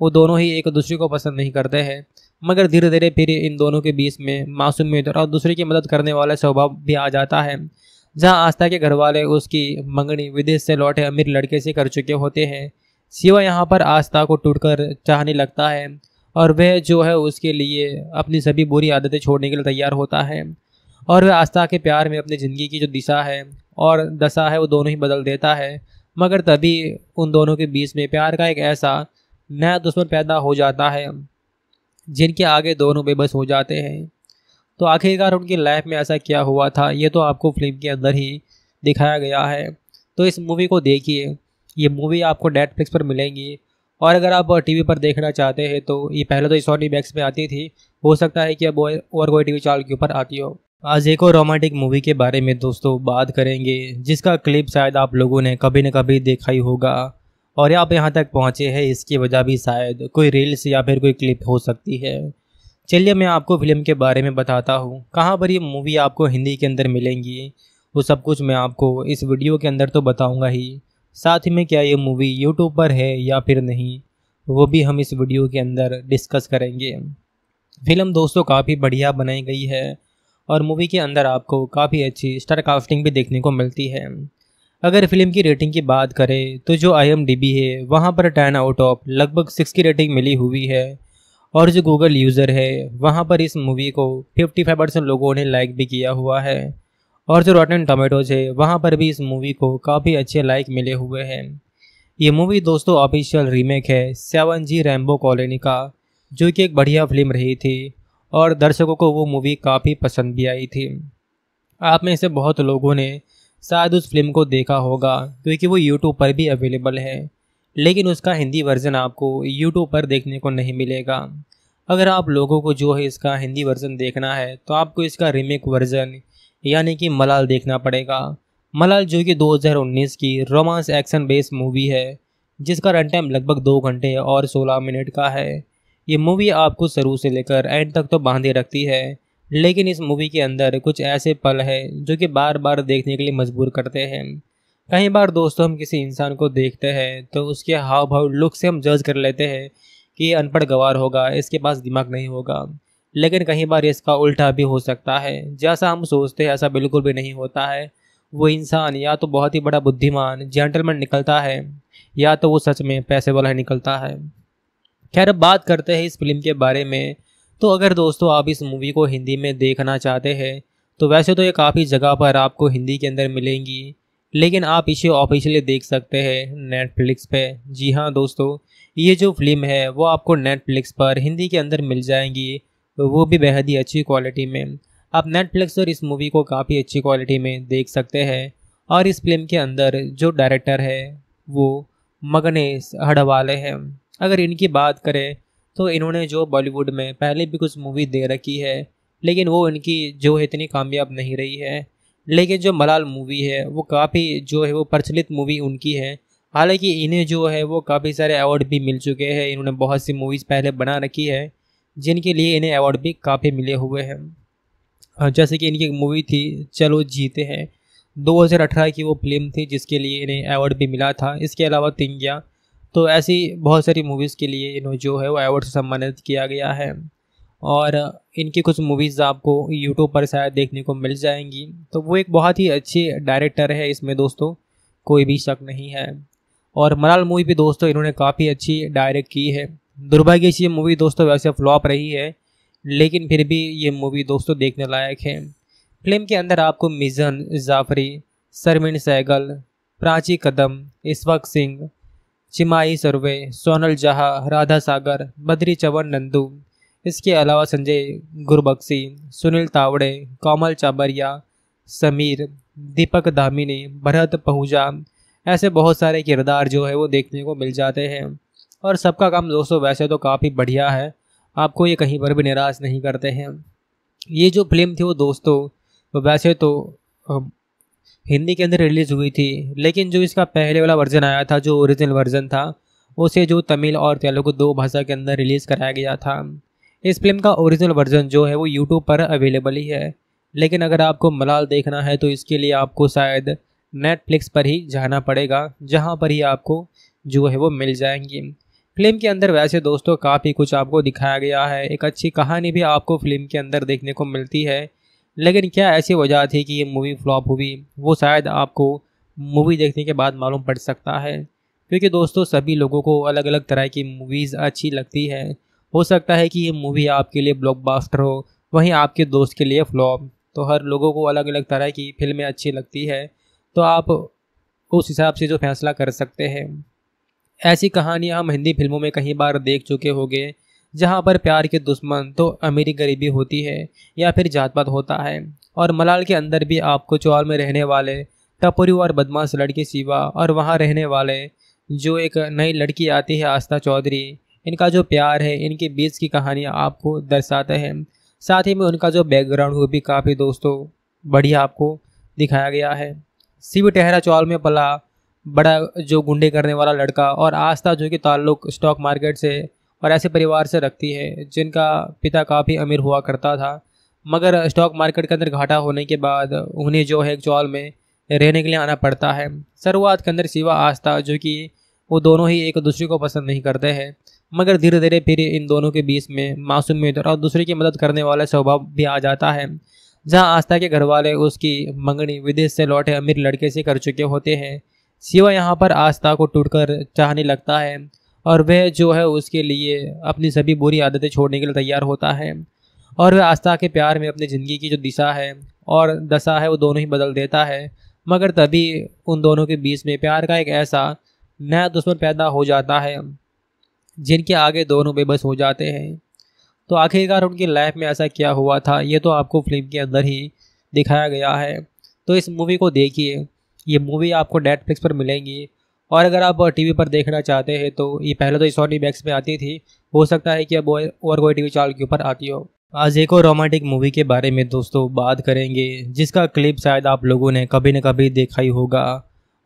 वो दोनों ही एक दूसरे को पसंद नहीं करते हैं मगर धीरे धीरे फिर इन दोनों के बीच में मासूमियत और दूसरे की मदद करने वाला स्वभाव भी आ जाता है जहां आस्था के घर वाले उसकी मंगनी विदेश से लौटे अमीर लड़के से कर चुके होते हैं शिवा यहाँ पर आस्था को टूटकर चाहने लगता है और वह जो है उसके लिए अपनी सभी बुरी आदतें छोड़ने के लिए तैयार होता है और वह आस्था के प्यार में अपनी ज़िंदगी की जो दिशा है और दशा है वो दोनों ही बदल देता है मगर तभी उन दोनों के बीच में प्यार का एक ऐसा नया दुश्मन पैदा हो जाता है जिनके आगे दोनों बेबस हो जाते हैं तो आखिरकार उनकी लाइफ में ऐसा क्या हुआ था ये तो आपको फिल्म के अंदर ही दिखाया गया है तो इस मूवी को देखिए ये मूवी आपको नेटफ्लिक्स पर मिलेंगी और अगर आप टीवी पर देखना चाहते हैं तो ये पहले तो सोनी मैक्स में आती थी हो सकता है कि अब और कोई टीवी चैनल के ऊपर आती हो आज एक और रोमांटिक मूवी के बारे में दोस्तों बात करेंगे जिसका क्लिप शायद आप लोगों ने कभी न कभी देखा ही होगा और आप यहाँ तक पहुँचे हैं इसकी वजह भी शायद कोई रील्स या फिर कोई क्लिप हो सकती है चलिए मैं आपको फिल्म के बारे में बताता हूँ कहाँ पर ये मूवी आपको हिंदी के अंदर मिलेंगी वो सब कुछ मैं आपको इस वीडियो के अंदर तो बताऊँगा ही साथ ही में क्या ये मूवी यूट्यूब पर है या फिर नहीं वो भी हम इस वीडियो के अंदर डिस्कस करेंगे फिल्म दोस्तों काफ़ी बढ़िया बनाई गई है और मूवी के अंदर आपको काफ़ी अच्छी स्टार कास्टिंग भी देखने को मिलती है अगर फिल्म की रेटिंग की बात करें तो जो आई है वहाँ पर टेन आउट ऑफ लगभग सिक्स की रेटिंग मिली हुई है और जो गूगल यूज़र है वहाँ पर इस मूवी को 55 परसेंट लोगों ने लाइक भी किया हुआ है और जो रॉटन टोमेटोज है वहाँ पर भी इस मूवी को काफ़ी अच्छे लाइक मिले हुए हैं ये मूवी दोस्तों ऑफिशियल रीमेक है सेवन जी रैम्बो कॉलोनी का जो कि एक बढ़िया फिल्म रही थी और दर्शकों को वो मूवी काफ़ी पसंद भी आई थी आप में से बहुत लोगों ने शायद उस फिल्म को देखा होगा क्योंकि वो यूट्यूब पर भी अवेलेबल है लेकिन उसका हिंदी वर्जन आपको यूट्यूब पर देखने को नहीं मिलेगा अगर आप लोगों को जो है इसका हिंदी वर्जन देखना है तो आपको इसका रीमेक वर्जन यानी कि मलाल देखना पड़ेगा मलाल जो कि 2019 की रोमांस एक्शन बेस्ड मूवी है जिसका रन टाइम लगभग दो घंटे और 16 मिनट का है ये मूवी आपको शुरू से लेकर एंड तक तो बांधे रखती है लेकिन इस मूवी के अंदर कुछ ऐसे पल हैं जो कि बार बार देखने के लिए मजबूर करते हैं कई बार दोस्तों हम किसी इंसान को देखते हैं तो उसके हाव भाव लुक से हम जज कर लेते हैं कि ये अनपढ़ गवार होगा इसके पास दिमाग नहीं होगा लेकिन कहीं बार इसका उल्टा भी हो सकता है जैसा हम सोचते हैं ऐसा बिल्कुल भी नहीं होता है वो इंसान या तो बहुत ही बड़ा बुद्धिमान जेंटलमैन निकलता है या तो वो सच में पैसे वाला निकलता है खैर अब बात करते हैं इस फिल्म के बारे में तो अगर दोस्तों आप इस मूवी को हिंदी में देखना चाहते हैं तो वैसे तो ये काफ़ी जगह पर आपको हिंदी के अंदर मिलेंगी लेकिन आप इसे ऑफिशियली देख सकते हैं नेटफ्लिक्स पे जी हाँ दोस्तों ये जो फिल्म है वो आपको नेटफ्लिक्स पर हिंदी के अंदर मिल जाएंगी तो वो भी बेहद ही अच्छी क्वालिटी में आप नेटफ्लिक्स पर इस मूवी को काफ़ी अच्छी क्वालिटी में देख सकते हैं और इस फिल्म के अंदर जो डायरेक्टर है वो मगनेश हड़वाले हैं अगर इनकी बात करें तो इन्होंने जो बॉलीवुड में पहले भी कुछ मूवी दे रखी है लेकिन वो इनकी जो है इतनी कामयाब नहीं रही है लेकिन जो मलाल मूवी है वो काफ़ी जो है वो प्रचलित मूवी उनकी है हालांकि इन्हें जो है वो काफ़ी सारे अवार्ड भी मिल चुके हैं इन्होंने बहुत सी मूवीज़ पहले बना रखी है जिनके लिए इन्हें अवार्ड भी काफ़ी मिले हुए हैं जैसे कि इनकी मूवी थी चलो जीते हैं 2018 की वो फिल्म थी जिसके लिए इन्हें अवार्ड भी मिला था इसके अलावा तिंगिया तो ऐसी बहुत सारी मूवीज़ के लिए इन्हें जो है वो अवार्ड से सम्मानित किया गया है और इनकी कुछ मूवीज़ आपको यूट्यूब पर शायद देखने को मिल जाएंगी तो वो एक बहुत ही अच्छे डायरेक्टर है इसमें दोस्तों कोई भी शक नहीं है और मलाल मूवी भी दोस्तों इन्होंने काफ़ी अच्छी डायरेक्ट की है दुर्भाग्य से ये मूवी दोस्तों वैसे फ्लॉप रही है लेकिन फिर भी ये मूवी दोस्तों देखने लायक है फिल्म के अंदर आपको मिजन जाफरी सरमिन सहगल प्राची कदम इस्वक सिंह चिमाई सर्वे सोनल जहा राधा सागर बद्री चवन नंदू इसके अलावा संजय गुरबक्सी सुनील तावड़े कोमल चाबरिया समीर दीपक दामिनी भरत पहुजा ऐसे बहुत सारे किरदार जो है वो देखने को मिल जाते हैं और सबका काम दोस्तों वैसे तो काफ़ी बढ़िया है आपको ये कहीं पर भी निराश नहीं करते हैं ये जो फिल्म थी वो दोस्तों वैसे तो हिंदी के अंदर रिलीज़ हुई थी लेकिन जो इसका पहले वाला वर्जन आया था जो ओरिजिनल वर्जन था उसे जो तमिल और तेलुगु दो भाषा के अंदर रिलीज़ कराया गया था इस फिल्म का ओरिजिनल वर्जन जो है वो यूट्यूब पर अवेलेबल ही है लेकिन अगर आपको मलाल देखना है तो इसके लिए आपको शायद नेटफ्लिक्स पर ही जाना पड़ेगा जहाँ पर ही आपको जो है वो मिल जाएंगी फिल्म के अंदर वैसे दोस्तों काफ़ी कुछ आपको दिखाया गया है एक अच्छी कहानी भी आपको फिल्म के अंदर देखने को मिलती है लेकिन क्या ऐसी वजह थी कि ये मूवी फ्लॉप हुई वो शायद आपको मूवी देखने के बाद मालूम पड़ सकता है क्योंकि दोस्तों सभी लोगों को अलग अलग तरह की मूवीज़ अच्छी लगती है हो सकता है कि ये मूवी आपके लिए ब्लॉकबस्टर हो वहीं आपके दोस्त के लिए फ्लॉप तो हर लोगों को अलग अलग तरह की फिल्में अच्छी लगती है तो आप उस हिसाब से जो फैसला कर सकते हैं ऐसी कहानियाँ हम हिंदी फिल्मों में कई बार देख चुके होंगे जहाँ पर प्यार के दुश्मन तो अमीरी गरीबी होती है या फिर जात पात होता है और मलाल के अंदर भी आपको चौल में रहने वाले टपरू और बदमाश लड़की शिवा और वहाँ रहने वाले जो एक नई लड़की आती है आस्था चौधरी इनका जो प्यार है इनके बीच की कहानियाँ आपको दर्शाते हैं साथ ही में उनका जो बैकग्राउंड वो भी काफ़ी दोस्तों बढ़िया आपको दिखाया गया है शिव टहरा चौल में पला बड़ा जो गुंडे करने वाला लड़का और आस्था जो कि ताल्लुक स्टॉक मार्केट से और ऐसे परिवार से रखती है जिनका पिता काफ़ी अमीर हुआ करता था मगर स्टॉक मार्केट के अंदर घाटा होने के बाद उन्हें जो है चौल में रहने के लिए आना पड़ता है शुरुआत के अंदर सिवा आस्था जो कि वो दोनों ही एक दूसरे को पसंद नहीं करते हैं मगर धीरे धीरे फिर इन दोनों के बीच में मासूमियत और दूसरे की मदद करने वाला स्वभाव भी आ जाता है जहां आस्था के घर वाले उसकी मंगनी विदेश से लौटे अमीर लड़के से कर चुके होते हैं शिवा यहाँ पर आस्था को टूटकर चाहने लगता है और वह जो है उसके लिए अपनी सभी बुरी आदतें छोड़ने के लिए तैयार होता है और वह आस्था के प्यार में अपनी ज़िंदगी की जो दिशा है और दशा है वो दोनों ही बदल देता है मगर तभी उन दोनों के बीच में प्यार का एक ऐसा नया दुश्मन पैदा हो जाता है जिनके आगे दोनों बेबस हो जाते हैं तो आखिरकार उनकी लाइफ में ऐसा क्या हुआ था ये तो आपको फिल्म के अंदर ही दिखाया गया है तो इस मूवी को देखिए ये मूवी आपको नेटफ्लिक्स पर मिलेंगी और अगर आप टीवी पर देखना चाहते हैं तो ये पहले तो सोनी मैक्स में आती थी हो सकता है कि अब और कोई टीवी चैनल के ऊपर आती हो आज एक और रोमांटिक मूवी के बारे में दोस्तों बात करेंगे जिसका क्लिप शायद आप लोगों ने कभी न कभी देखा ही होगा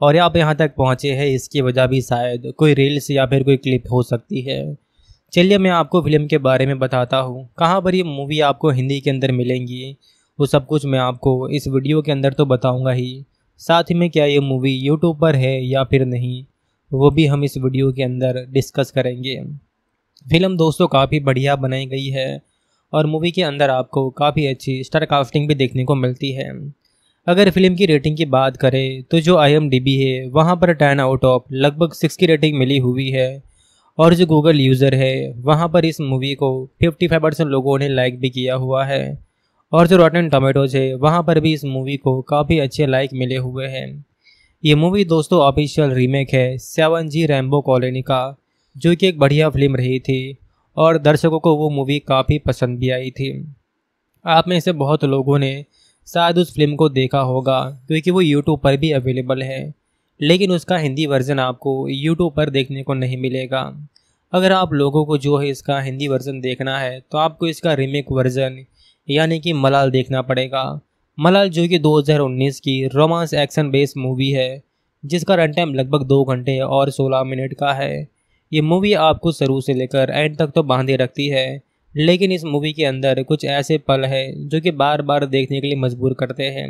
और आप यहाँ तक पहुँचे हैं इसकी वजह भी शायद कोई रील्स या फिर कोई क्लिप हो सकती है चलिए मैं आपको फिल्म के बारे में बताता हूँ कहाँ पर ये मूवी आपको हिंदी के अंदर मिलेंगी वो सब कुछ मैं आपको इस वीडियो के अंदर तो बताऊँगा ही साथ ही में क्या ये मूवी यूट्यूब पर है या फिर नहीं वो भी हम इस वीडियो के अंदर डिस्कस करेंगे फिल्म दोस्तों काफ़ी बढ़िया बनाई गई है और मूवी के अंदर आपको काफ़ी अच्छी स्टार कास्टिंग भी देखने को मिलती है अगर फिल्म की रेटिंग की बात करें तो जो आई है वहाँ पर टेन आउट ऑफ लगभग सिक्स की रेटिंग मिली हुई है और जो गूगल यूज़र है वहाँ पर इस मूवी को 55 परसेंट लोगों ने लाइक भी किया हुआ है और जो रॉटन टोमेटोज है वहाँ पर भी इस मूवी को काफ़ी अच्छे लाइक मिले हुए हैं ये मूवी दोस्तों ऑफिशियल रीमेक है सेवन जी रैम्बो कॉलोनी का जो कि एक बढ़िया फिल्म रही थी और दर्शकों को वो मूवी काफ़ी पसंद भी आई थी आप में से बहुत लोगों ने शायद उस फिल्म को देखा होगा क्योंकि वो यूट्यूब पर भी अवेलेबल है लेकिन उसका हिंदी वर्जन आपको यूट्यूब पर देखने को नहीं मिलेगा अगर आप लोगों को जो है इसका हिंदी वर्जन देखना है तो आपको इसका रीमेक वर्जन यानी कि मलाल देखना पड़ेगा मलाल जो कि 2019 की रोमांस एक्शन बेस्ड मूवी है जिसका रन टाइम लगभग दो घंटे और 16 मिनट का है ये मूवी आपको शुरू से लेकर एंड तक तो बांधे रखती है लेकिन इस मूवी के अंदर कुछ ऐसे पल हैं जो कि बार बार देखने के लिए मजबूर करते हैं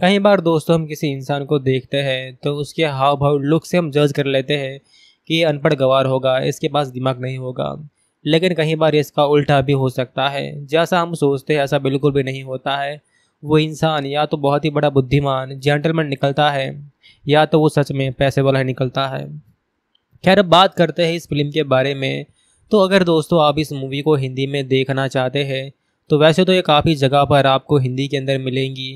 कई बार दोस्तों हम किसी इंसान को देखते हैं तो उसके हाव भाव लुक से हम जज कर लेते हैं कि ये अनपढ़ गवार होगा इसके पास दिमाग नहीं होगा लेकिन कहीं बार इसका उल्टा भी हो सकता है जैसा हम सोचते हैं ऐसा बिल्कुल भी नहीं होता है वो इंसान या तो बहुत ही बड़ा बुद्धिमान जेंटलमैन निकलता है या तो वो सच में पैसे वाला निकलता है खैर अब बात करते हैं इस फिल्म के बारे में तो अगर दोस्तों आप इस मूवी को हिंदी में देखना चाहते हैं तो वैसे तो ये काफ़ी जगह पर आपको हिंदी के अंदर मिलेंगी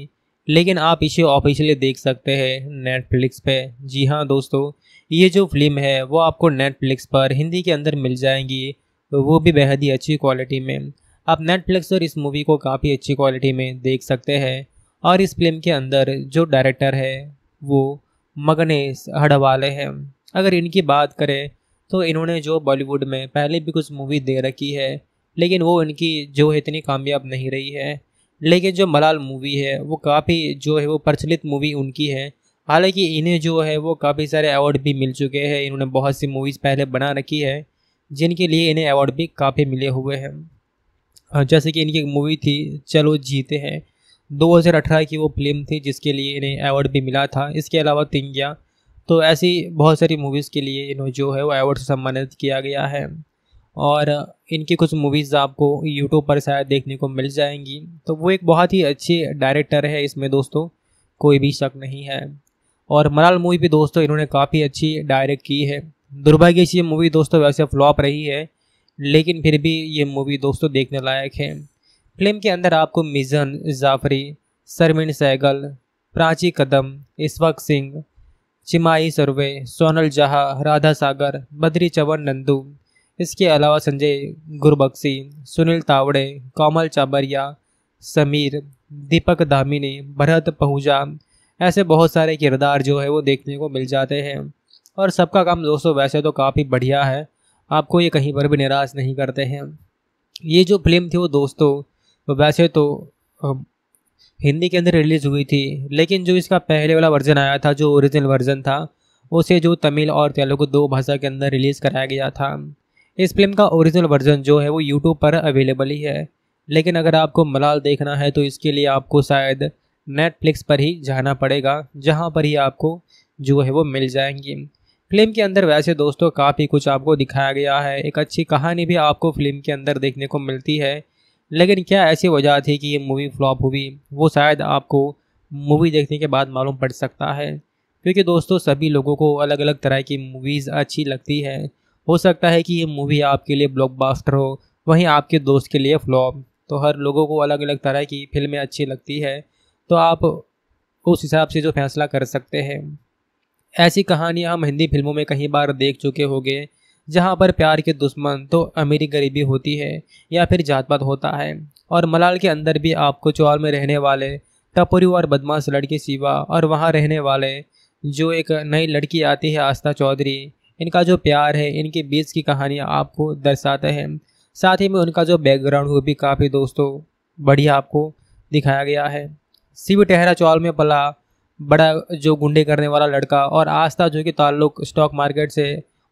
लेकिन आप इसे ऑफिशियली देख सकते हैं नेटफ्लिक्स पे जी हाँ दोस्तों ये जो फिल्म है वो आपको नेटफ्लिक्स पर हिंदी के अंदर मिल जाएंगी तो वो भी बेहद ही अच्छी क्वालिटी में आप नेटफ्लिक्स पर इस मूवी को काफ़ी अच्छी क्वालिटी में देख सकते हैं और इस फिल्म के अंदर जो डायरेक्टर है वो मगनेश हड़वाले हैं अगर इनकी बात करें तो इन्होंने जो बॉलीवुड में पहले भी कुछ मूवी दे रखी है लेकिन वो इनकी जो है इतनी कामयाब नहीं रही है लेकिन जो मलाल मूवी है वो काफ़ी जो है वो प्रचलित मूवी उनकी है हालांकि इन्हें जो है वो काफ़ी सारे अवार्ड भी मिल चुके हैं इन्होंने बहुत सी मूवीज़ पहले बना रखी है जिनके लिए इन्हें अवार्ड भी काफ़ी मिले हुए हैं जैसे कि इनकी मूवी थी चलो जीते हैं 2018 की वो फिल्म थी जिसके लिए इन्हें अवार्ड भी मिला था इसके अलावा तिंगिया तो ऐसी बहुत सारी मूवीज़ के लिए इन्हें जो है वो अवार्ड से सम्मानित किया गया है और इनकी कुछ मूवीज़ आपको यूट्यूब पर शायद देखने को मिल जाएंगी तो वो एक बहुत ही अच्छे डायरेक्टर है इसमें दोस्तों कोई भी शक नहीं है और मलाल मूवी भी दोस्तों इन्होंने काफ़ी अच्छी डायरेक्ट की है दुर्भाग्य से ये मूवी दोस्तों वैसे फ्लॉप रही है लेकिन फिर भी ये मूवी दोस्तों देखने लायक है फिल्म के अंदर आपको मिजन जाफरी सरमिन सहगल प्राची कदम इस्वक सिंह चिमाई सर्वे सोनल जहा राधा सागर बद्री चवन नंदू इसके अलावा संजय गुरबक्सी सुनील तावड़े कोमल चाबरिया समीर दीपक दामिनी भरत पहुजा ऐसे बहुत सारे किरदार जो है वो देखने को मिल जाते हैं और सबका काम दोस्तों वैसे तो काफ़ी बढ़िया है आपको ये कहीं पर भी निराश नहीं करते हैं ये जो फिल्म थी वो दोस्तों वैसे तो हिंदी के अंदर रिलीज़ हुई थी लेकिन जो इसका पहले वाला वर्जन आया था जो ओरिजिनल वर्जन था उसे जो तमिल और तेलुगु दो भाषा के अंदर रिलीज़ कराया गया था इस फिल्म का ओरिजिनल वर्जन जो है वो यूट्यूब पर अवेलेबल ही है लेकिन अगर आपको मलाल देखना है तो इसके लिए आपको शायद नेटफ्लिक्स पर ही जाना पड़ेगा जहाँ पर ही आपको जो है वो मिल जाएंगी फिल्म के अंदर वैसे दोस्तों काफ़ी कुछ आपको दिखाया गया है एक अच्छी कहानी भी आपको फिल्म के अंदर देखने को मिलती है लेकिन क्या ऐसी वजह थी कि ये मूवी फ्लॉप हुई वो शायद आपको मूवी देखने के बाद मालूम पड़ सकता है क्योंकि दोस्तों सभी लोगों को अलग अलग तरह की मूवीज़ अच्छी लगती है हो सकता है कि ये मूवी आपके लिए ब्लॉकबस्टर हो वहीं आपके दोस्त के लिए फ्लॉप तो हर लोगों को अलग अलग तरह की फिल्में अच्छी लगती है तो आप उस हिसाब से जो फैसला कर सकते हैं ऐसी कहानियाँ हम हिंदी फिल्मों में कई बार देख चुके होंगे जहाँ पर प्यार के दुश्मन तो अमीरी गरीबी होती है या फिर जात पात होता है और मलाल के अंदर भी आपको चौल में रहने वाले टपरू और बदमाश लड़की शिवा और वहाँ रहने वाले जो एक नई लड़की आती है आस्था चौधरी इनका जो प्यार है इनके बीच की कहानियाँ आपको दर्शाते हैं साथ ही में उनका जो बैकग्राउंड वो भी काफ़ी दोस्तों बढ़िया आपको दिखाया गया है शिव टहरा चौल में पला बड़ा जो गुंडे करने वाला लड़का और आस्था जो कि ताल्लुक स्टॉक मार्केट से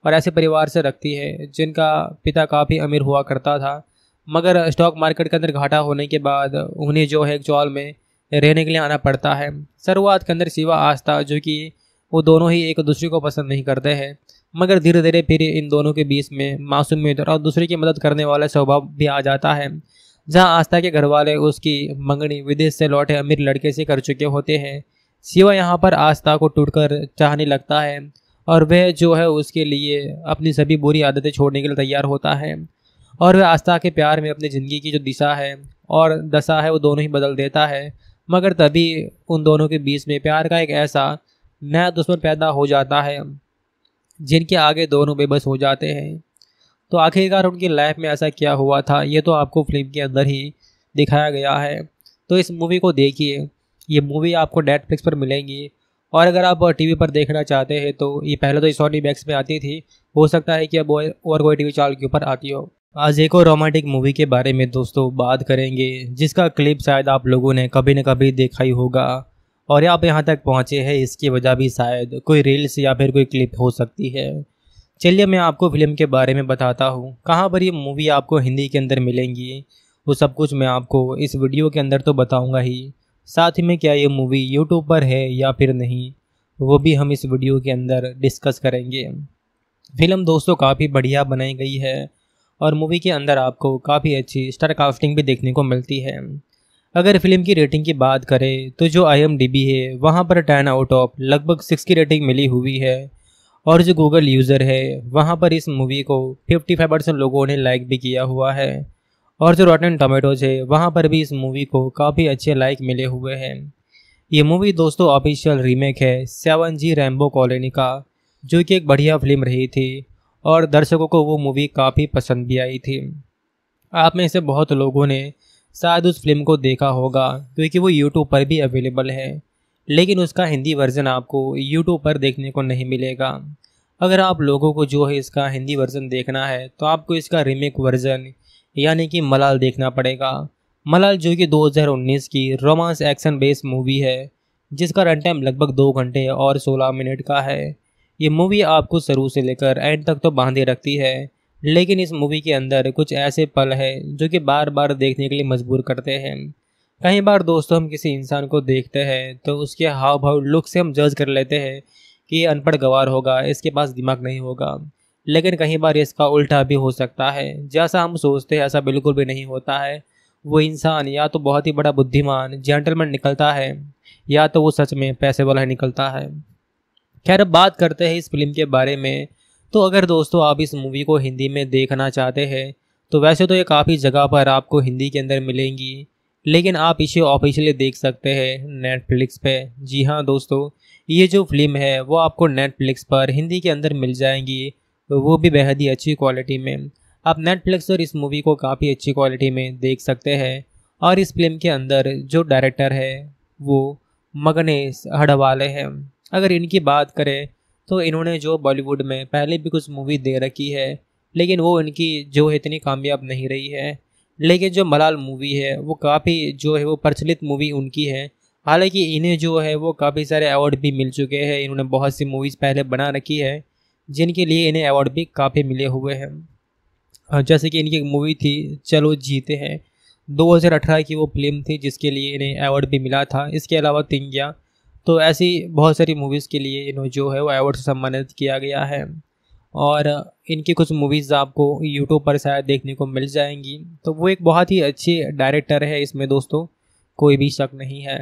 और ऐसे परिवार से रखती है जिनका पिता काफ़ी अमीर हुआ करता था मगर स्टॉक मार्केट के अंदर घाटा होने के बाद उन्हें जो है चौल में रहने के लिए आना पड़ता है शुरुआत के अंदर सिवा आस्था जो कि वो दोनों ही एक दूसरे को पसंद नहीं करते हैं मगर धीरे धीरे फिर इन दोनों के बीच में मासूमियत और दूसरे की मदद करने वाला स्वभाव भी आ जाता है जहां आस्था के घर वाले उसकी मंगनी विदेश से लौटे अमीर लड़के से कर चुके होते हैं शिवा यहाँ पर आस्था को टूटकर चाहने लगता है और वह जो है उसके लिए अपनी सभी बुरी आदतें छोड़ने के लिए तैयार होता है और वह आस्था के प्यार में अपनी ज़िंदगी की जो दिशा है और दशा है वो दोनों ही बदल देता है मगर तभी उन दोनों के बीच में प्यार का एक ऐसा नया दुश्मन पैदा हो जाता है जिनके आगे दोनों बेबस हो जाते हैं तो आखिरकार उनकी लाइफ में ऐसा क्या हुआ था ये तो आपको फिल्म के अंदर ही दिखाया गया है तो इस मूवी को देखिए ये मूवी आपको नेटफ्लिक्स पर मिलेंगी और अगर आप टीवी पर देखना चाहते हैं तो ये पहले तो सोनी मैक्स में आती थी हो सकता है कि अब और कोई टीवी चैनल के ऊपर आती हो आज एक और रोमांटिक मूवी के बारे में दोस्तों बात करेंगे जिसका क्लिप शायद आप लोगों ने कभी न कभी देखा ही होगा और आप यहाँ तक पहुँचे हैं इसकी वजह भी शायद कोई रील्स या फिर कोई क्लिप हो सकती है चलिए मैं आपको फिल्म के बारे में बताता हूँ कहाँ पर ये मूवी आपको हिंदी के अंदर मिलेंगी वो सब कुछ मैं आपको इस वीडियो के अंदर तो बताऊँगा ही साथ ही में क्या ये मूवी यूट्यूब पर है या फिर नहीं वो भी हम इस वीडियो के अंदर डिस्कस करेंगे फिल्म दोस्तों काफ़ी बढ़िया बनाई गई है और मूवी के अंदर आपको काफ़ी अच्छी स्टार कास्टिंग भी देखने को मिलती है अगर फिल्म की रेटिंग की बात करें तो जो आई है वहाँ पर टेन आउट ऑफ लगभग सिक्स की रेटिंग मिली हुई है और जो गूगल यूज़र है वहाँ पर इस मूवी को फाइव परसेंट लोगों ने लाइक भी किया हुआ है और जो रॉटन टोमेटोज है वहाँ पर भी इस मूवी को काफ़ी अच्छे लाइक मिले हुए हैं ये मूवी दोस्तों ऑफिशियल रीमेक है सेवन जी रैम्बो कॉलोनी का जो कि एक बढ़िया फिल्म रही थी और दर्शकों को वो मूवी काफ़ी पसंद भी आई थी आप में से बहुत लोगों ने शायद उस फिल्म को देखा होगा क्योंकि वो यूट्यूब पर भी अवेलेबल है लेकिन उसका हिंदी वर्जन आपको यूट्यूब पर देखने को नहीं मिलेगा अगर आप लोगों को जो है इसका हिंदी वर्जन देखना है तो आपको इसका रीमेक वर्जन यानी कि मलाल देखना पड़ेगा मलाल जो कि 2019 की रोमांस एक्शन बेस्ड मूवी है जिसका रन टाइम लगभग दो घंटे और 16 मिनट का है ये मूवी आपको शुरू से लेकर एंड तक तो बांधे रखती है लेकिन इस मूवी के अंदर कुछ ऐसे पल हैं जो कि बार बार देखने के लिए मजबूर करते हैं कई बार दोस्तों हम किसी इंसान को देखते हैं तो उसके हाव भाव लुक से हम जज कर लेते हैं कि ये अनपढ़ गवार होगा इसके पास दिमाग नहीं होगा लेकिन कहीं बार इसका उल्टा भी हो सकता है जैसा हम सोचते हैं ऐसा बिल्कुल भी नहीं होता है वो इंसान या तो बहुत ही बड़ा बुद्धिमान जेंटलमैन निकलता है या तो वो सच में पैसे वाला निकलता है खैर अब बात करते हैं इस फिल्म के बारे में तो अगर दोस्तों आप इस मूवी को हिंदी में देखना चाहते हैं तो वैसे तो ये काफ़ी जगह पर आपको हिंदी के अंदर मिलेंगी लेकिन आप इसे ऑफिशियली देख सकते हैं नेटफ्लिक्स पे जी हाँ दोस्तों ये जो फिल्म है वो आपको नेटफ्लिक्स पर हिंदी के अंदर मिल जाएंगी तो वो भी बेहद ही अच्छी क्वालिटी में आप नेटफ्लिक्स पर इस मूवी को काफ़ी अच्छी क्वालिटी में देख सकते हैं और इस फिल्म के अंदर जो डायरेक्टर है वो मगनेश हड़वाले हैं अगर इनकी बात करें तो इन्होंने जो बॉलीवुड में पहले भी कुछ मूवी दे रखी है लेकिन वो इनकी जो है इतनी कामयाब नहीं रही है लेकिन जो मलाल मूवी है वो काफ़ी जो है वो प्रचलित मूवी उनकी है हालांकि इन्हें जो है वो काफ़ी सारे अवार्ड भी मिल चुके हैं इन्होंने बहुत सी मूवीज़ पहले बना रखी है जिनके लिए इन्हें अवार्ड भी काफ़ी मिले हुए हैं जैसे कि इनकी मूवी थी चलो जीते हैं 2018 की वो फिल्म थी जिसके लिए इन्हें अवार्ड भी मिला था इसके अलावा तिंगिया तो ऐसी बहुत सारी मूवीज़ के लिए इन्हें जो है वो अवार्ड से सम्मानित किया गया है और इनकी कुछ मूवीज़ आपको यूट्यूब पर शायद देखने को मिल जाएंगी तो वो एक बहुत ही अच्छे डायरेक्टर है इसमें दोस्तों कोई भी शक नहीं है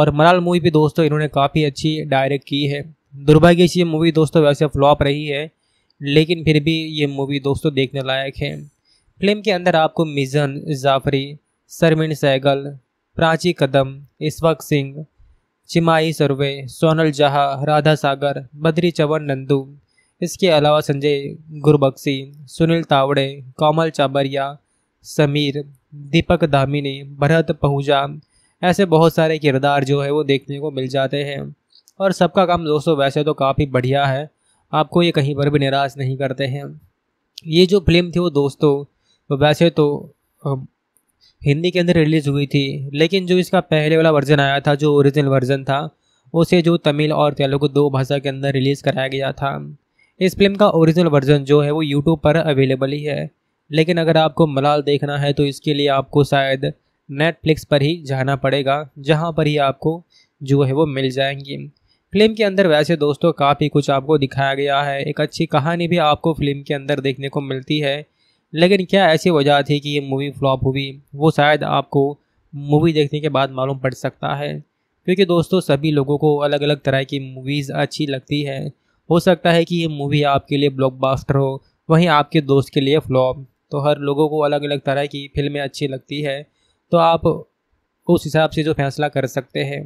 और मलाल मूवी भी दोस्तों इन्होंने काफ़ी अच्छी डायरेक्ट की है दुर्भाग्य से ये मूवी दोस्तों वैसे फ्लॉप रही है लेकिन फिर भी ये मूवी दोस्तों देखने लायक है फिल्म के अंदर आपको मिजन जाफरी सरमिन सहगल प्राची कदम इस्वक सिंह चिमाई सर्वे सोनल जहा राधा सागर बद्री चवन नंदू इसके अलावा संजय गुरबक्सी सुनील तावड़े कोमल चाबरिया समीर दीपक दामिनी भरत पहुजा ऐसे बहुत सारे किरदार जो है वो देखने को मिल जाते हैं और सबका काम दोस्तों वैसे तो काफ़ी बढ़िया है आपको ये कहीं पर भी निराश नहीं करते हैं ये जो फिल्म थी वो दोस्तों वैसे तो हिंदी के अंदर रिलीज़ हुई थी लेकिन जो इसका पहले वाला वर्जन आया था जो ओरिजिनल वर्जन था उसे जो तमिल और तेलुगु दो भाषा के अंदर रिलीज़ कराया गया था इस फिल्म का ओरिजिनल वर्जन जो है वो यूट्यूब पर अवेलेबल ही है लेकिन अगर आपको मलाल देखना है तो इसके लिए आपको शायद नेटफ्लिक्स पर ही जाना पड़ेगा जहाँ पर ही आपको जो है वो मिल जाएंगी फिल्म के अंदर वैसे दोस्तों काफ़ी कुछ आपको दिखाया गया है एक अच्छी कहानी भी आपको फिल्म के अंदर देखने को मिलती है लेकिन क्या ऐसी वजह थी कि ये मूवी फ्लॉप हुई वो शायद आपको मूवी देखने के बाद मालूम पड़ सकता है क्योंकि दोस्तों सभी लोगों को अलग अलग तरह की मूवीज़ अच्छी लगती है हो सकता है कि ये मूवी आपके लिए ब्लॉकबस्टर हो वहीं आपके दोस्त के लिए फ्लॉप तो हर लोगों को अलग अलग तरह की फिल्में अच्छी लगती है तो आप उस हिसाब से जो फैसला कर सकते हैं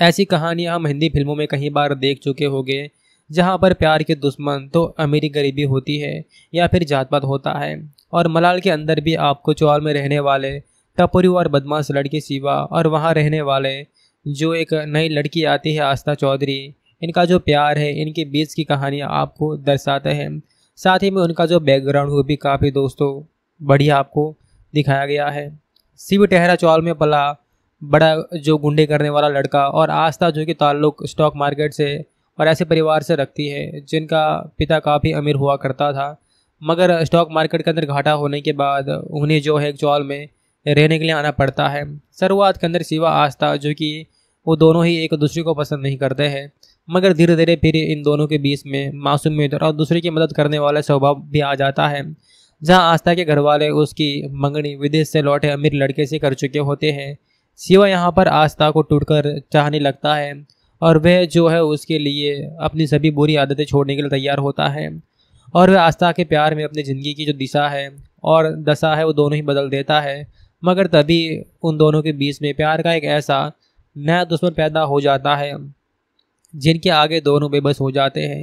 ऐसी कहानियाँ हम हिंदी फिल्मों में कई बार देख चुके होंगे जहाँ पर प्यार के दुश्मन तो अमीरी गरीबी होती है या फिर जात पात होता है और मलाल के अंदर भी आपको चौल में रहने वाले टपरू और बदमाश लड़की शिवा और वहाँ रहने वाले जो एक नई लड़की आती है आस्था चौधरी इनका जो प्यार है इनके बीच की कहानियाँ आपको दर्शाते हैं साथ ही में उनका जो बैकग्राउंड वो भी काफ़ी दोस्तों बढ़िया आपको दिखाया गया है शिव टहरा चौल में पला बड़ा जो गुंडे करने वाला लड़का और आस्था जो कि ताल्लुक स्टॉक मार्केट से और ऐसे परिवार से रखती है जिनका पिता काफ़ी अमीर हुआ करता था मगर स्टॉक मार्केट के अंदर घाटा होने के बाद उन्हें जो है चौल में रहने के लिए आना पड़ता है शुरुआत के अंदर सिवा आस्था जो कि वो दोनों ही एक दूसरे को पसंद नहीं करते हैं मगर धीरे धीरे फिर इन दोनों के बीच में मासूमियत और दूसरे की मदद करने वाला स्वभाव भी आ जाता है जहां आस्था के घर वाले उसकी मंगनी विदेश से लौटे अमीर लड़के से कर चुके होते हैं शिवा यहाँ पर आस्था को टूटकर चाहने लगता है और वह जो है उसके लिए अपनी सभी बुरी आदतें छोड़ने के लिए तैयार होता है और वह आस्था के प्यार में अपनी ज़िंदगी की जो दिशा है और दशा है वो दोनों ही बदल देता है मगर तभी उन दोनों के बीच में प्यार का एक ऐसा नया दुश्मन पैदा हो जाता है जिनके आगे दोनों बेबस हो जाते हैं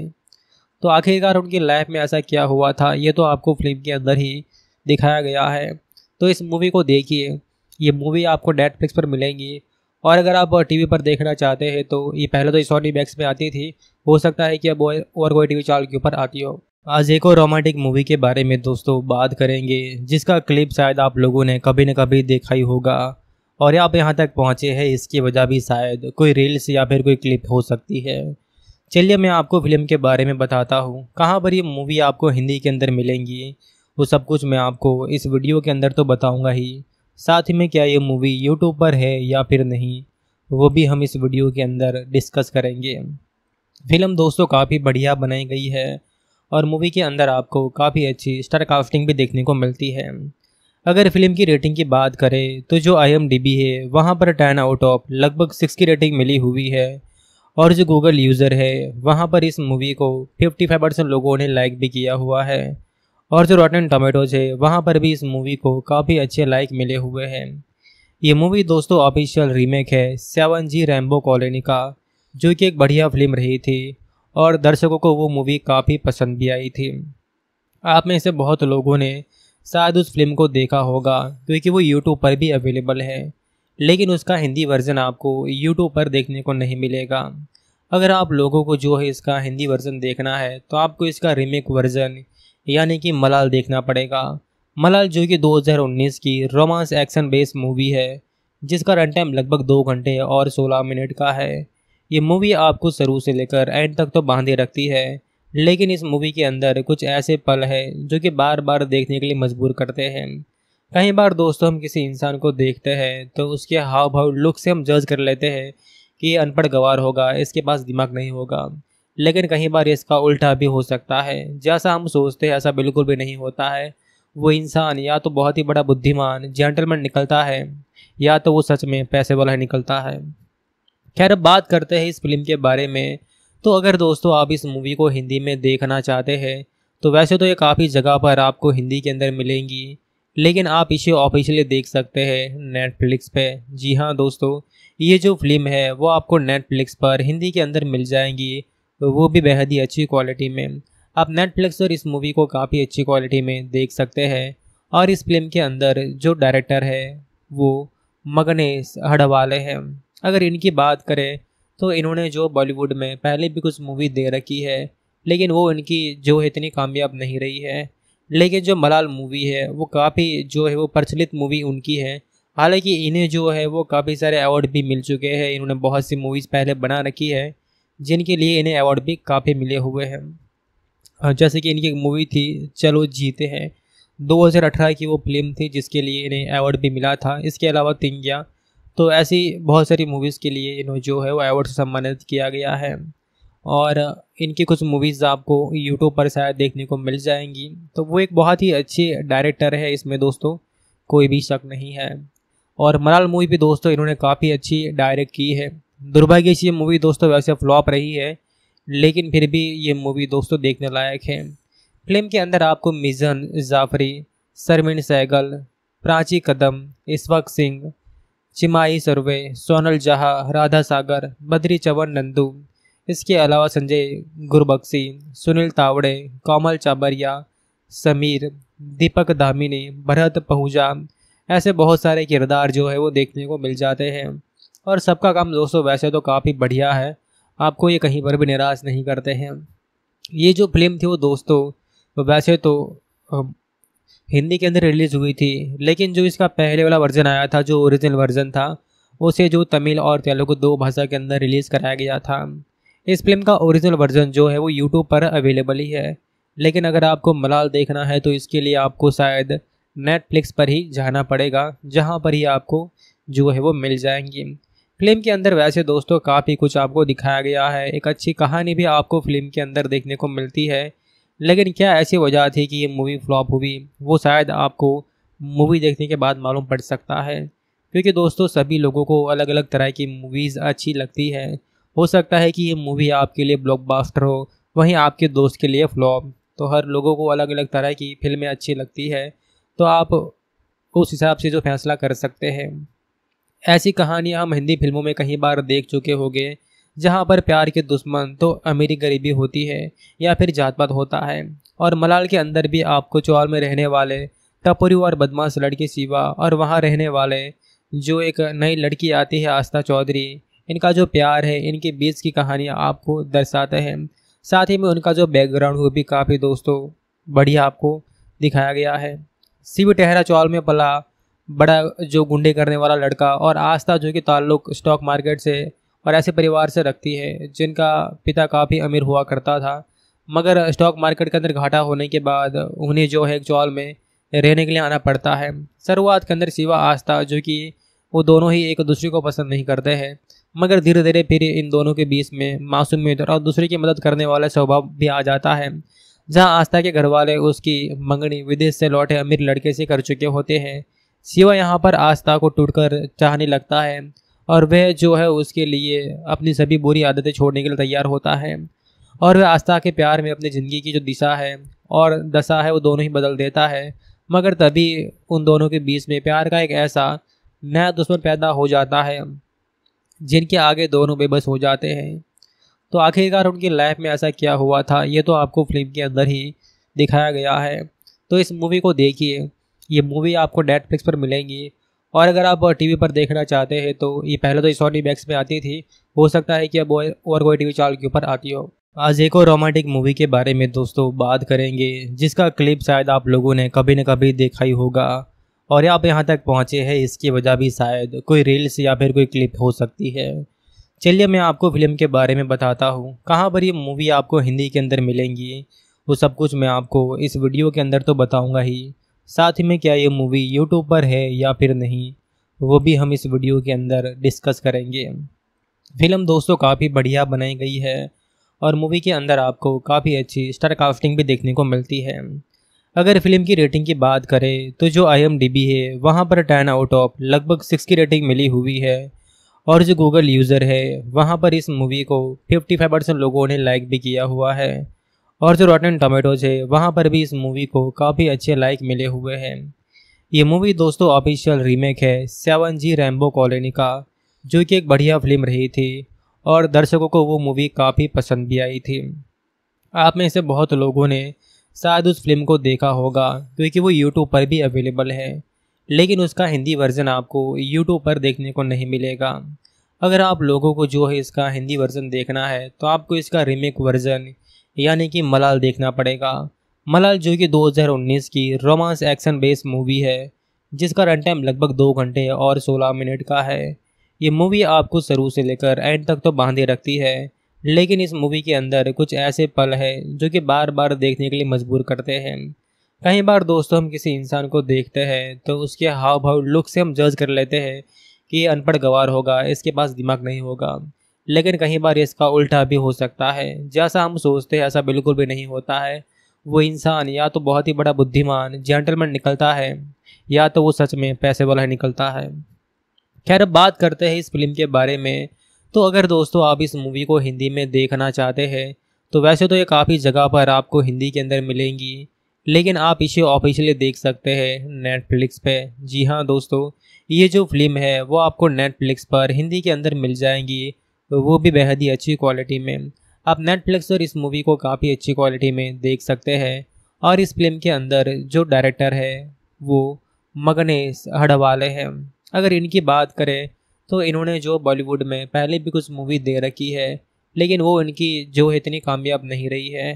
तो आखिरकार उनकी लाइफ में ऐसा क्या हुआ था ये तो आपको फिल्म के अंदर ही दिखाया गया है तो इस मूवी को देखिए ये मूवी आपको नेटफ्लिक्स पर मिलेंगी और अगर आप टीवी पर देखना चाहते हैं तो ये पहले तो सोनी मैक्स में आती थी हो सकता है कि अब और कोई टीवी चैनल के ऊपर आती हो आज एक और रोमांटिक मूवी के बारे में दोस्तों बात करेंगे जिसका क्लिप शायद आप लोगों ने कभी न कभी देखा ही होगा और आप यहाँ तक पहुँचे हैं इसकी वजह भी शायद कोई रील्स या फिर कोई क्लिप हो सकती है चलिए मैं आपको फिल्म के बारे में बताता हूँ कहाँ पर ये मूवी आपको हिंदी के अंदर मिलेंगी वो सब कुछ मैं आपको इस वीडियो के अंदर तो बताऊँगा ही साथ ही में क्या ये मूवी यूट्यूब पर है या फिर नहीं वो भी हम इस वीडियो के अंदर डिस्कस करेंगे फिल्म दोस्तों काफ़ी बढ़िया बनाई गई है और मूवी के अंदर आपको काफ़ी अच्छी स्टार कास्टिंग भी देखने को मिलती है अगर फिल्म की रेटिंग की बात करें तो जो आई है वहाँ पर टेन आउट ऑफ लगभग सिक्स की रेटिंग मिली हुई है और जो गूगल यूज़र है वहाँ पर इस मूवी को 55 परसेंट लोगों ने लाइक भी किया हुआ है और जो रॉटन टोमेटोज है वहाँ पर भी इस मूवी को काफ़ी अच्छे लाइक मिले हुए हैं ये मूवी दोस्तों ऑफिशियल रीमेक है सेवन जी रैम्बो कॉलोनी का जो कि एक बढ़िया फिल्म रही थी और दर्शकों को वो मूवी काफ़ी पसंद भी आई थी आप में से बहुत लोगों ने शायद उस फिल्म को देखा होगा क्योंकि वो यूट्यूब पर भी अवेलेबल है लेकिन उसका हिंदी वर्जन आपको यूट्यूब पर देखने को नहीं मिलेगा अगर आप लोगों को जो है इसका हिंदी वर्जन देखना है तो आपको इसका रीमेक वर्जन यानी कि मलाल देखना पड़ेगा मलाल जो कि 2019 की रोमांस एक्शन बेस्ड मूवी है जिसका रन टाइम लगभग दो घंटे और 16 मिनट का है ये मूवी आपको शुरू से लेकर एंड तक तो बांधे रखती है लेकिन इस मूवी के अंदर कुछ ऐसे पल हैं जो कि बार बार देखने के लिए मजबूर करते हैं कई बार दोस्तों हम किसी इंसान को देखते हैं तो उसके हाव भाव लुक से हम जज कर लेते हैं कि ये अनपढ़ गवार होगा इसके पास दिमाग नहीं होगा लेकिन कहीं बार इसका उल्टा भी हो सकता है जैसा हम सोचते हैं ऐसा बिल्कुल भी नहीं होता है वो इंसान या तो बहुत ही बड़ा बुद्धिमान जेंटलमैन निकलता है या तो वो सच में पैसे वाला निकलता है खैर अब बात करते हैं इस फिल्म के बारे में तो अगर दोस्तों आप इस मूवी को हिंदी में देखना चाहते हैं तो वैसे तो ये काफ़ी जगह पर आपको हिंदी के अंदर मिलेंगी लेकिन आप इसे ऑफिशियली देख सकते हैं नेटफ्लिक्स पे जी हाँ दोस्तों ये जो फिल्म है वो आपको नेटफ्लिक्स पर हिंदी के अंदर मिल जाएंगी तो वो भी बेहद ही अच्छी क्वालिटी में आप नेटफ्लिक्स पर इस मूवी को काफ़ी अच्छी क्वालिटी में देख सकते हैं और इस फिल्म के अंदर जो डायरेक्टर है वो मगनेश हड़वाले हैं अगर इनकी बात करें तो इन्होंने जो बॉलीवुड में पहले भी कुछ मूवी दे रखी है लेकिन वो इनकी जो है इतनी कामयाब नहीं रही है लेकिन जो मलाल मूवी है वो काफ़ी जो है वो प्रचलित मूवी उनकी है हालांकि इन्हें जो है वो काफ़ी सारे अवार्ड भी मिल चुके हैं इन्होंने बहुत सी मूवीज़ पहले बना रखी है जिनके लिए इन्हें अवार्ड भी काफ़ी मिले हुए हैं जैसे कि इनकी मूवी थी चलो जीते हैं 2018 की वो फिल्म थी जिसके लिए इन्हें अवार्ड भी मिला था इसके अलावा तिंगिया तो ऐसी बहुत सारी मूवीज़ के लिए इन्हें जो है वो अवार्ड से सम्मानित किया गया है और इनकी कुछ मूवीज़ आपको यूट्यूब पर शायद देखने को मिल जाएंगी तो वो एक बहुत ही अच्छे डायरेक्टर है इसमें दोस्तों कोई भी शक नहीं है और मलाल मूवी भी दोस्तों इन्होंने काफ़ी अच्छी डायरेक्ट की है दुर्भाग्य से ये मूवी दोस्तों वैसे फ्लॉप रही है लेकिन फिर भी ये मूवी दोस्तों देखने लायक है फिल्म के अंदर आपको मिजन जाफरी सरमिन सहगल प्राची कदम इस्वक सिंह चिमाई सर्वे सोनल जहा राधा सागर बद्री चवन नंदू इसके अलावा संजय गुरबक्सी सुनील तावड़े कोमल चाबरिया समीर दीपक दामिनी भरत पहुजा ऐसे बहुत सारे किरदार जो है वो देखने को मिल जाते हैं और सबका काम दोस्तों वैसे तो काफ़ी बढ़िया है आपको ये कहीं पर भी निराश नहीं करते हैं ये जो फिल्म थी वो दोस्तों वैसे तो हिंदी के अंदर रिलीज़ हुई थी लेकिन जो इसका पहले वाला वर्जन आया था जो ओरिजिनल वर्जन था उसे जो तमिल और तेलुगु दो भाषा के अंदर रिलीज़ कराया गया था इस फिल्म का ओरिजिनल वर्जन जो है वो यूट्यूब पर अवेलेबल ही है लेकिन अगर आपको मलाल देखना है तो इसके लिए आपको शायद नेटफ्लिक्स पर ही जाना पड़ेगा जहाँ पर ही आपको जो है वो मिल जाएंगी फिल्म के अंदर वैसे दोस्तों काफ़ी कुछ आपको दिखाया गया है एक अच्छी कहानी भी आपको फिल्म के अंदर देखने को मिलती है लेकिन क्या ऐसी वजह थी कि ये मूवी फ्लॉप हुई वो शायद आपको मूवी देखने के बाद मालूम पड़ सकता है क्योंकि दोस्तों सभी लोगों को अलग अलग तरह की मूवीज़ अच्छी लगती है हो सकता है कि ये मूवी आपके लिए ब्लॉकबस्टर हो वहीं आपके दोस्त के लिए फ्लॉप तो हर लोगों को अलग अलग तरह की फिल्में अच्छी लगती है तो आप उस हिसाब से जो फैसला कर सकते हैं ऐसी कहानियाँ हम हिंदी फिल्मों में कई बार देख चुके होंगे जहाँ पर प्यार के दुश्मन तो अमीरी गरीबी होती है या फिर जात पात होता है और मलाल के अंदर भी आपको चौल में रहने वाले टपरू और बदमाश लड़की शिवा और वहाँ रहने वाले जो एक नई लड़की आती है आस्था चौधरी इनका जो प्यार है इनके बीच की कहानियाँ आपको दर्शाते हैं साथ ही में उनका जो बैकग्राउंड वो भी काफ़ी दोस्तों बढ़िया आपको दिखाया गया है शिव टहरा चौल में पला बड़ा जो गुंडे करने वाला लड़का और आस्था जो कि ताल्लुक स्टॉक मार्केट से और ऐसे परिवार से रखती है जिनका पिता काफ़ी अमीर हुआ करता था मगर स्टॉक मार्केट के अंदर घाटा होने के बाद उन्हें जो है चौल में रहने के लिए आना पड़ता है शुरुआत के अंदर सिवा आस्था जो कि वो दोनों ही एक दूसरे को पसंद नहीं करते हैं मगर धीरे धीरे फिर इन दोनों के बीच में मासूमियत और दूसरे की मदद करने वाला स्वभाव भी आ जाता है जहां आस्था के घर वाले उसकी मंगनी विदेश से लौटे अमीर लड़के से कर चुके होते हैं शिवा यहाँ पर आस्था को टूटकर चाहने लगता है और वह जो है उसके लिए अपनी सभी बुरी आदतें छोड़ने के लिए तैयार होता है और वह आस्था के प्यार में अपनी ज़िंदगी की जो दिशा है और दशा है वो दोनों ही बदल देता है मगर तभी उन दोनों के बीच में प्यार का एक ऐसा नया दुश्मन पैदा हो जाता है जिनके आगे दोनों बेबस हो जाते हैं तो आखिरकार उनकी लाइफ में ऐसा क्या हुआ था ये तो आपको फिल्म के अंदर ही दिखाया गया है तो इस मूवी को देखिए ये मूवी आपको नेटफ्लिक्स पर मिलेंगी और अगर आप टीवी पर देखना चाहते हैं तो ये पहले तो सोनी मैक्स में आती थी हो सकता है कि अब और कोई टीवी चैनल के ऊपर आती हो आज एक और रोमांटिक मूवी के बारे में दोस्तों बात करेंगे जिसका क्लिप शायद आप लोगों ने कभी न कभी देखा ही होगा और आप यहाँ तक पहुँचे हैं इसकी वजह भी शायद कोई रील्स या फिर कोई क्लिप हो सकती है चलिए मैं आपको फिल्म के बारे में बताता हूँ कहाँ पर ये मूवी आपको हिंदी के अंदर मिलेंगी वो सब कुछ मैं आपको इस वीडियो के अंदर तो बताऊँगा ही साथ ही में क्या ये मूवी यूट्यूब पर है या फिर नहीं वो भी हम इस वीडियो के अंदर डिस्कस करेंगे फिल्म दोस्तों काफ़ी बढ़िया बनाई गई है और मूवी के अंदर आपको काफ़ी अच्छी स्टार कास्टिंग भी देखने को मिलती है अगर फिल्म की रेटिंग की बात करें तो जो आई है वहाँ पर टेन आउट ऑफ लगभग सिक्स की रेटिंग मिली हुई है और जो गूगल यूज़र है वहाँ पर इस मूवी को फिफ्टी फाइव परसेंट लोगों ने लाइक भी किया हुआ है और जो रॉटन टोमेटोज है वहाँ पर भी इस मूवी को काफ़ी अच्छे लाइक मिले हुए हैं ये मूवी दोस्तों ऑफिशियल रीमेक है सेवन जी रैम्बो कॉलोनी का जो कि एक बढ़िया फिल्म रही थी और दर्शकों को वो मूवी काफ़ी पसंद भी आई थी आप में से बहुत लोगों ने शायद उस फिल्म को देखा होगा क्योंकि वो यूट्यूब पर भी अवेलेबल है लेकिन उसका हिंदी वर्जन आपको यूट्यूब पर देखने को नहीं मिलेगा अगर आप लोगों को जो है इसका हिंदी वर्जन देखना है तो आपको इसका रीमेक वर्जन यानी कि मलाल देखना पड़ेगा मलाल जो कि 2019 की रोमांस एक्शन बेस्ड मूवी है जिसका रन टाइम लगभग दो घंटे और 16 मिनट का है ये मूवी आपको शुरू से लेकर एंड तक तो बांधे रखती है लेकिन इस मूवी के अंदर कुछ ऐसे पल हैं जो कि बार बार देखने के लिए मजबूर करते हैं कई बार दोस्तों हम किसी इंसान को देखते हैं तो उसके हाव भाव लुक से हम जज कर लेते हैं कि ये अनपढ़ गवार होगा इसके पास दिमाग नहीं होगा लेकिन कहीं बार इसका उल्टा भी हो सकता है जैसा हम सोचते हैं ऐसा बिल्कुल भी नहीं होता है वो इंसान या तो बहुत ही बड़ा बुद्धिमान जेंटलमैन निकलता है या तो वो सच में पैसे वाला निकलता है खैर अब बात करते हैं इस फिल्म के बारे में तो अगर दोस्तों आप इस मूवी को हिंदी में देखना चाहते हैं तो वैसे तो ये काफ़ी जगह पर आपको हिंदी के अंदर मिलेंगी लेकिन आप इसे ऑफिशियली देख सकते हैं नेटफ्लिक्स पे जी हाँ दोस्तों ये जो फिल्म है वो आपको नेटफ्लिक्स पर हिंदी के अंदर मिल जाएंगी तो वो भी बेहद ही अच्छी क्वालिटी में आप नेटफ्लिक्स पर इस मूवी को काफ़ी अच्छी क्वालिटी में देख सकते हैं और इस फिल्म के अंदर जो डायरेक्टर है वो मगनेश हड़वाले हैं अगर इनकी बात करें तो इन्होंने जो बॉलीवुड में पहले भी कुछ मूवी दे रखी है लेकिन वो इनकी जो है इतनी कामयाब नहीं रही है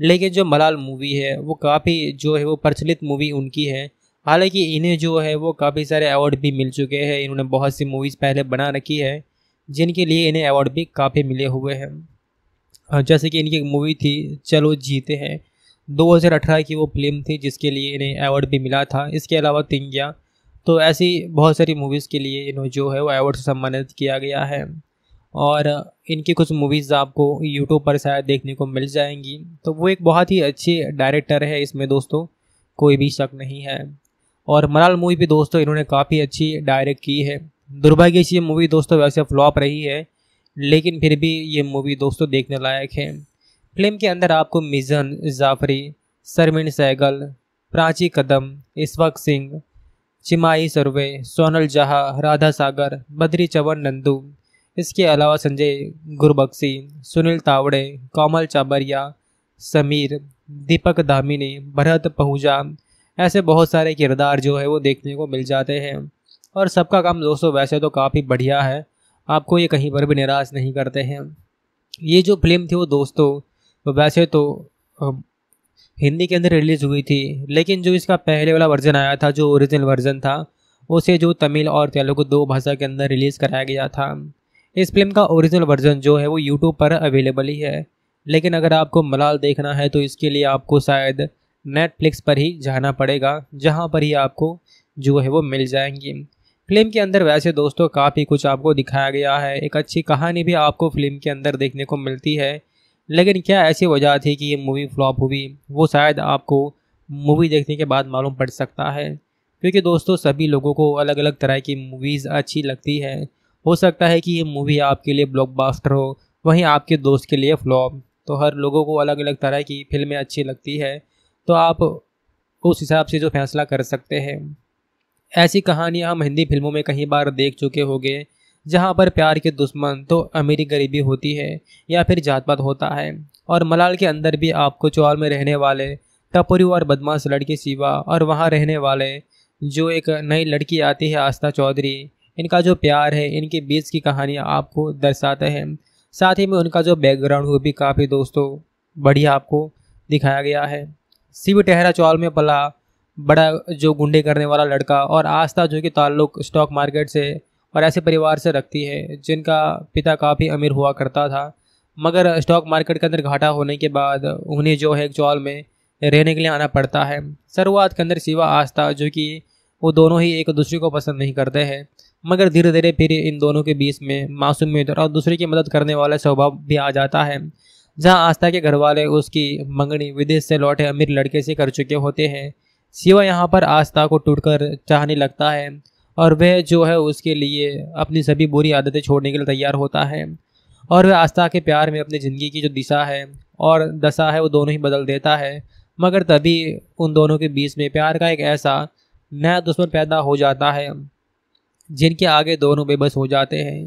लेकिन जो मलाल मूवी है वो काफ़ी जो है वो प्रचलित मूवी उनकी है हालांकि इन्हें जो है वो काफ़ी सारे अवार्ड भी मिल चुके हैं इन्होंने बहुत सी मूवीज़ पहले बना रखी है जिनके लिए इन्हें अवार्ड भी काफ़ी मिले हुए हैं जैसे कि इनकी मूवी थी चलो जीते हैं 2018 की वो फिल्म थी जिसके लिए इन्हें अवार्ड भी मिला था इसके अलावा तिंगिया तो ऐसी बहुत सारी मूवीज़ के लिए इन्हें जो है वो अवार्ड से सम्मानित किया गया है और इनकी कुछ मूवीज़ आपको यूट्यूब पर शायद देखने को मिल जाएंगी तो वो एक बहुत ही अच्छे डायरेक्टर है इसमें दोस्तों कोई भी शक नहीं है और मलाल मूवी भी दोस्तों इन्होंने काफ़ी अच्छी डायरेक्ट की है दुर्भाग्य से ये मूवी दोस्तों वैसे फ्लॉप रही है लेकिन फिर भी ये मूवी दोस्तों देखने लायक है फिल्म के अंदर आपको मिजन जाफरी सरमिन सहगल प्राची कदम इस्वक सिंह चिमाई सर्वे सोनल जहा राधा सागर बद्री चवन नंदू इसके अलावा संजय गुरबक्सी सुनील तावड़े कोमल चाबरिया समीर दीपक दामिनी भरत पहुजा ऐसे बहुत सारे किरदार जो है वो देखने को मिल जाते हैं और सबका काम दोस्तों वैसे तो काफ़ी बढ़िया है आपको ये कहीं पर भी निराश नहीं करते हैं ये जो फिल्म थी वो दोस्तों वैसे तो हिंदी के अंदर रिलीज़ हुई थी लेकिन जो इसका पहले वाला वर्जन आया था जो ओरिजिनल वर्जन था उसे जो तमिल और तेलुगु दो भाषा के अंदर रिलीज़ कराया गया था इस फिल्म का ओरिजिनल वर्जन जो है वो यूट्यूब पर अवेलेबल ही है लेकिन अगर आपको मलाल देखना है तो इसके लिए आपको शायद नेटफ्लिक्स पर ही जाना पड़ेगा जहाँ पर ही आपको जो है वो मिल जाएंगी फिल्म के अंदर वैसे दोस्तों काफ़ी कुछ आपको दिखाया गया है एक अच्छी कहानी भी आपको फिल्म के अंदर देखने को मिलती है लेकिन क्या ऐसी वजह थी कि ये मूवी फ्लॉप हुई वो शायद आपको मूवी देखने के बाद मालूम पड़ सकता है क्योंकि दोस्तों सभी लोगों को अलग अलग तरह की मूवीज़ अच्छी लगती है हो सकता है कि ये मूवी आपके लिए ब्लॉकबस्टर हो वहीं आपके दोस्त के लिए फ्लॉप तो हर लोगों को अलग अलग तरह की फिल्में अच्छी लगती है तो आप उस हिसाब से जो फैसला कर सकते हैं ऐसी कहानियाँ हम हिंदी फिल्मों में कई बार देख चुके होंगे जहाँ पर प्यार के दुश्मन तो अमीरी गरीबी होती है या फिर जात पात होता है और मलाल के अंदर भी आपको चौल में रहने वाले टपरू और बदमाश लड़की शिवा और वहाँ रहने वाले जो एक नई लड़की आती है आस्था चौधरी इनका जो प्यार है इनके बीच की कहानियाँ आपको दर्शाते हैं साथ ही में उनका जो बैकग्राउंड वो भी काफ़ी दोस्तों बढ़िया आपको दिखाया गया है शिव टहरा चौल में पला बड़ा जो गुंडे करने वाला लड़का और आस्था जो कि ताल्लुक स्टॉक मार्केट से और ऐसे परिवार से रखती है जिनका पिता काफ़ी अमीर हुआ करता था मगर स्टॉक मार्केट के अंदर घाटा होने के बाद उन्हें जो है चौल में रहने के लिए आना पड़ता है शुरुआत के अंदर सिवा आस्था जो कि वो दोनों ही एक दूसरे को पसंद नहीं करते हैं मगर धीरे धीरे फिर इन दोनों के बीच में मासूमियत और दूसरे की मदद करने वाला स्वभाव भी आ जाता है जहां आस्था के घर वाले उसकी मंगनी विदेश से लौटे अमीर लड़के से कर चुके होते हैं शिवा यहाँ पर आस्था को टूटकर चाहने लगता है और वह जो है उसके लिए अपनी सभी बुरी आदतें छोड़ने के लिए तैयार होता है और वह आस्था के प्यार में अपनी ज़िंदगी की जो दिशा है और दशा है वो दोनों ही बदल देता है मगर तभी उन दोनों के बीच में प्यार का एक ऐसा नया दुश्मन पैदा हो जाता है जिनके आगे दोनों बेबस हो जाते हैं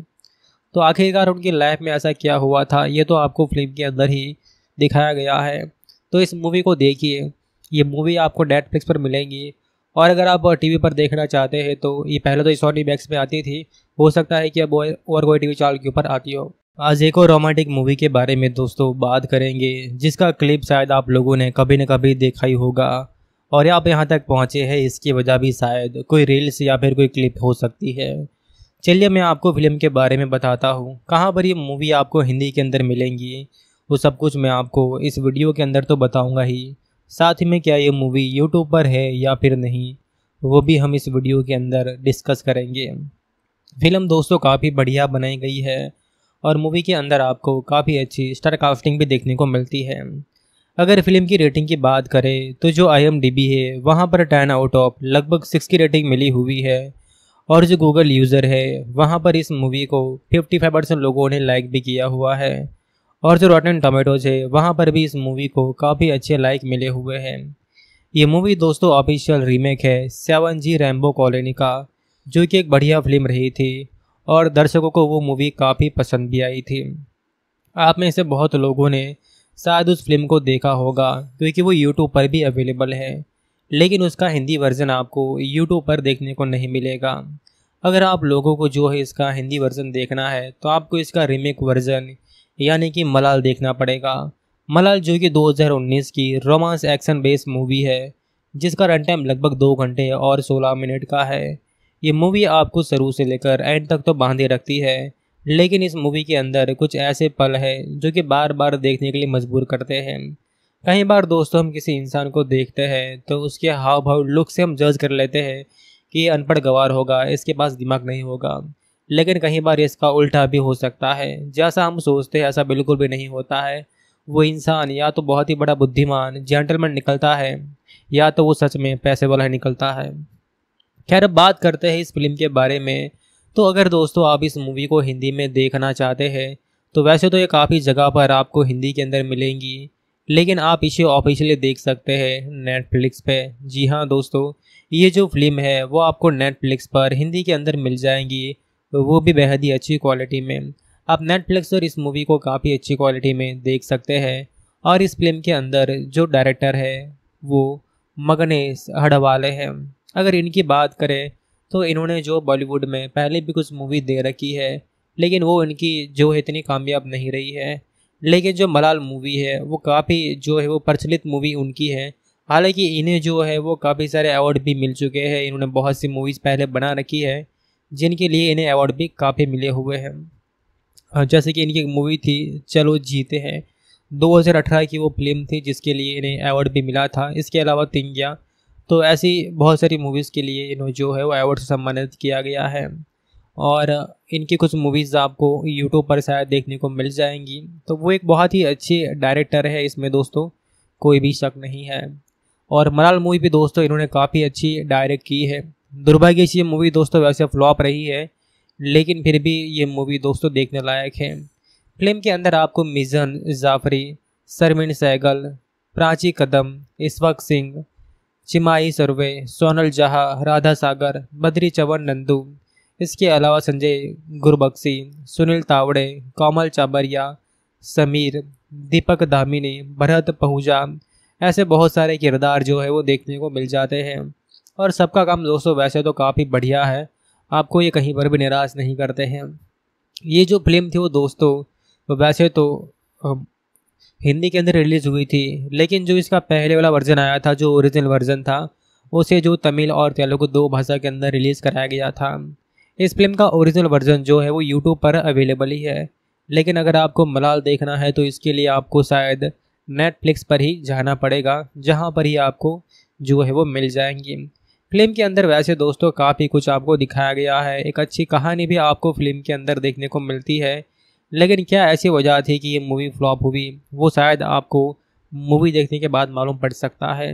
तो आखिरकार उनकी लाइफ में ऐसा क्या हुआ था ये तो आपको फिल्म के अंदर ही दिखाया गया है तो इस मूवी को देखिए ये मूवी आपको नेटफ्लिक्स पर मिलेंगी और अगर आप टीवी पर देखना चाहते हैं तो ये पहले तो सोनी मैक्स में आती थी हो सकता है कि अब और कोई टीवी चैनल के ऊपर आती हो आज एक और रोमांटिक मूवी के बारे में दोस्तों बात करेंगे जिसका क्लिप शायद आप लोगों ने कभी न कभी देखा ही होगा और आप यहाँ तक पहुँचे हैं इसकी वजह भी शायद कोई रील्स या फिर कोई क्लिप हो सकती है चलिए मैं आपको फिल्म के बारे में बताता हूँ कहाँ पर ये मूवी आपको हिंदी के अंदर मिलेंगी वो सब कुछ मैं आपको इस वीडियो के अंदर तो बताऊँगा ही साथ ही में क्या ये मूवी यूट्यूब पर है या फिर नहीं वो भी हम इस वीडियो के अंदर डिस्कस करेंगे फिल्म दोस्तों काफ़ी बढ़िया बनाई गई है और मूवी के अंदर आपको काफ़ी अच्छी स्टार कास्टिंग भी देखने को मिलती है अगर फिल्म की रेटिंग की बात करें तो जो आई है वहाँ पर टेन आउट ऑफ लगभग सिक्स की रेटिंग मिली हुई है और जो गूगल यूज़र है वहाँ पर इस मूवी को फिफ्टी फाइव परसेंट लोगों ने लाइक भी किया हुआ है और जो रॉटन टोमेटोज है वहाँ पर भी इस मूवी को काफ़ी अच्छे लाइक मिले हुए हैं ये मूवी दोस्तों ऑफिशियल रीमेक है सेवन जी रैम्बो कॉलोनी का जो कि एक बढ़िया फिल्म रही थी और दर्शकों को वो मूवी काफ़ी पसंद भी आई थी आप में से बहुत लोगों ने शायद उस फिल्म को देखा होगा क्योंकि वो यूट्यूब पर भी अवेलेबल है लेकिन उसका हिंदी वर्जन आपको यूट्यूब पर देखने को नहीं मिलेगा अगर आप लोगों को जो है इसका हिंदी वर्जन देखना है तो आपको इसका रीमेक वर्जन यानी कि मलाल देखना पड़ेगा मलाल जो कि 2019 की रोमांस एक्शन बेस्ड मूवी है जिसका रन टाइम लगभग दो घंटे और 16 मिनट का है ये मूवी आपको शुरू से लेकर एंड तक तो बांधे रखती है लेकिन इस मूवी के अंदर कुछ ऐसे पल हैं जो कि बार बार देखने के लिए मजबूर करते हैं कई बार दोस्तों हम किसी इंसान को देखते हैं तो उसके हाव भाव लुक से हम जज कर लेते हैं कि ये अनपढ़ गवार होगा इसके पास दिमाग नहीं होगा लेकिन कहीं बार इसका उल्टा भी हो सकता है जैसा हम सोचते हैं ऐसा बिल्कुल भी नहीं होता है वो इंसान या तो बहुत ही बड़ा बुद्धिमान जेंटलमैन निकलता है या तो वो सच में पैसे वाला निकलता है खैर अब बात करते हैं इस फिल्म के बारे में तो अगर दोस्तों आप इस मूवी को हिंदी में देखना चाहते हैं तो वैसे तो ये काफ़ी जगह पर आपको हिंदी के अंदर मिलेंगी लेकिन आप इसे ऑफिशियली देख सकते हैं नेटफ्लिक्स पे जी हाँ दोस्तों ये जो फिल्म है वो आपको नेटफ्लिक्स पर हिंदी के अंदर मिल जाएंगी तो वो भी बेहद ही अच्छी क्वालिटी में आप नेटफ्लिक्स पर इस मूवी को काफ़ी अच्छी क्वालिटी में देख सकते हैं और इस फिल्म के अंदर जो डायरेक्टर है वो मगनेश हड़वाले हैं अगर इनकी बात करें तो इन्होंने जो बॉलीवुड में पहले भी कुछ मूवी दे रखी है लेकिन वो इनकी जो है इतनी कामयाब नहीं रही है लेकिन जो मलाल मूवी है वो काफ़ी जो है वो प्रचलित मूवी उनकी है हालांकि इन्हें जो है वो काफ़ी सारे अवार्ड भी मिल चुके हैं इन्होंने बहुत सी मूवीज़ पहले बना रखी है जिनके लिए इन्हें अवार्ड भी काफ़ी मिले हुए हैं जैसे कि इनकी मूवी थी चलो जीते हैं 2018 की वो फिल्म थी जिसके लिए इन्हें अवार्ड भी मिला था इसके अलावा तिंगिया तो ऐसी बहुत सारी मूवीज़ के लिए इन्हें जो है वो अवार्ड से सम्मानित किया गया है और इनकी कुछ मूवीज़ आपको यूट्यूब पर शायद देखने को मिल जाएंगी तो वो एक बहुत ही अच्छे डायरेक्टर है इसमें दोस्तों कोई भी शक नहीं है और मलाल मूवी भी दोस्तों इन्होंने काफ़ी अच्छी डायरेक्ट की है दुर्भाग्य से ये मूवी दोस्तों वैसे फ्लॉप रही है लेकिन फिर भी ये मूवी दोस्तों देखने लायक है फिल्म के अंदर आपको मिजन जाफरी सरमिन सहगल प्राची कदम इस्वक सिंह चिमाई सर्वे सोनल जहा राधा सागर बद्री चवन नंदू इसके अलावा संजय गुरबक्सी सुनील तावड़े कोमल चाबरिया समीर दीपक दामिनी भरत पहुजा ऐसे बहुत सारे किरदार जो है वो देखने को मिल जाते हैं और सबका काम दोस्तों वैसे तो काफ़ी बढ़िया है आपको ये कहीं पर भी निराश नहीं करते हैं ये जो फिल्म थी वो दोस्तों वैसे तो हिंदी के अंदर रिलीज़ हुई थी लेकिन जो इसका पहले वाला वर्जन आया था जो ओरिजिनल वर्जन था उसे जो तमिल और तेलुगु दो भाषा के अंदर रिलीज़ कराया गया था इस फिल्म का ओरिजिनल वर्जन जो है वो यूट्यूब पर अवेलेबल ही है लेकिन अगर आपको मलाल देखना है तो इसके लिए आपको शायद नेटफ्लिक्स पर ही जाना पड़ेगा जहाँ पर ही आपको जो है वो मिल जाएंगी फिल्म के अंदर वैसे दोस्तों काफ़ी कुछ आपको दिखाया गया है एक अच्छी कहानी भी आपको फिल्म के अंदर देखने को मिलती है लेकिन क्या ऐसी वजह थी कि ये मूवी फ्लॉप हुई वो शायद आपको मूवी देखने के बाद मालूम पड़ सकता है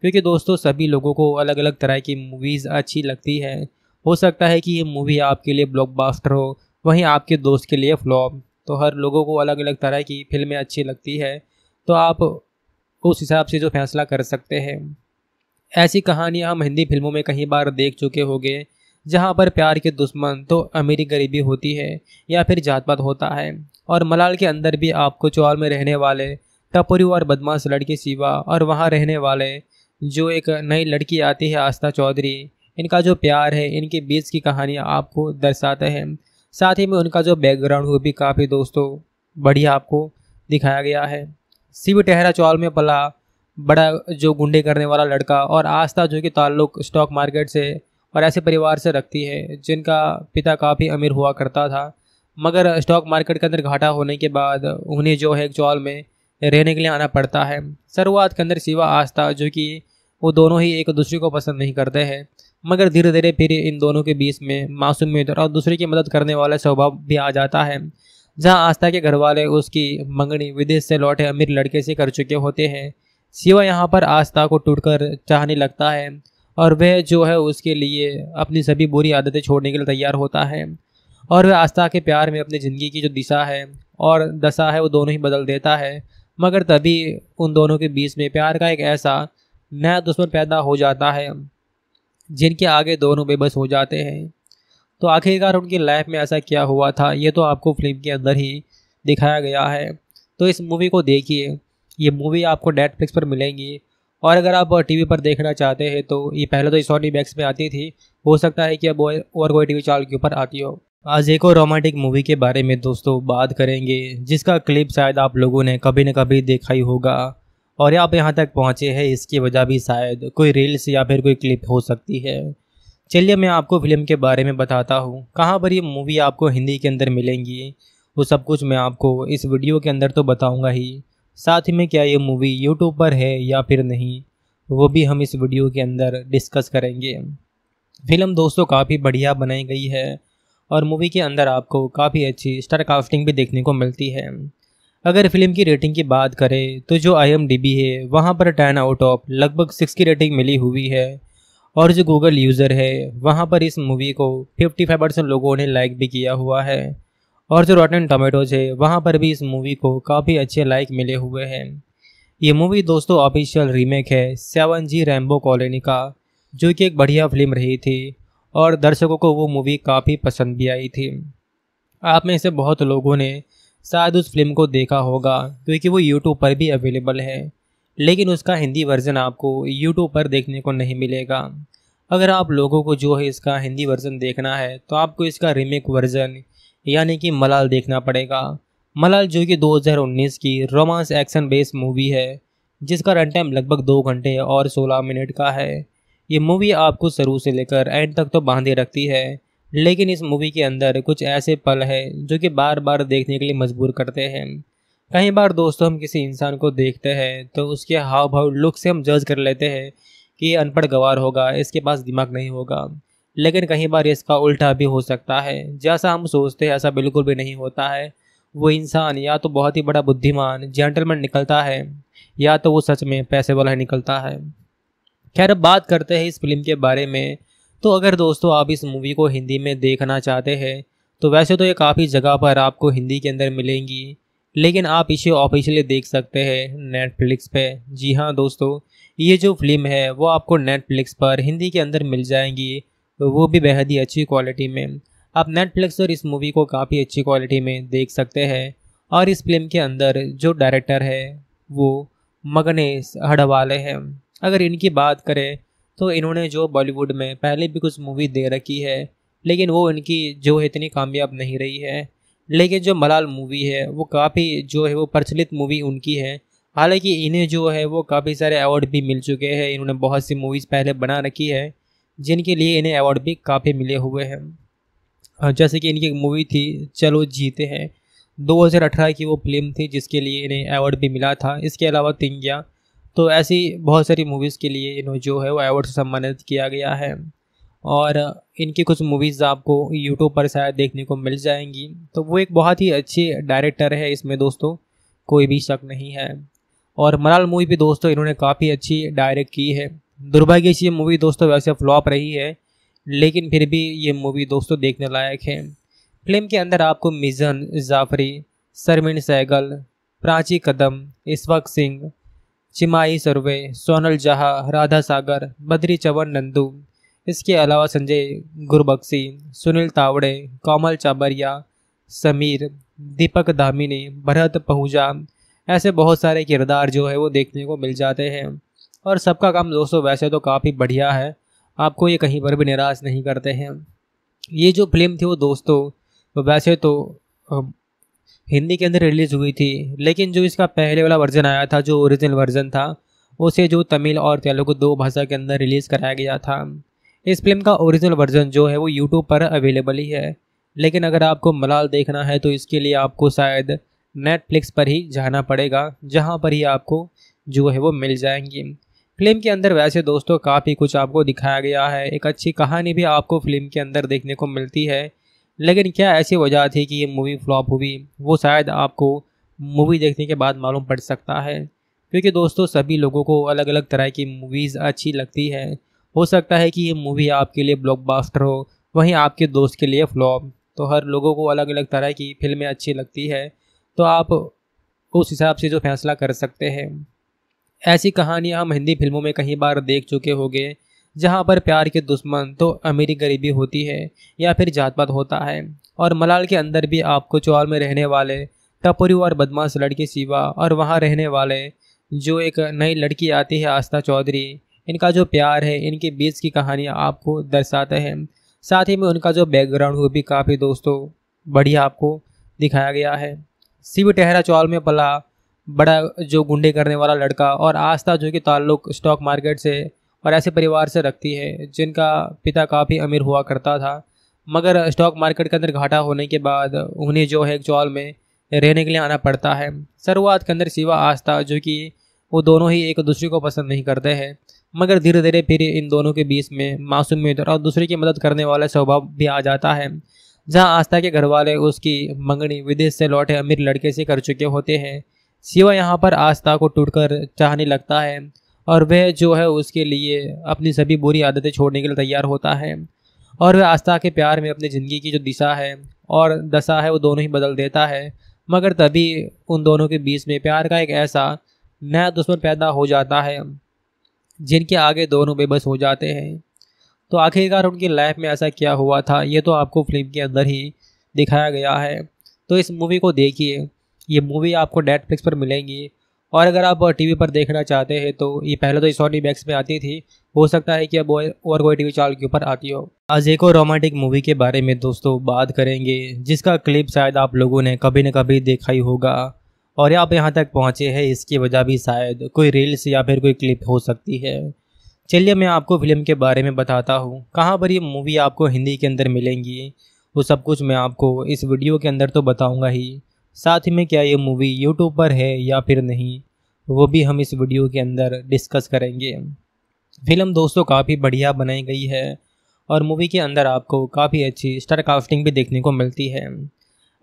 क्योंकि दोस्तों सभी लोगों को अलग अलग तरह की मूवीज़ अच्छी लगती है हो सकता है कि ये मूवी आपके लिए ब्लॉकबस्टर हो वहीं आपके दोस्त के लिए फ्लॉप तो हर लोगों को अलग अलग तरह की फिल्में अच्छी लगती है तो आप उस हिसाब से जो फैसला कर सकते हैं ऐसी कहानियाँ हम हिंदी फिल्मों में कई बार देख चुके होंगे जहाँ पर प्यार के दुश्मन तो अमीरी गरीबी होती है या फिर जात पात होता है और मलाल के अंदर भी आपको चौल में रहने वाले टपरू और बदमाश लड़की शिवा और वहाँ रहने वाले जो एक नई लड़की आती है आस्था चौधरी इनका जो प्यार है इनके बीच की कहानियाँ आपको दर्शाते हैं साथ ही में उनका जो बैकग्राउंड वो भी काफ़ी दोस्तों बढ़िया आपको दिखाया गया है शिव टहरा चौल में पला बड़ा जो गुंडे करने वाला लड़का और आस्था जो कि ताल्लुक स्टॉक मार्केट से और ऐसे परिवार से रखती है जिनका पिता काफ़ी अमीर हुआ करता था मगर स्टॉक मार्केट के अंदर घाटा होने के बाद उन्हें जो है चौल में रहने के लिए आना पड़ता है शुरुआत के अंदर सिवा आस्था जो कि वो दोनों ही एक दूसरे को पसंद नहीं करते हैं मगर धीरे धीरे फिर इन दोनों के बीच में मासूमियत और दूसरे की मदद करने वाला स्वभाव भी आ जाता है जहां आस्था के घर वाले उसकी मंगनी विदेश से लौटे अमीर लड़के से कर चुके होते हैं शिवा यहाँ पर आस्था को टूटकर चाहने लगता है और वह जो है उसके लिए अपनी सभी बुरी आदतें छोड़ने के लिए तैयार होता है और वह आस्था के प्यार में अपनी ज़िंदगी की जो दिशा है और दशा है वो दोनों ही बदल देता है मगर तभी उन दोनों के बीच में प्यार का एक ऐसा नया दुश्मन पैदा हो जाता है जिनके आगे दोनों बेबस हो जाते हैं तो आखिरकार उनकी लाइफ में ऐसा क्या हुआ था ये तो आपको फिल्म के अंदर ही दिखाया गया है तो इस मूवी को देखिए ये मूवी आपको नेटफ्लिक्स पर मिलेंगी और अगर आप टीवी पर देखना चाहते हैं तो ये पहले तो सोनी मैक्स में आती थी हो सकता है कि अब और कोई टीवी चैनल के ऊपर आती हो आज एक और रोमांटिक मूवी के बारे में दोस्तों बात करेंगे जिसका क्लिप शायद आप लोगों ने कभी न कभी देखा ही होगा और आप यहाँ तक पहुँचे हैं इसकी वजह भी शायद कोई रील्स या फिर कोई क्लिप हो सकती है चलिए मैं आपको फिल्म के बारे में बताता हूँ कहाँ पर ये मूवी आपको हिंदी के अंदर मिलेंगी वो सब कुछ मैं आपको इस वीडियो के अंदर तो बताऊँगा ही साथ ही में क्या ये मूवी यूट्यूब पर है या फिर नहीं वो भी हम इस वीडियो के अंदर डिस्कस करेंगे फिल्म दोस्तों काफ़ी बढ़िया बनाई गई है और मूवी के अंदर आपको काफ़ी अच्छी स्टार कास्टिंग भी देखने को मिलती है अगर फिल्म की रेटिंग की बात करें तो जो आई है वहाँ पर टेन आउट ऑफ लगभग सिक्स की रेटिंग मिली हुई है और जो गूगल यूज़र है वहाँ पर इस मूवी को 55 परसेंट लोगों ने लाइक भी किया हुआ है और जो रॉटन टोमेटोज है वहाँ पर भी इस मूवी को काफ़ी अच्छे लाइक मिले हुए हैं ये मूवी दोस्तों ऑफिशियल रीमेक है सेवन जी रैम्बो कॉलोनी का जो कि एक बढ़िया फिल्म रही थी और दर्शकों को वो मूवी काफ़ी पसंद भी आई थी आप में से बहुत लोगों ने शायद उस फिल्म को देखा होगा क्योंकि वो यूट्यूब पर भी अवेलेबल है लेकिन उसका हिंदी वर्जन आपको यूट्यूब पर देखने को नहीं मिलेगा अगर आप लोगों को जो है इसका हिंदी वर्जन देखना है तो आपको इसका रीमेक वर्जन यानी कि मलाल देखना पड़ेगा मलाल जो कि 2019 की रोमांस एक्शन बेस्ड मूवी है जिसका रन टाइम लगभग दो घंटे और 16 मिनट का है ये मूवी आपको शुरू से लेकर एंड तक तो बांधे रखती है लेकिन इस मूवी के अंदर कुछ ऐसे पल हैं जो कि बार बार देखने के लिए मजबूर करते हैं कई बार दोस्तों हम किसी इंसान को देखते हैं तो उसके हाव भाव लुक से हम जज कर लेते हैं कि ये अनपढ़ गवार होगा इसके पास दिमाग नहीं होगा लेकिन कहीं बार इसका उल्टा भी हो सकता है जैसा हम सोचते हैं ऐसा बिल्कुल भी नहीं होता है वो इंसान या तो बहुत ही बड़ा बुद्धिमान जेंटलमैन निकलता है या तो वो सच में पैसे वाला निकलता है खैर अब बात करते हैं इस फिल्म के बारे में तो अगर दोस्तों आप इस मूवी को हिंदी में देखना चाहते हैं तो वैसे तो ये काफ़ी जगह पर आपको हिंदी के अंदर मिलेंगी लेकिन आप इसे ऑफिशियली देख सकते हैं नेटफ्लिक्स पे जी हाँ दोस्तों ये जो फिल्म है वो आपको नेटफ्लिक्स पर हिंदी के अंदर मिल जाएंगी तो वो भी बेहद ही अच्छी क्वालिटी में आप नेटफ्लिक्स पर इस मूवी को काफ़ी अच्छी क्वालिटी में देख सकते हैं और इस फिल्म के अंदर जो डायरेक्टर है वो मगनेश हड़वाले हैं अगर इनकी बात करें तो इन्होंने जो बॉलीवुड में पहले भी कुछ मूवी दे रखी है लेकिन वो इनकी जो है इतनी कामयाब नहीं रही है लेकिन जो मलाल मूवी है वो काफ़ी जो है वो प्रचलित मूवी उनकी है हालांकि इन्हें जो है वो काफ़ी सारे अवार्ड भी मिल चुके हैं इन्होंने बहुत सी मूवीज़ पहले बना रखी है जिनके लिए इन्हें अवार्ड भी काफ़ी मिले हुए हैं जैसे कि इनकी मूवी थी चलो जीते हैं 2018 की वो फिल्म थी जिसके लिए इन्हें अवार्ड भी मिला था इसके अलावा तिंगिया तो ऐसी बहुत सारी मूवीज़ के लिए इन्हें जो है वो अवार्ड से सम्मानित किया गया है और इनकी कुछ मूवीज़ आपको यूट्यूब पर शायद देखने को मिल जाएंगी तो वो एक बहुत ही अच्छे डायरेक्टर है इसमें दोस्तों कोई भी शक नहीं है और मलाल मूवी भी दोस्तों इन्होंने काफ़ी अच्छी डायरेक्ट की है दुर्भाग्य से ये मूवी दोस्तों वैसे फ्लॉप रही है लेकिन फिर भी ये मूवी दोस्तों देखने लायक है फिल्म के अंदर आपको मिजन जाफरी सरमिन सहगल प्राची कदम इस्वक सिंह चिमाई सर्वे सोनल जहा राधा सागर बद्री चवन नंदू इसके अलावा संजय गुरबक्सी सुनील तावड़े कोमल चाबरिया समीर दीपक दामिनी भरत पहुजा ऐसे बहुत सारे किरदार जो है वो देखने को मिल जाते हैं और सबका काम दोस्तों वैसे तो काफ़ी बढ़िया है आपको ये कहीं पर भी निराश नहीं करते हैं ये जो फिल्म थी वो दोस्तों वैसे तो हिंदी के अंदर रिलीज़ हुई थी लेकिन जो इसका पहले वाला वर्जन आया था जो ओरिजिनल वर्जन था उसे जो तमिल और तेलुगु दो भाषा के अंदर रिलीज़ कराया गया था इस फिल्म का ओरिजिनल वर्जन जो है वो यूट्यूब पर अवेलेबल ही है लेकिन अगर आपको मलाल देखना है तो इसके लिए आपको शायद नेटफ्लिक्स पर ही जाना पड़ेगा जहाँ पर ही आपको जो है वो मिल जाएंगी फिल्म के अंदर वैसे दोस्तों काफ़ी कुछ आपको दिखाया गया है एक अच्छी कहानी भी आपको फिल्म के अंदर देखने को मिलती है लेकिन क्या ऐसी वजह थी कि ये मूवी फ्लॉप हुई वो शायद आपको मूवी देखने के बाद मालूम पड़ सकता है क्योंकि दोस्तों सभी लोगों को अलग अलग तरह की मूवीज़ अच्छी लगती है हो सकता है कि ये मूवी आपके लिए ब्लॉकबस्टर हो वहीं आपके दोस्त के लिए फ्लॉप तो हर लोगों को अलग अलग तरह की फिल्में अच्छी लगती है तो आप उस हिसाब से जो फैसला कर सकते हैं ऐसी कहानियाँ हम हिंदी फिल्मों में कई बार देख चुके होंगे जहाँ पर प्यार के दुश्मन तो अमीरी गरीबी होती है या फिर जात पात होता है और मलाल के अंदर भी आपको चौल में रहने वाले टपोरू और बदमाश लड़की शिवा और वहाँ रहने वाले जो एक नई लड़की आती है आस्था चौधरी इनका जो प्यार है इनके बीच की कहानियाँ आपको दर्शाते हैं साथ ही में उनका जो बैकग्राउंड वो भी काफ़ी दोस्तों बढ़िया आपको दिखाया गया है शिव टहरा चौल में पला बड़ा जो गुंडे करने वाला लड़का और आस्था जो कि ताल्लुक स्टॉक मार्केट से और ऐसे परिवार से रखती है जिनका पिता काफ़ी अमीर हुआ करता था मगर स्टॉक मार्केट के अंदर घाटा होने के बाद उन्हें जो है चौल में रहने के लिए आना पड़ता है शुरुआत के अंदर सिवा आस्था जो कि वो दोनों ही एक दूसरे को पसंद नहीं करते हैं मगर धीरे धीरे फिर इन दोनों के बीच में मासूमियत और दूसरे की मदद करने वाला स्वभाव भी आ जाता है जहां आस्था के घर वाले उसकी मंगनी विदेश से लौटे अमीर लड़के से कर चुके होते हैं शिवा यहाँ पर आस्था को टूटकर चाहने लगता है और वह जो है उसके लिए अपनी सभी बुरी आदतें छोड़ने के लिए तैयार होता है और वह आस्था के प्यार में अपनी ज़िंदगी की जो दिशा है और दशा है वो दोनों ही बदल देता है मगर तभी उन दोनों के बीच में प्यार का एक ऐसा नया दुश्मन पैदा हो जाता है जिनके आगे दोनों बेबस हो जाते हैं तो आखिरकार उनकी लाइफ में ऐसा क्या हुआ था ये तो आपको फिल्म के अंदर ही दिखाया गया है तो इस मूवी को देखिए ये मूवी आपको नेटफ्लिक्स पर मिलेंगी और अगर आप टीवी पर देखना चाहते हैं तो ये पहले तो सोनी मैक्स में आती थी हो सकता है कि अब और कोई टीवी चैनल के ऊपर आती हो आज एक और रोमांटिक मूवी के बारे में दोस्तों बात करेंगे जिसका क्लिप शायद आप लोगों ने कभी न कभी देखा ही होगा और आप यहाँ तक पहुँचे हैं इसकी वजह भी शायद कोई रील्स या फिर कोई क्लिप हो सकती है चलिए मैं आपको फिल्म के बारे में बताता हूँ कहाँ पर ये मूवी आपको हिंदी के अंदर मिलेंगी वो सब कुछ मैं आपको इस वीडियो के अंदर तो बताऊँगा ही साथ ही में क्या ये मूवी यूट्यूब पर है या फिर नहीं वो भी हम इस वीडियो के अंदर डिस्कस करेंगे फिल्म दोस्तों काफ़ी बढ़िया बनाई गई है और मूवी के अंदर आपको काफ़ी अच्छी स्टार कास्टिंग भी देखने को मिलती है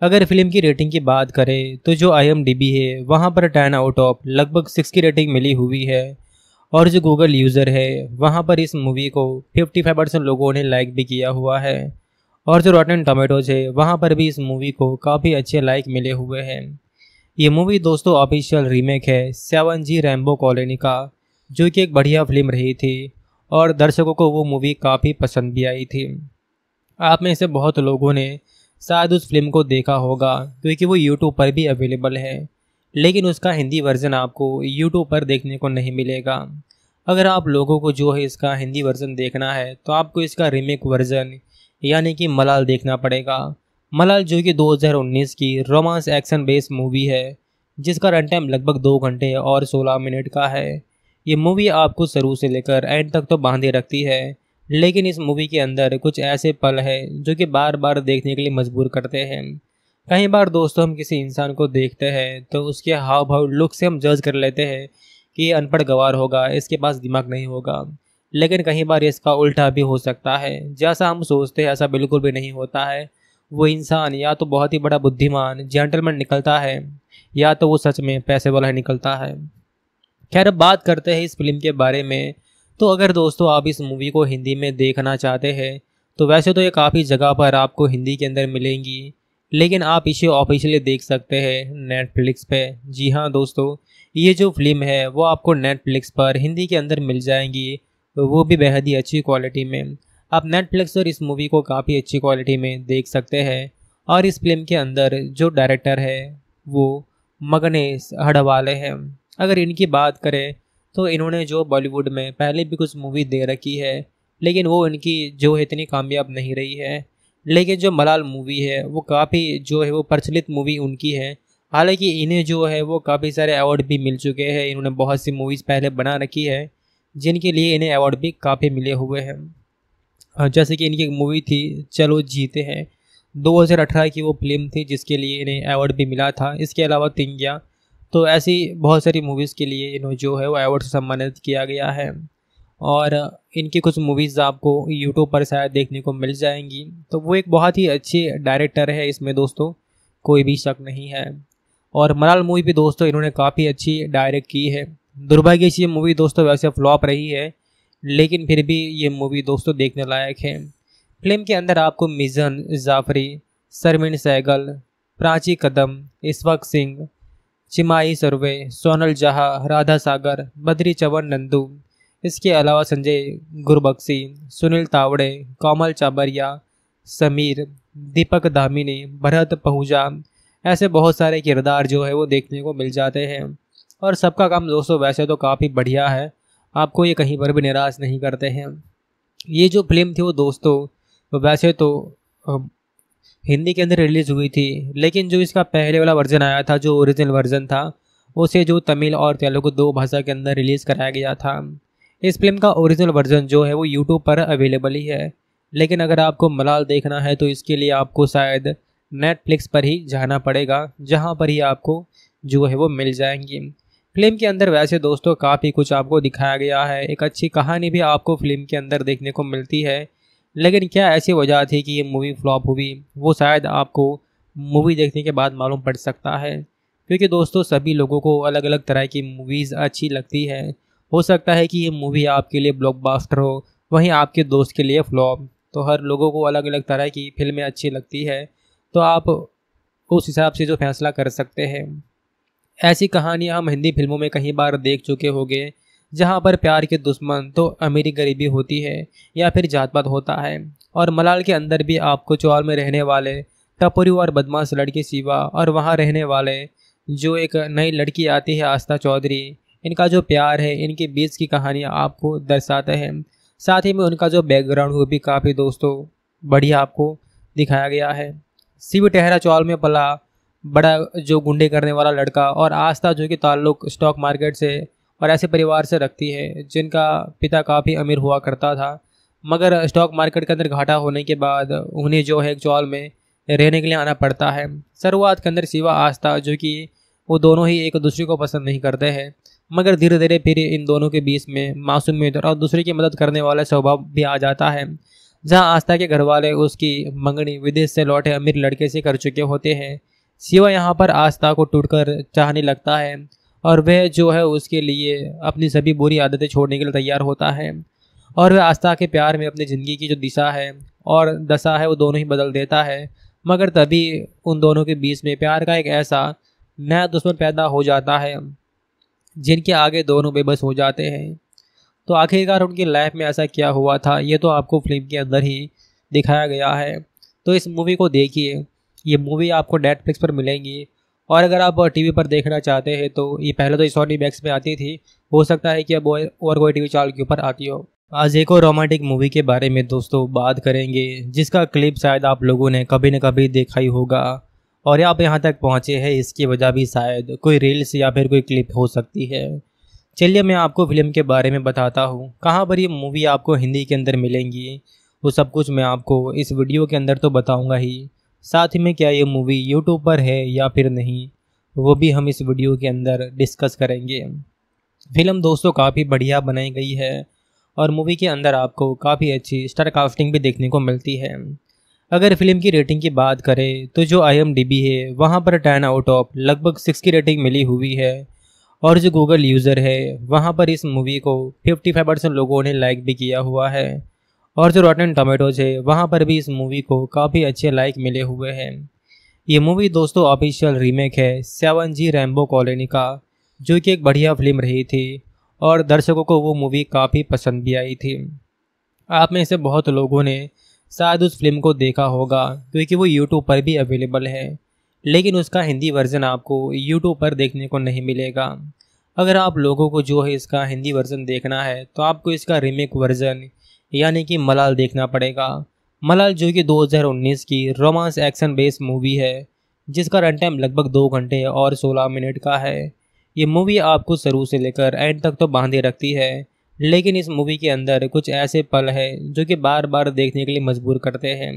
अगर फिल्म की रेटिंग की बात करें तो जो आई है वहाँ पर टेन आउट ऑफ लगभग सिक्स की रेटिंग मिली हुई है और जो गूगल यूज़र है वहाँ पर इस मूवी को फिफ्टी फाइव परसेंट लोगों ने लाइक भी किया हुआ है और जो रॉटन टोमेटोज है वहाँ पर भी इस मूवी को काफ़ी अच्छे लाइक मिले हुए हैं ये मूवी दोस्तों ऑफिशियल रीमेक है सेवन जी रैम्बो कॉलोनी का जो कि एक बढ़िया फिल्म रही थी और दर्शकों को वो मूवी काफ़ी पसंद भी आई थी आप में से बहुत लोगों ने शायद उस फिल्म को देखा होगा क्योंकि वो यूट्यूब पर भी अवेलेबल है लेकिन उसका हिंदी वर्जन आपको यूट्यूब पर देखने को नहीं मिलेगा अगर आप लोगों को जो है इसका हिंदी वर्जन देखना है तो आपको इसका रीमेक वर्जन यानी कि मलाल देखना पड़ेगा मलाल जो कि 2019 की रोमांस एक्शन बेस्ड मूवी है जिसका रन टाइम लगभग दो घंटे और 16 मिनट का है ये मूवी आपको शुरू से लेकर एंड तक तो बांधे रखती है लेकिन इस मूवी के अंदर कुछ ऐसे पल हैं जो कि बार बार देखने के लिए मजबूर करते हैं कई बार दोस्तों हम किसी इंसान को देखते हैं तो उसके हाव भाव लुक से हम जज कर लेते हैं कि ये अनपढ़ गवार होगा इसके पास दिमाग नहीं होगा लेकिन कहीं बार इसका उल्टा भी हो सकता है जैसा हम सोचते हैं ऐसा बिल्कुल भी नहीं होता है वो इंसान या तो बहुत ही बड़ा बुद्धिमान जेंटलमैन निकलता है या तो वो सच में पैसे वाला निकलता है खैर अब बात करते हैं इस फिल्म के बारे में तो अगर दोस्तों आप इस मूवी को हिंदी में देखना चाहते हैं तो वैसे तो ये काफ़ी जगह पर आपको हिंदी के अंदर मिलेंगी लेकिन आप इसे ऑफिशियली देख सकते हैं नेटफ्लिक्स पे जी हाँ दोस्तों ये जो फिल्म है वो आपको नेटफ्लिक्स पर हिंदी के अंदर मिल जाएंगी तो वो भी बेहद ही अच्छी क्वालिटी में आप नेटफ्लिक्स पर इस मूवी को काफ़ी अच्छी क्वालिटी में देख सकते हैं और इस फिल्म के अंदर जो डायरेक्टर है वो मगनेश हड़वाले हैं अगर इनकी बात करें तो इन्होंने जो बॉलीवुड में पहले भी कुछ मूवी दे रखी है लेकिन वो इनकी जो है इतनी कामयाब नहीं रही है लेकिन जो मलाल मूवी है वो काफ़ी जो है वो प्रचलित मूवी उनकी है हालांकि इन्हें जो है वो काफ़ी सारे अवार्ड भी मिल चुके हैं इन्होंने बहुत सी मूवीज़ पहले बना रखी है जिनके लिए इन्हें अवार्ड भी काफ़ी मिले हुए हैं हाँ, जैसे कि इनकी एक मूवी थी चलो जीते हैं 2018 की वो फिल्म थी जिसके लिए इन्हें अवार्ड भी मिला था इसके अलावा तिंगिया तो ऐसी बहुत सारी मूवीज़ के लिए इन्हें जो है वो अवार्ड से सम्मानित किया गया है और इनकी कुछ मूवीज़ आपको यूट्यूब पर शायद देखने को मिल जाएंगी तो वो एक बहुत ही अच्छे डायरेक्टर है इसमें दोस्तों कोई भी शक नहीं है और मलाल मूवी भी दोस्तों इन्होंने काफ़ी अच्छी डायरेक्ट की है दुर्भाग्य से ये मूवी दोस्तों वैसे फ्लॉप रही है लेकिन फिर भी ये मूवी दोस्तों देखने लायक है फिल्म के अंदर आपको मिजन जाफरी सरमिन सहगल प्राची कदम इस्वक सिंह चिमाई सर्वे सोनल जहा राधा सागर बद्री चवन नंदू इसके अलावा संजय गुरबक्सी सुनील तावड़े कोमल चाबरिया समीर दीपक दामिनी भरत पहुजा ऐसे बहुत सारे किरदार जो है वो देखने को मिल जाते हैं और सबका काम दोस्तों वैसे तो काफ़ी बढ़िया है आपको ये कहीं पर भी निराश नहीं करते हैं ये जो फिल्म थी वो दोस्तों वैसे तो हिंदी के अंदर रिलीज़ हुई थी लेकिन जो इसका पहले वाला वर्जन आया था जो ओरिजिनल वर्जन था उसे जो तमिल और तेलुगु दो भाषा के अंदर रिलीज़ कराया गया था इस फिल्म का ओरिजिनल वर्जन जो है वो यूट्यूब पर अवेलेबल ही है लेकिन अगर आपको मलाल देखना है तो इसके लिए आपको शायद नेटफ्लिक्स पर ही जाना पड़ेगा जहाँ पर ही आपको जो है वो मिल जाएंगी फिल्म के अंदर वैसे दोस्तों काफ़ी कुछ आपको दिखाया गया है एक अच्छी कहानी भी आपको फिल्म के अंदर देखने को मिलती है लेकिन क्या ऐसी वजह थी कि ये मूवी फ्लॉप हुई वो शायद आपको मूवी देखने के बाद मालूम पड़ सकता है क्योंकि दोस्तों सभी लोगों को अलग अलग तरह की मूवीज़ अच्छी लगती है हो सकता है कि ये मूवी आपके लिए ब्लॉकबस्टर हो वहीं आपके दोस्त के लिए फ्लॉप तो हर लोगों को अलग अलग तरह की फिल्में अच्छी लगती है तो आप उस हिसाब से जो फैसला कर सकते हैं ऐसी कहानियाँ हम हिंदी फिल्मों में कई बार देख चुके होंगे जहाँ पर प्यार के दुश्मन तो अमीरी गरीबी होती है या फिर जातपात होता है और मलाल के अंदर भी आपको चौल में रहने वाले टपोरी और बदमाश लड़की शिवा और वहाँ रहने वाले जो एक नई लड़की आती है आस्था चौधरी इनका जो प्यार है इनके बीच की कहानियाँ आपको दर्शाते हैं साथ ही में उनका जो बैकग्राउंड वो भी काफ़ी दोस्तों बढ़िया आपको दिखाया गया है शिव टहरा चौल में पला बड़ा जो गुंडे करने वाला लड़का और आस्था जो कि ताल्लुक स्टॉक मार्केट से और ऐसे परिवार से रखती है जिनका पिता काफ़ी अमीर हुआ करता था मगर स्टॉक मार्केट के अंदर घाटा होने के बाद उन्हें जो है चौल में रहने के लिए आना पड़ता है शुरुआत के अंदर सिवा आस्था जो कि वो दोनों ही एक दूसरे को पसंद नहीं करते हैं मगर धीरे धीरे फिर इन दोनों के बीच में में और दूसरे की मदद करने वाला स्वभाव भी आ जाता है जहाँ आस्था के घर वाले उसकी मंगनी विदेश से लौटे अमीर लड़के से कर चुके होते हैं शिवा यहाँ पर आस्था को टूटकर चाहने लगता है और वह जो है उसके लिए अपनी सभी बुरी आदतें छोड़ने के लिए तैयार होता है और वह आस्था के प्यार में अपनी ज़िंदगी की जो दिशा है और दशा है वो दोनों ही बदल देता है मगर तभी उन दोनों के बीच में प्यार का एक ऐसा नया दुश्मन पैदा हो जाता है जिनके आगे दोनों बेबस हो जाते हैं तो आखिरकार उनकी लाइफ में ऐसा क्या हुआ था ये तो आपको फिल्म के अंदर ही दिखाया गया है तो इस मूवी को देखिए ये मूवी आपको नेटफ्लिक्स पर मिलेंगी और अगर आप टीवी पर देखना चाहते हैं तो ये पहले तो सोनी मैक्स में आती थी हो सकता है कि अब और कोई टीवी चैनल के ऊपर आती हो आज एक और रोमांटिक मूवी के बारे में दोस्तों बात करेंगे जिसका क्लिप शायद आप लोगों ने कभी न कभी देखा ही होगा और आप यहाँ तक पहुँचे हैं इसकी वजह भी शायद कोई रील्स या फिर कोई क्लिप हो सकती है चलिए मैं आपको फिल्म के बारे में बताता हूँ कहाँ पर ये मूवी आपको हिंदी के अंदर मिलेंगी वो सब कुछ मैं आपको इस वीडियो के अंदर तो बताऊँगा ही साथ ही में क्या ये मूवी यूट्यूब पर है या फिर नहीं वो भी हम इस वीडियो के अंदर डिस्कस करेंगे फिल्म दोस्तों काफ़ी बढ़िया बनाई गई है और मूवी के अंदर आपको काफ़ी अच्छी स्टार कास्टिंग भी देखने को मिलती है अगर फिल्म की रेटिंग की बात करें तो जो आई है वहाँ पर टेन आउट ऑफ लगभग सिक्स की रेटिंग मिली हुई है और जो गूगल यूज़र है वहाँ पर इस मूवी को फिफ्टी फाइव परसेंट लोगों ने लाइक भी किया हुआ है और जो रॉटन टोमेटोज है वहाँ पर भी इस मूवी को काफ़ी अच्छे लाइक मिले हुए हैं ये मूवी दोस्तों ऑफिशियल रीमेक है सेवन जी रैम्बो कॉलोनी का जो कि एक बढ़िया फिल्म रही थी और दर्शकों को वो मूवी काफ़ी पसंद भी आई थी आप में से बहुत लोगों ने शायद उस फिल्म को देखा होगा क्योंकि वो यूट्यूब पर भी अवेलेबल है लेकिन उसका हिंदी वर्जन आपको यूट्यूब पर देखने को नहीं मिलेगा अगर आप लोगों को जो है इसका हिंदी वर्जन देखना है तो आपको इसका रीमेक वर्जन यानी कि मलाल देखना पड़ेगा मलाल जो कि 2019 की रोमांस एक्शन बेस्ड मूवी है जिसका रन टाइम लगभग दो घंटे और 16 मिनट का है ये मूवी आपको शुरू से लेकर एंड तक तो बांधे रखती है लेकिन इस मूवी के अंदर कुछ ऐसे पल हैं जो कि बार बार देखने के लिए मजबूर करते हैं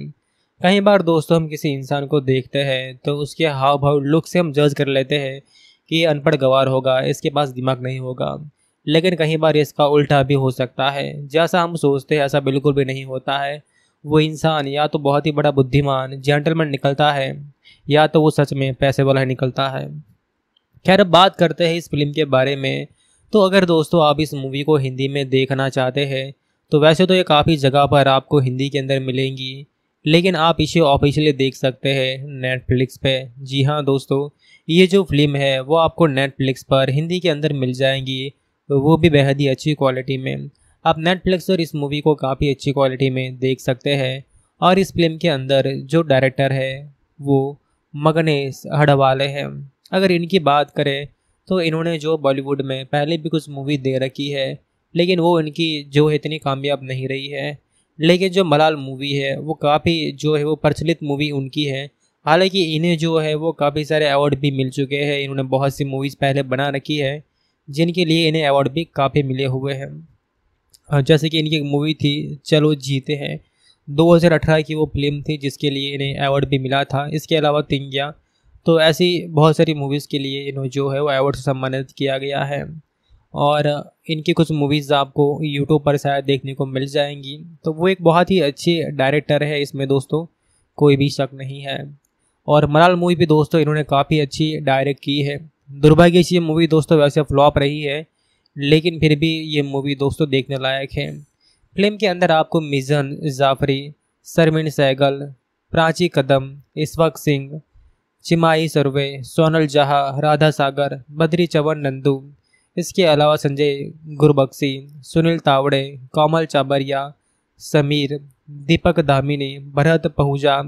कई बार दोस्तों हम किसी इंसान को देखते हैं तो उसके हाव भाव लुक से हम जज कर लेते हैं कि ये अनपढ़ गवार होगा इसके पास दिमाग नहीं होगा लेकिन कहीं बार इसका उल्टा भी हो सकता है जैसा हम सोचते हैं ऐसा बिल्कुल भी नहीं होता है वो इंसान या तो बहुत ही बड़ा बुद्धिमान जेंटलमैन निकलता है या तो वो सच में पैसे वाला निकलता है खैर अब बात करते हैं इस फिल्म के बारे में तो अगर दोस्तों आप इस मूवी को हिंदी में देखना चाहते हैं तो वैसे तो ये काफ़ी जगह पर आपको हिंदी के अंदर मिलेंगी लेकिन आप इसे ऑफिशियली देख सकते हैं नेटफ्लिक्स पे जी हाँ दोस्तों ये जो फिल्म है वो आपको नेटफ्लिक्स पर हिंदी के अंदर मिल जाएंगी तो वो भी बेहद ही अच्छी क्वालिटी में आप नेटफ्लिक्स पर इस मूवी को काफ़ी अच्छी क्वालिटी में देख सकते हैं और इस फिल्म के अंदर जो डायरेक्टर है वो मगनेश हड़वाले हैं अगर इनकी बात करें तो इन्होंने जो बॉलीवुड में पहले भी कुछ मूवी दे रखी है लेकिन वो इनकी जो है इतनी कामयाब नहीं रही है लेकिन जो मलाल मूवी है वो काफ़ी जो है वो प्रचलित मूवी उनकी है हालांकि इन्हें जो है वो काफ़ी सारे अवार्ड भी मिल चुके हैं इन्होंने बहुत सी मूवीज़ पहले बना रखी है जिनके लिए इन्हें अवार्ड भी काफ़ी मिले हुए हैं हाँ, जैसे कि इनकी एक मूवी थी चलो जीते हैं 2018 की वो फिल्म थी जिसके लिए इन्हें अवार्ड भी मिला था इसके अलावा तिंगिया तो ऐसी बहुत सारी मूवीज़ के लिए इन्हें जो है वो अवार्ड से सम्मानित किया गया है और इनकी कुछ मूवीज़ आपको यूट्यूब पर शायद देखने को मिल जाएंगी तो वो एक बहुत ही अच्छे डायरेक्टर है इसमें दोस्तों कोई भी शक नहीं है और मलाल मूवी भी दोस्तों इन्होंने काफ़ी अच्छी डायरेक्ट की है दुर्भाग्य से ये मूवी दोस्तों वैसे फ्लॉप रही है लेकिन फिर भी ये मूवी दोस्तों देखने लायक है फिल्म के अंदर आपको मिजन जाफरी सरमिन सहगल प्राची कदम इस्वक सिंह चिमाई सर्वे सोनल जहा राधा सागर बद्री चवन नंदू इसके अलावा संजय गुरबक्सी सुनील तावड़े कोमल चाबरिया समीर दीपक दामिनी भरत पहुजा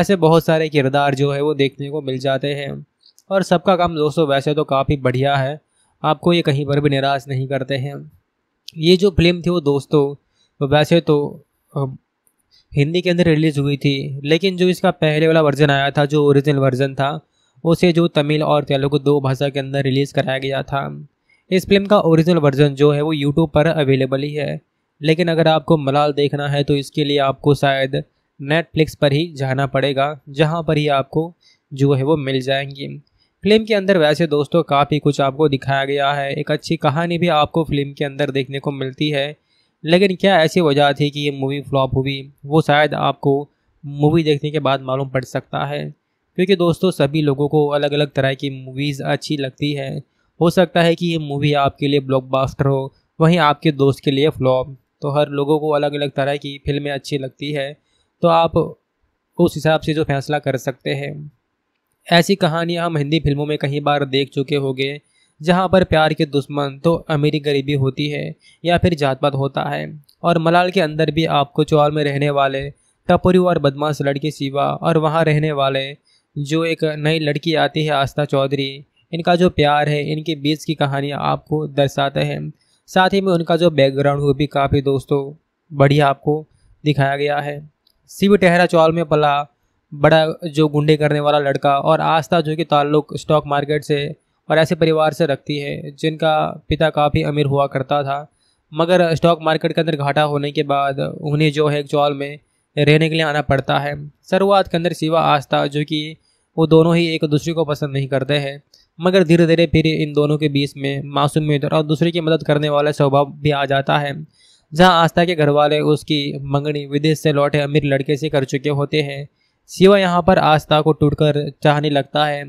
ऐसे बहुत सारे किरदार जो है वो देखने को मिल जाते हैं और सबका काम दोस्तों वैसे तो काफ़ी बढ़िया है आपको ये कहीं पर भी निराश नहीं करते हैं ये जो फिल्म थी वो दोस्तों वैसे तो हिंदी के अंदर रिलीज़ हुई थी लेकिन जो इसका पहले वाला वर्जन आया था जो ओरिजिनल वर्जन था उसे जो तमिल और तेलुगु दो भाषा के अंदर रिलीज़ कराया गया था इस फिल्म का ओरिजिनल वर्जन जो है वो यूट्यूब पर अवेलेबल ही है लेकिन अगर आपको मलाल देखना है तो इसके लिए आपको शायद नेटफ्लिक्स पर ही जाना पड़ेगा जहाँ पर ही आपको जो है वो मिल जाएंगी फिल्म के अंदर वैसे दोस्तों काफ़ी कुछ आपको दिखाया गया है एक अच्छी कहानी भी आपको फिल्म के अंदर देखने को मिलती है लेकिन क्या ऐसी वजह थी कि ये मूवी फ्लॉप हुई वो शायद आपको मूवी देखने के बाद मालूम पड़ सकता है क्योंकि दोस्तों सभी लोगों को अलग अलग तरह की मूवीज़ अच्छी लगती है हो सकता है कि ये मूवी आपके लिए ब्लॉकबस्टर हो वहीं आपके दोस्त के लिए फ्लॉप तो हर लोगों को अलग अलग तरह की फिल्में अच्छी लगती है तो आप उस हिसाब से जो फैसला कर सकते हैं ऐसी कहानियाँ हम हिंदी फिल्मों में कई बार देख चुके होंगे जहाँ पर प्यार के दुश्मन तो अमीरी गरीबी होती है या फिर जातपात होता है और मलाल के अंदर भी आपको चौल में रहने वाले टपोरी और बदमाश लड़की शिवा और वहाँ रहने वाले जो एक नई लड़की आती है आस्था चौधरी इनका जो प्यार है इनके बीच की कहानियाँ आपको दर्शाते हैं साथ ही में उनका जो बैकग्राउंड वो भी काफ़ी दोस्तों बढ़िया आपको दिखाया गया है शिव टहरा चौल में पला बड़ा जो गुंडे करने वाला लड़का और आस्था जो कि ताल्लुक स्टॉक मार्केट से और ऐसे परिवार से रखती है जिनका पिता काफ़ी अमीर हुआ करता था मगर स्टॉक मार्केट के अंदर घाटा होने के बाद उन्हें जो है चौल में रहने के लिए आना पड़ता है शुरुआत के अंदर सिवा आस्था जो कि वो दोनों ही एक दूसरे को पसंद नहीं करते हैं मगर धीरे धीरे फिर इन दोनों के बीच में में और दूसरे की मदद करने वाला स्वभाव भी आ जाता है जहाँ आस्था के घर वाले उसकी मंगनी विदेश से लौटे अमीर लड़के से कर चुके होते हैं शिवा यहाँ पर आस्था को टूटकर चाहने लगता है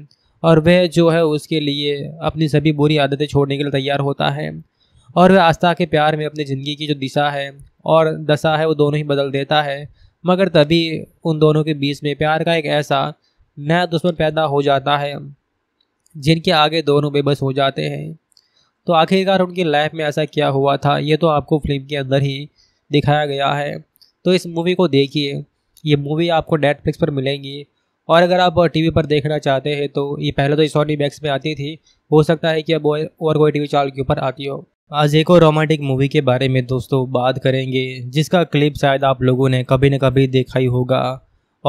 और वह जो है उसके लिए अपनी सभी बुरी आदतें छोड़ने के लिए तैयार होता है और वह आस्था के प्यार में अपनी ज़िंदगी की जो दिशा है और दशा है वो दोनों ही बदल देता है मगर तभी उन दोनों के बीच में प्यार का एक ऐसा नया दुश्मन पैदा हो जाता है जिनके आगे दोनों बेबस हो जाते हैं तो आखिरकार उनकी लाइफ में ऐसा क्या हुआ था ये तो आपको फिल्म के अंदर ही दिखाया गया है तो इस मूवी को देखिए ये मूवी आपको नेटफ्लिक्स पर मिलेंगी और अगर आप टीवी पर देखना चाहते हैं तो ये पहले तो सोनी मैक्स में आती थी हो सकता है कि अब और कोई टीवी चैनल के ऊपर आती हो आज एक और रोमांटिक मूवी के बारे में दोस्तों बात करेंगे जिसका क्लिप शायद आप लोगों ने कभी न कभी देखा ही होगा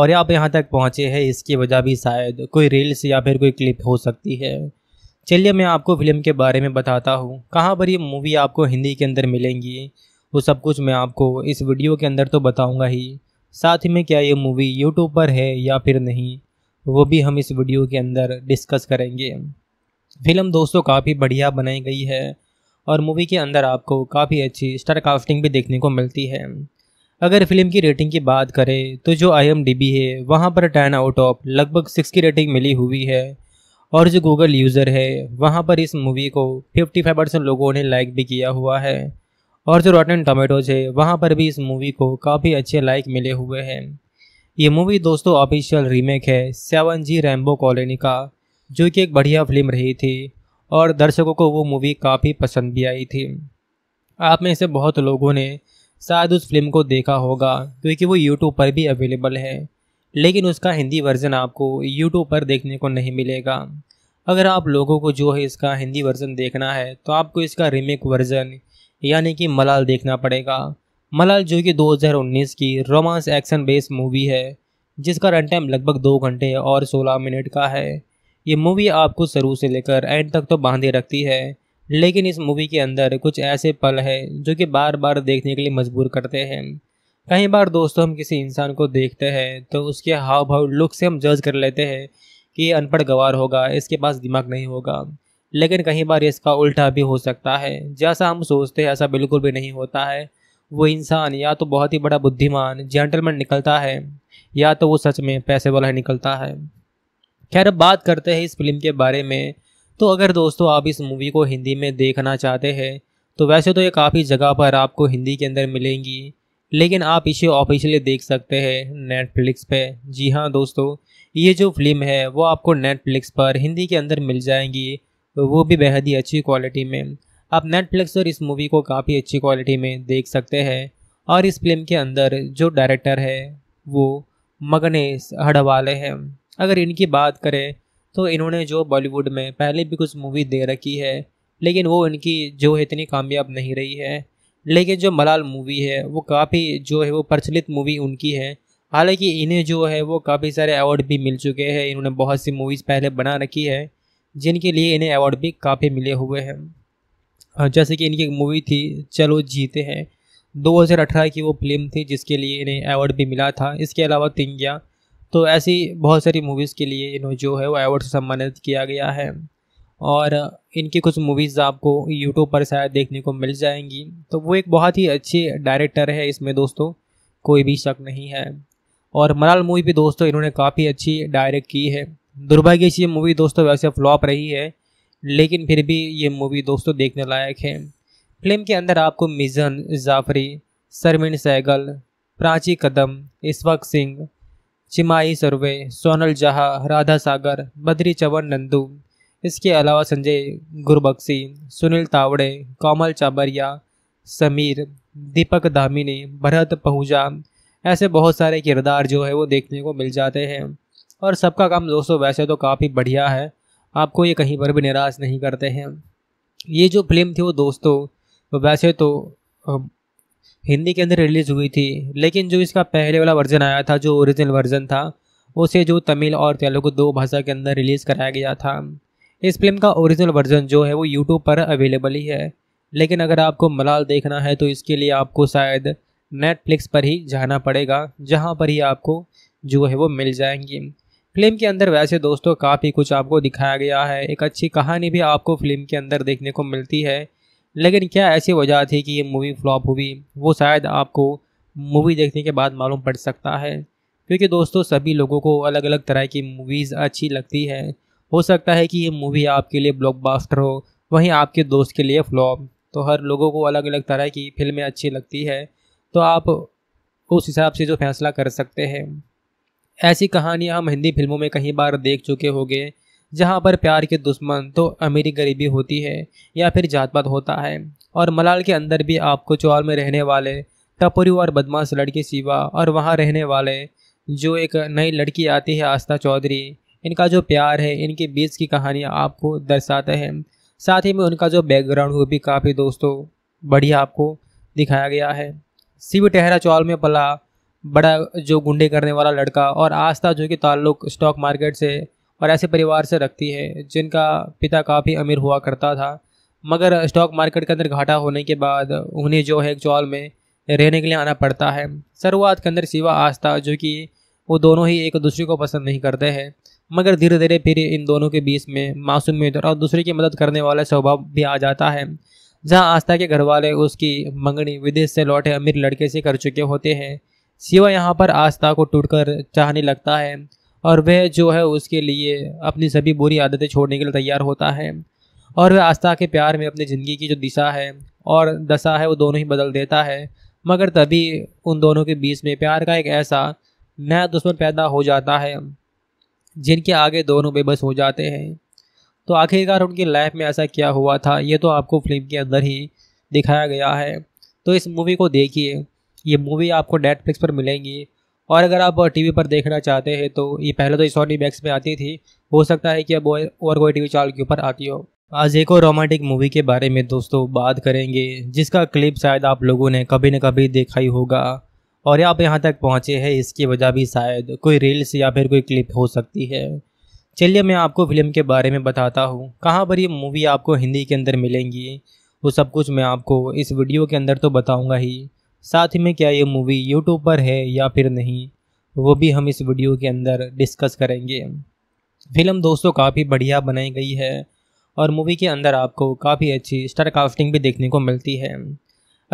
और आप यहाँ तक पहुँचे हैं इसकी वजह भी शायद कोई रील्स या फिर कोई क्लिप हो सकती है चलिए मैं आपको फिल्म के बारे में बताता हूँ कहाँ पर ये मूवी आपको हिंदी के अंदर मिलेंगी वो सब कुछ मैं आपको इस वीडियो के अंदर तो बताऊँगा ही साथ ही में क्या ये मूवी यूट्यूब पर है या फिर नहीं वो भी हम इस वीडियो के अंदर डिस्कस करेंगे फिल्म दोस्तों काफ़ी बढ़िया बनाई गई है और मूवी के अंदर आपको काफ़ी अच्छी स्टार कास्टिंग भी देखने को मिलती है अगर फिल्म की रेटिंग की बात करें तो जो आई है वहाँ पर टेन आउट ऑफ लगभग सिक्स की रेटिंग मिली हुई है और जो गूगल यूज़र है वहाँ पर इस मूवी को फिफ्टी फाइव परसेंट लोगों ने लाइक भी किया हुआ है और जो रॉटन टोमेटोज है वहाँ पर भी इस मूवी को काफ़ी अच्छे लाइक मिले हुए हैं ये मूवी दोस्तों ऑफिशियल रीमेक है सेवन जी रैम्बो कॉलोनी का जो कि एक बढ़िया फिल्म रही थी और दर्शकों को वो मूवी काफ़ी पसंद भी आई थी आप में से बहुत लोगों ने शायद उस फिल्म को देखा होगा क्योंकि वो यूट्यूब पर भी अवेलेबल है लेकिन उसका हिंदी वर्जन आपको यूट्यूब पर देखने को नहीं मिलेगा अगर आप लोगों को जो है इसका हिंदी वर्जन देखना है तो आपको इसका रीमेक वर्जन यानी कि मलाल देखना पड़ेगा मलाल जो कि 2019 की रोमांस एक्शन बेस्ड मूवी है जिसका रन टाइम लगभग दो घंटे और 16 मिनट का है ये मूवी आपको शुरू से लेकर एंड तक तो बांधे रखती है लेकिन इस मूवी के अंदर कुछ ऐसे पल हैं जो कि बार बार देखने के लिए मजबूर करते हैं कई बार दोस्तों हम किसी इंसान को देखते हैं तो उसके हाव भाव लुक से हम जज कर लेते हैं कि ये अनपढ़ गवार होगा इसके पास दिमाग नहीं होगा लेकिन कई बार इसका उल्टा भी हो सकता है जैसा हम सोचते हैं ऐसा बिल्कुल भी नहीं होता है वो इंसान या तो बहुत ही बड़ा बुद्धिमान जेंटलमैन निकलता है या तो वो सच में पैसे वाला निकलता है खैर अब बात करते हैं इस फिल्म के बारे में तो अगर दोस्तों आप इस मूवी को हिंदी में देखना चाहते हैं तो वैसे तो ये काफ़ी जगह पर आपको हिंदी के अंदर मिलेंगी लेकिन आप इसे ऑफिशियली देख सकते हैं नेटफ्लिक्स पे जी हाँ दोस्तों ये जो फिल्म है वो आपको नेटफ्लिक्स पर हिंदी के अंदर मिल जाएंगी तो वो भी बेहद ही अच्छी क्वालिटी में आप नेटफ्लिक्स पर इस मूवी को काफ़ी अच्छी क्वालिटी में देख सकते हैं और इस फिल्म के अंदर जो डायरेक्टर है वो मगनेश हड़वाले हैं अगर इनकी बात करें तो इन्होंने जो बॉलीवुड में पहले भी कुछ मूवी दे रखी है लेकिन वो इनकी जो है इतनी कामयाब नहीं रही है लेकिन जो मलाल मूवी है वो काफ़ी जो है वो प्रचलित मूवी उनकी है हालांकि इन्हें जो है वो काफ़ी सारे अवार्ड भी मिल चुके हैं इन्होंने बहुत सी मूवीज़ पहले बना रखी है जिनके लिए इन्हें अवार्ड भी काफ़ी मिले हुए हैं हाँ, जैसे कि इनकी एक मूवी थी चलो जीते हैं 2018 की वो फिल्म थी जिसके लिए इन्हें अवार्ड भी मिला था इसके अलावा तिंगिया तो ऐसी बहुत सारी मूवीज़ के लिए इन्हें जो है वो अवार्ड से सम्मानित किया गया है और इनकी कुछ मूवीज़ आपको यूट्यूब पर शायद देखने को मिल जाएंगी तो वो एक बहुत ही अच्छे डायरेक्टर है इसमें दोस्तों कोई भी शक नहीं है और मलाल मूवी भी दोस्तों इन्होंने काफ़ी अच्छी डायरेक्ट की है दुर्भाग्य से ये मूवी दोस्तों वैसे फ्लॉप रही है लेकिन फिर भी ये मूवी दोस्तों देखने लायक है फिल्म के अंदर आपको मिजन जाफरी सरमिन सहगल प्राची कदम इस्वक सिंह चिमाई सर्वे सोनल जहा राधा सागर बद्री चवन नंदू इसके अलावा संजय गुरबक्सी सुनील तावड़े कोमल चाबरिया समीर दीपक दामिनी भरत पहुजा ऐसे बहुत सारे किरदार जो है वो देखने को मिल जाते हैं और सबका काम दोस्तों वैसे तो काफ़ी बढ़िया है आपको ये कहीं पर भी निराश नहीं करते हैं ये जो फिल्म थी वो दोस्तों वैसे तो हिंदी के अंदर रिलीज़ हुई थी लेकिन जो इसका पहले वाला वर्जन आया था जो ओरिजिनल वर्जन था उसे जो तमिल और तेलुगु दो भाषा के अंदर रिलीज़ कराया गया था इस फिल्म का ओरिजिनल वर्जन जो है वो यूट्यूब पर अवेलेबल ही है लेकिन अगर आपको मलाल देखना है तो इसके लिए आपको शायद नेटफ्लिक्स पर ही जाना पड़ेगा जहाँ पर ही आपको जो है वो मिल जाएंगी फिल्म के अंदर वैसे दोस्तों काफ़ी कुछ आपको दिखाया गया है एक अच्छी कहानी भी आपको फिल्म के अंदर देखने को मिलती है लेकिन क्या ऐसी वजह थी कि ये मूवी फ्लॉप हुई वो शायद आपको मूवी देखने के बाद मालूम पड़ सकता है क्योंकि दोस्तों सभी लोगों को अलग अलग तरह की मूवीज़ अच्छी लगती है हो सकता है कि ये मूवी आपके लिए ब्लॉकबस्टर हो वहीं आपके दोस्त के लिए फ्लॉप तो हर लोगों को अलग अलग तरह की फिल्में अच्छी लगती है तो आप उस हिसाब से जो फैसला कर सकते हैं ऐसी कहानियाँ हम हिंदी फिल्मों में कई बार देख चुके होंगे जहाँ पर प्यार के दुश्मन तो अमीरी गरीबी होती है या फिर जातपात होता है और मलाल के अंदर भी आपको चौल में रहने वाले टपोरी और बदमाश लड़की शिवा और वहाँ रहने वाले जो एक नई लड़की आती है आस्था चौधरी इनका जो प्यार है इनके बीच की कहानियाँ आपको दर्शाते हैं साथ ही में उनका जो बैकग्राउंड वो भी काफ़ी दोस्तों बढ़िया आपको दिखाया गया है शिव टहरा चौल में पला बड़ा जो गुंडे करने वाला लड़का और आस्था जो कि ताल्लुक स्टॉक मार्केट से और ऐसे परिवार से रखती है जिनका पिता काफ़ी अमीर हुआ करता था मगर स्टॉक मार्केट के अंदर घाटा होने के बाद उन्हें जो है चौल में रहने के लिए आना पड़ता है शुरुआत के अंदर सिवा आस्था जो कि वो दोनों ही एक दूसरे को पसंद नहीं करते हैं मगर धीरे धीरे फिर इन दोनों के बीच में में और दूसरे की मदद करने वाला स्वभाव भी आ जाता है जहाँ आस्था के घर वाले उसकी मंगनी विदेश से लौटे अमीर लड़के से कर चुके होते हैं शिवा यहाँ पर आस्था को टूटकर चाहने लगता है और वह जो है उसके लिए अपनी सभी बुरी आदतें छोड़ने के लिए तैयार होता है और वह आस्था के प्यार में अपनी ज़िंदगी की जो दिशा है और दशा है वो दोनों ही बदल देता है मगर तभी उन दोनों के बीच में प्यार का एक ऐसा नया दुश्मन पैदा हो जाता है जिनके आगे दोनों बेबस हो जाते हैं तो आखिरकार उनकी लाइफ में ऐसा क्या हुआ था ये तो आपको फिल्म के अंदर ही दिखाया गया है तो इस मूवी को देखिए ये मूवी आपको नेटफ्लिक्स पर मिलेंगी और अगर आप टीवी पर देखना चाहते हैं तो ये पहले तो सोनी मैक्स में आती थी हो सकता है कि अब और कोई टीवी चैनल के ऊपर आती हो आज एक और रोमांटिक मूवी के बारे में दोस्तों बात करेंगे जिसका क्लिप शायद आप लोगों ने कभी न कभी देखा ही होगा और आप यहाँ तक पहुँचे हैं इसकी वजह भी शायद कोई रील्स या फिर कोई क्लिप हो सकती है चलिए मैं आपको फिल्म के बारे में बताता हूँ कहाँ पर ये मूवी आपको हिंदी के अंदर मिलेंगी वो सब कुछ मैं आपको इस वीडियो के अंदर तो बताऊँगा ही साथ ही में क्या ये मूवी यूट्यूब पर है या फिर नहीं वो भी हम इस वीडियो के अंदर डिस्कस करेंगे फिल्म दोस्तों काफ़ी बढ़िया बनाई गई है और मूवी के अंदर आपको काफ़ी अच्छी स्टार कास्टिंग भी देखने को मिलती है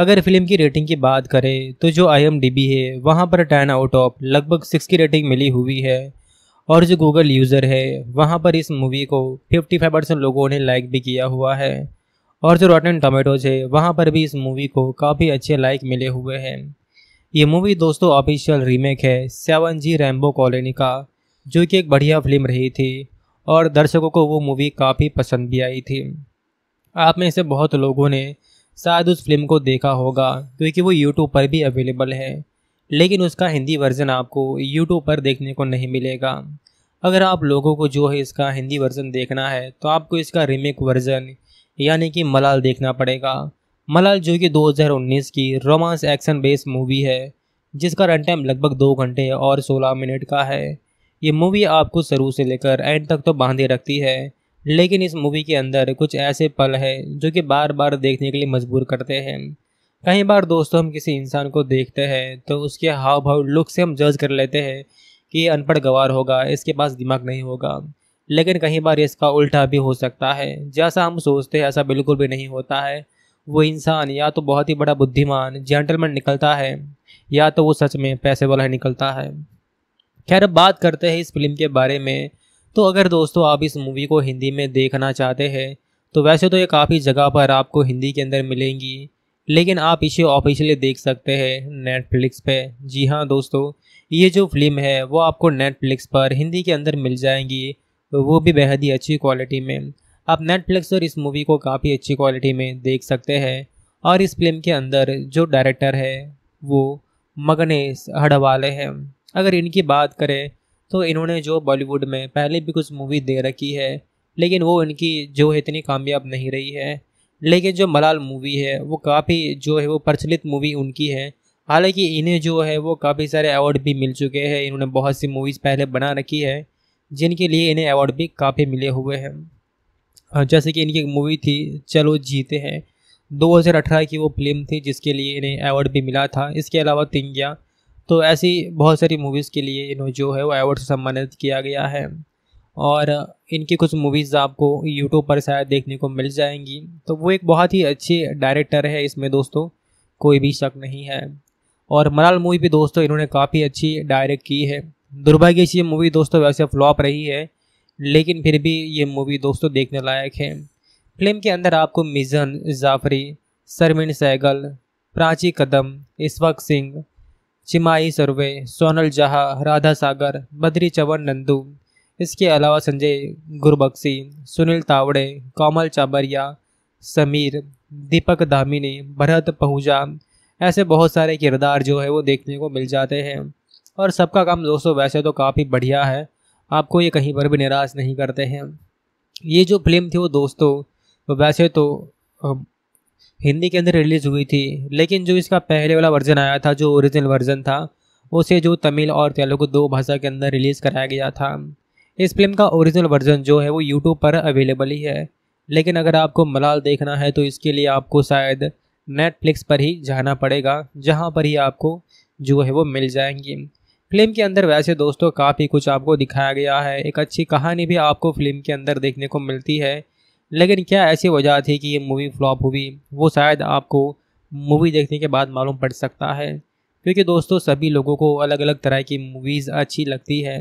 अगर फिल्म की रेटिंग की बात करें तो जो आई है वहाँ पर टेन आउट ऑफ लगभग सिक्स की रेटिंग मिली हुई है और जो गूगल यूज़र है वहाँ पर इस मूवी को 55 परसेंट लोगों ने लाइक भी किया हुआ है और जो रॉटन टोमेटोज है वहाँ पर भी इस मूवी को काफ़ी अच्छे लाइक मिले हुए हैं ये मूवी दोस्तों ऑफिशियल रीमेक है सेवन जी रैम्बो कॉलोनी का जो कि एक बढ़िया फिल्म रही थी और दर्शकों को वो मूवी काफ़ी पसंद भी आई थी आप में से बहुत लोगों ने शायद उस फिल्म को देखा होगा क्योंकि वो यूट्यूब पर भी अवेलेबल है लेकिन उसका हिंदी वर्जन आपको यूट्यूब पर देखने को नहीं मिलेगा अगर आप लोगों को जो है इसका हिंदी वर्जन देखना है तो आपको इसका रीमेक वर्जन यानी कि मलाल देखना पड़ेगा मलाल जो कि 2019 की रोमांस एक्शन बेस्ड मूवी है जिसका रन टाइम लगभग दो घंटे और 16 मिनट का है ये मूवी आपको शुरू से लेकर एंड तक तो बांधे रखती है लेकिन इस मूवी के अंदर कुछ ऐसे पल हैं जो कि बार बार देखने के लिए मजबूर करते हैं कई बार दोस्तों हम किसी इंसान को देखते हैं तो उसके हाव भाव लुक से हम जज कर लेते हैं कि ये अनपढ़ गवार होगा इसके पास दिमाग नहीं होगा लेकिन कई बार इसका उल्टा भी हो सकता है जैसा हम सोचते हैं ऐसा बिल्कुल भी नहीं होता है वो इंसान या तो बहुत ही बड़ा बुद्धिमान जेंटलमैन निकलता है या तो वो सच में पैसे वाला निकलता है खैर अब बात करते हैं इस फिल्म के बारे में तो अगर दोस्तों आप इस मूवी को हिंदी में देखना चाहते हैं तो वैसे तो ये काफ़ी जगह पर आपको हिंदी के अंदर मिलेंगी लेकिन आप इसे ऑफिशियली देख सकते हैं नेटफ्लिक्स पे जी हाँ दोस्तों ये जो फिल्म है वो आपको नेटफ्लिक्स पर हिंदी के अंदर मिल जाएंगी तो वो भी बेहद ही अच्छी क्वालिटी में आप नेटफ्लिक्स पर इस मूवी को काफ़ी अच्छी क्वालिटी में देख सकते हैं और इस फिल्म के अंदर जो डायरेक्टर है वो मगनेश हड़वाले हैं अगर इनकी बात करें तो इन्होंने जो बॉलीवुड में पहले भी कुछ मूवी दे रखी है लेकिन वो इनकी जो है इतनी कामयाब नहीं रही है लेकिन जो मलाल मूवी है वो काफ़ी जो है वो प्रचलित मूवी उनकी है हालांकि इन्हें जो है वो काफ़ी सारे अवार्ड भी मिल चुके हैं इन्होंने बहुत सी मूवीज़ पहले बना रखी है जिनके लिए इन्हें अवार्ड भी काफ़ी मिले हुए हैं जैसे कि इनकी एक मूवी थी चलो जीते हैं 2018 की वो फिल्म थी जिसके लिए इन्हें अवार्ड भी मिला था इसके अलावा तिंगिया तो ऐसी बहुत सारी मूवीज़ के लिए इन्हें जो है वो अवार्ड से सम्मानित किया गया है और इनकी कुछ मूवीज़ आपको यूट्यूब पर शायद देखने को मिल जाएंगी तो वो एक बहुत ही अच्छे डायरेक्टर है इसमें दोस्तों कोई भी शक नहीं है और मलाल मूवी भी दोस्तों इन्होंने काफ़ी अच्छी डायरेक्ट की है दुर्भाग्य से ये मूवी दोस्तों वैसे फ्लॉप रही है लेकिन फिर भी ये मूवी दोस्तों देखने लायक है फिल्म के अंदर आपको मिजन जाफरी सरमिन सहगल प्राची कदम इस्वक सिंह चिमाई सर्वे सोनल जहा राधा सागर बद्री चवन नंदू इसके अलावा संजय गुरबक्सी सुनील तावड़े कोमल चाबरिया समीर दीपक दामिनी भरत पहुजा ऐसे बहुत सारे किरदार जो है वो देखने को मिल जाते हैं और सबका काम दोस्तों वैसे तो काफ़ी बढ़िया है आपको ये कहीं पर भी निराश नहीं करते हैं ये जो फिल्म थी वो दोस्तों वैसे तो हिंदी के अंदर रिलीज़ हुई थी लेकिन जो इसका पहले वाला वर्जन आया था जो ओरिजिनल वर्जन था उसे जो तमिल और तेलुगु दो भाषा के अंदर रिलीज़ कराया गया था इस फिल्म का ओरिजिनल वर्जन जो है वो यूट्यूब पर अवेलेबल ही है लेकिन अगर आपको मलाल देखना है तो इसके लिए आपको शायद नेटफ्लिक्स पर ही जाना पड़ेगा जहाँ पर ही आपको जो है वो मिल जाएंगी फिल्म के अंदर वैसे दोस्तों काफ़ी कुछ आपको दिखाया गया है एक अच्छी कहानी भी आपको फिल्म के अंदर देखने को मिलती है लेकिन क्या ऐसी वजह थी कि ये मूवी फ्लॉप हुई वो शायद आपको मूवी देखने के बाद मालूम पड़ सकता है क्योंकि दोस्तों सभी लोगों को अलग अलग तरह की मूवीज़ अच्छी लगती है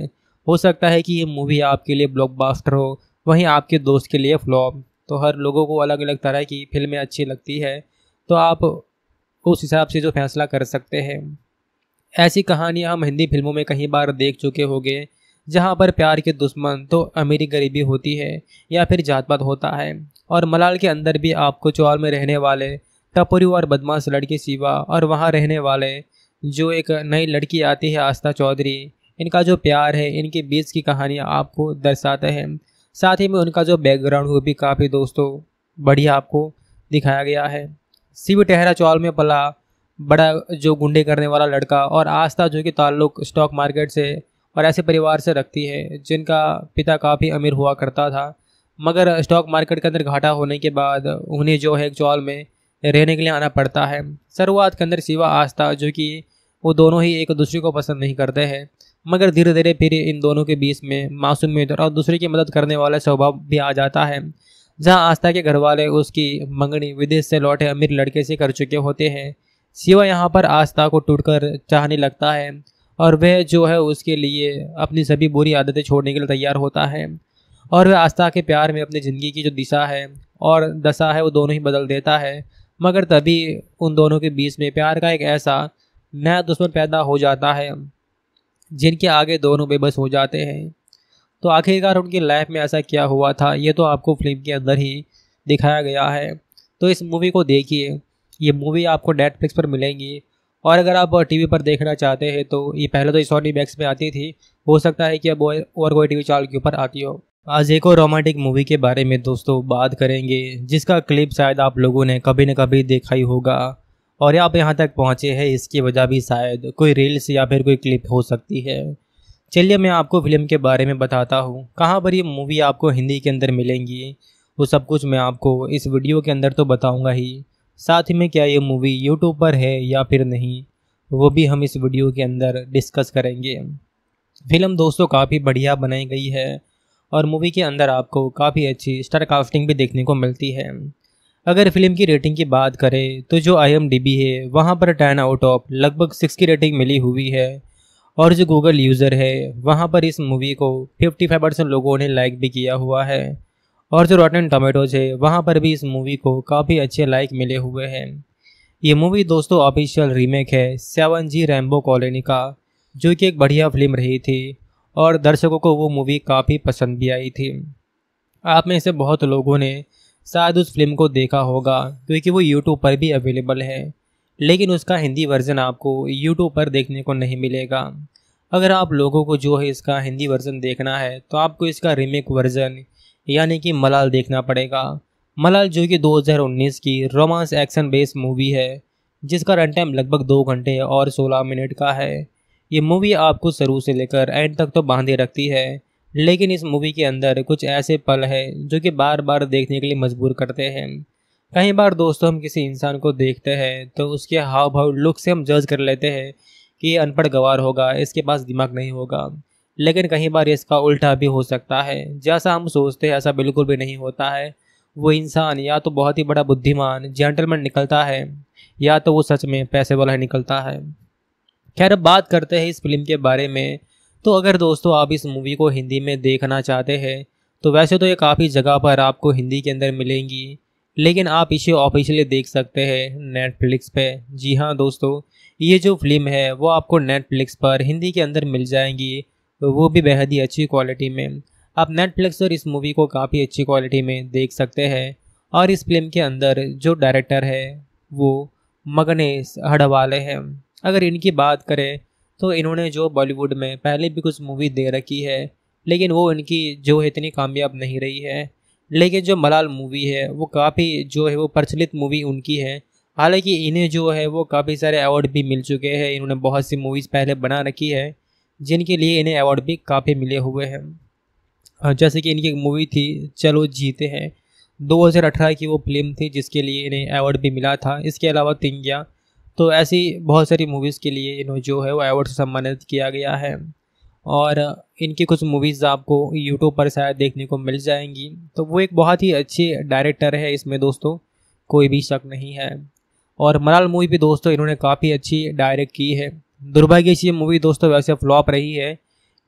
हो सकता है कि ये मूवी आपके लिए ब्लॉकबस्टर हो वहीं आपके दोस्त के लिए फ्लॉप तो हर लोगों को अलग अलग तरह की फिल्में अच्छी लगती है तो आप उस हिसाब से जो फैसला कर सकते हैं ऐसी कहानियाँ हम हिंदी फिल्मों में कई बार देख चुके होंगे जहाँ पर प्यार के दुश्मन तो अमीरी गरीबी होती है या फिर जातपात होता है और मलाल के अंदर भी आपको चौल में रहने वाले टपोरी और बदमाश लड़की शिवा और वहाँ रहने वाले जो एक नई लड़की आती है आस्था चौधरी इनका जो प्यार है इनके बीच की कहानियाँ आपको दर्शाते हैं साथ ही में उनका जो बैकग्राउंड वो भी काफ़ी दोस्तों बढ़िया आपको दिखाया गया है शिव टहरा चौल में पला बड़ा जो गुंडे करने वाला लड़का और आस्था जो कि ताल्लुक स्टॉक मार्केट से और ऐसे परिवार से रखती है जिनका पिता काफ़ी अमीर हुआ करता था मगर स्टॉक मार्केट के अंदर घाटा होने के बाद उन्हें जो है चौल में रहने के लिए आना पड़ता है शुरुआत के अंदर सिवा आस्था जो कि वो दोनों ही एक दूसरे को पसंद नहीं करते हैं मगर धीरे धीरे फिर इन दोनों के बीच में में और दूसरे की मदद करने वाला स्वभाव भी आ जाता है जहाँ आस्था के घर वाले उसकी मंगनी विदेश से लौटे अमीर लड़के से कर चुके होते हैं शिवा यहाँ पर आस्था को टूटकर चाहने लगता है और वह जो है उसके लिए अपनी सभी बुरी आदतें छोड़ने के लिए तैयार होता है और वह आस्था के प्यार में अपनी ज़िंदगी की जो दिशा है और दशा है वो दोनों ही बदल देता है मगर तभी उन दोनों के बीच में प्यार का एक ऐसा नया दुश्मन पैदा हो जाता है जिनके आगे दोनों बेबस हो जाते हैं तो आखिरकार उनकी लाइफ में ऐसा क्या हुआ था ये तो आपको फिल्म के अंदर ही दिखाया गया है तो इस मूवी को देखिए ये मूवी आपको नेटफ्लिक्स पर मिलेंगी और अगर आप टीवी पर देखना चाहते हैं तो ये पहले तो सोनी मैक्स में आती थी हो सकता है कि अब और कोई टीवी चैनल के ऊपर आती हो आज एक और रोमांटिक मूवी के बारे में दोस्तों बात करेंगे जिसका क्लिप शायद आप लोगों ने कभी न कभी देखा ही होगा और आप यहाँ तक पहुँचे हैं इसकी वजह भी शायद कोई रील्स या फिर कोई क्लिप हो सकती है चलिए मैं आपको फिल्म के बारे में बताता हूँ कहाँ पर ये मूवी आपको हिंदी के अंदर मिलेंगी वो सब कुछ मैं आपको इस वीडियो के अंदर तो बताऊँगा ही साथ ही में क्या ये मूवी यूट्यूब पर है या फिर नहीं वो भी हम इस वीडियो के अंदर डिस्कस करेंगे फिल्म दोस्तों काफ़ी बढ़िया बनाई गई है और मूवी के अंदर आपको काफ़ी अच्छी स्टार कास्टिंग भी देखने को मिलती है अगर फिल्म की रेटिंग की बात करें तो जो आई है वहाँ पर टेन आउट ऑफ लगभग सिक्स की रेटिंग मिली हुई है और जो गूगल यूज़र है वहाँ पर इस मूवी को फिफ्टी फाइव परसेंट लोगों ने लाइक भी किया हुआ है और जो रॉटन टोमेटोज है वहाँ पर भी इस मूवी को काफ़ी अच्छे लाइक मिले हुए हैं ये मूवी दोस्तों ऑफिशियल रीमेक है सेवन जी रैम्बो कॉलोनी का जो कि एक बढ़िया फिल्म रही थी और दर्शकों को वो मूवी काफ़ी पसंद भी आई थी आप में से बहुत लोगों ने शायद उस फिल्म को देखा होगा क्योंकि वो यूट्यूब पर भी अवेलेबल है लेकिन उसका हिंदी वर्जन आपको यूट्यूब पर देखने को नहीं मिलेगा अगर आप लोगों को जो है इसका हिंदी वर्जन देखना है तो आपको इसका रीमेक वर्जन यानी कि मलाल देखना पड़ेगा मलाल जो कि 2019 की रोमांस एक्शन बेस्ड मूवी है जिसका रन टाइम लगभग दो घंटे और 16 मिनट का है ये मूवी आपको शुरू से लेकर एंड तक तो बांधे रखती है लेकिन इस मूवी के अंदर कुछ ऐसे पल हैं जो कि बार बार देखने के लिए मजबूर करते हैं कई बार दोस्तों हम किसी इंसान को देखते हैं तो उसके हाव भाव लुक से हम जज कर लेते हैं कि ये अनपढ़ गवार होगा इसके पास दिमाग नहीं होगा लेकिन कई बार इसका उल्टा भी हो सकता है जैसा हम सोचते हैं ऐसा बिल्कुल भी नहीं होता है वो इंसान या तो बहुत ही बड़ा बुद्धिमान जेंटलमैन निकलता है या तो वो सच में पैसे वाला निकलता है खैर अब बात करते हैं इस फिल्म के बारे में तो अगर दोस्तों आप इस मूवी को हिंदी में देखना चाहते हैं तो वैसे तो ये काफ़ी जगह पर आपको हिंदी के अंदर मिलेंगी लेकिन आप इसे ऑफिशियली देख सकते हैं नेटफ्लिक्स पे जी हाँ दोस्तों ये जो फिल्म है वो आपको नेटफ्लिक्स पर हिंदी के अंदर मिल जाएंगी तो वो भी बेहद ही अच्छी क्वालिटी में आप नेटफ्लिक्स पर इस मूवी को काफ़ी अच्छी क्वालिटी में देख सकते हैं और इस फिल्म के अंदर जो डायरेक्टर है वो मगनेश हड़वाले हैं अगर इनकी बात करें तो इन्होंने जो बॉलीवुड में पहले भी कुछ मूवी दे रखी है लेकिन वो इनकी जो है इतनी कामयाब नहीं रही है लेकिन जो मलाल मूवी है वो काफ़ी जो है वो प्रचलित मूवी उनकी है हालांकि इन्हें जो है वो काफ़ी सारे अवार्ड भी मिल चुके हैं इन्होंने बहुत सी मूवीज़ पहले बना रखी है जिनके लिए इन्हें अवार्ड भी काफ़ी मिले हुए हैं हाँ, जैसे कि इनकी एक मूवी थी चलो जीते हैं 2018 की वो फिल्म थी जिसके लिए इन्हें अवार्ड भी मिला था इसके अलावा तिंगिया तो ऐसी बहुत सारी मूवीज़ के लिए इन्हें जो है वो अवार्ड से सम्मानित किया गया है और इनकी कुछ मूवीज़ आपको यूट्यूब पर शायद देखने को मिल जाएंगी तो वो एक बहुत ही अच्छे डायरेक्टर है इसमें दोस्तों कोई भी शक नहीं है और मलाल मूवी भी दोस्तों इन्होंने काफ़ी अच्छी डायरेक्ट की है दुर्भाग्य से ये मूवी दोस्तों वैसे फ्लॉप रही है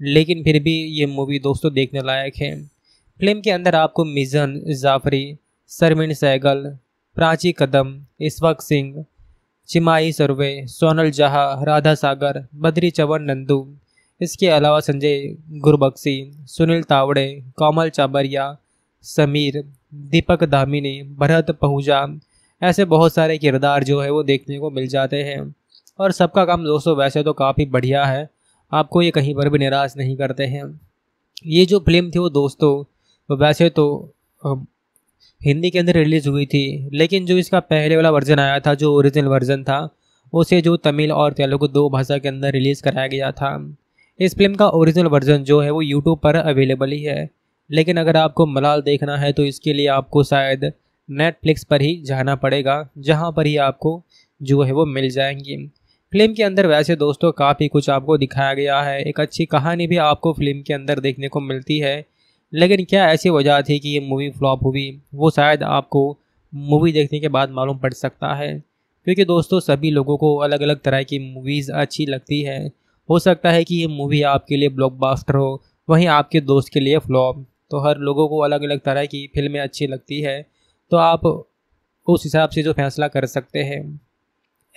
लेकिन फिर भी ये मूवी दोस्तों देखने लायक है फिल्म के अंदर आपको मिजन जाफरी सरमिन सहगल प्राची कदम इस्वक सिंह चिमाई सर्वे सोनल जहा राधा सागर बद्री चवन नंदू इसके अलावा संजय गुरबक्सी सुनील तावड़े कोमल चाबरिया समीर दीपक दामिनी भरत पहुजा ऐसे बहुत सारे किरदार जो है वो देखने को मिल जाते हैं और सबका काम दोस्तों वैसे तो काफ़ी बढ़िया है आपको ये कहीं पर भी निराश नहीं करते हैं ये जो फिल्म थी वो दोस्तों वैसे तो हिंदी के अंदर रिलीज़ हुई थी लेकिन जो इसका पहले वाला वर्जन आया था जो ओरिजिनल वर्जन था उसे जो तमिल और तेलुगु दो भाषा के अंदर रिलीज़ कराया गया था इस फिल्म का ओरिजिनल वर्जन जो है वो यूट्यूब पर अवेलेबल ही है लेकिन अगर आपको मलाल देखना है तो इसके लिए आपको शायद नेटफ्लिक्स पर ही जाना पड़ेगा जहाँ पर ही आपको जो है वो मिल जाएंगी फिल्म के अंदर वैसे दोस्तों काफ़ी कुछ आपको दिखाया गया है एक अच्छी कहानी भी आपको फिल्म के अंदर देखने को मिलती है लेकिन क्या ऐसी वजह थी कि ये मूवी फ्लॉप हुई वो शायद आपको मूवी देखने के बाद मालूम पड़ सकता है क्योंकि दोस्तों सभी लोगों को अलग अलग तरह की मूवीज़ अच्छी लगती है हो सकता है कि ये मूवी आपके लिए ब्लॉकबस्टर हो वहीं आपके दोस्त के लिए फ्लॉप तो हर लोगों को अलग अलग तरह की फिल्में अच्छी लगती है तो आप उस हिसाब से जो फैसला कर सकते हैं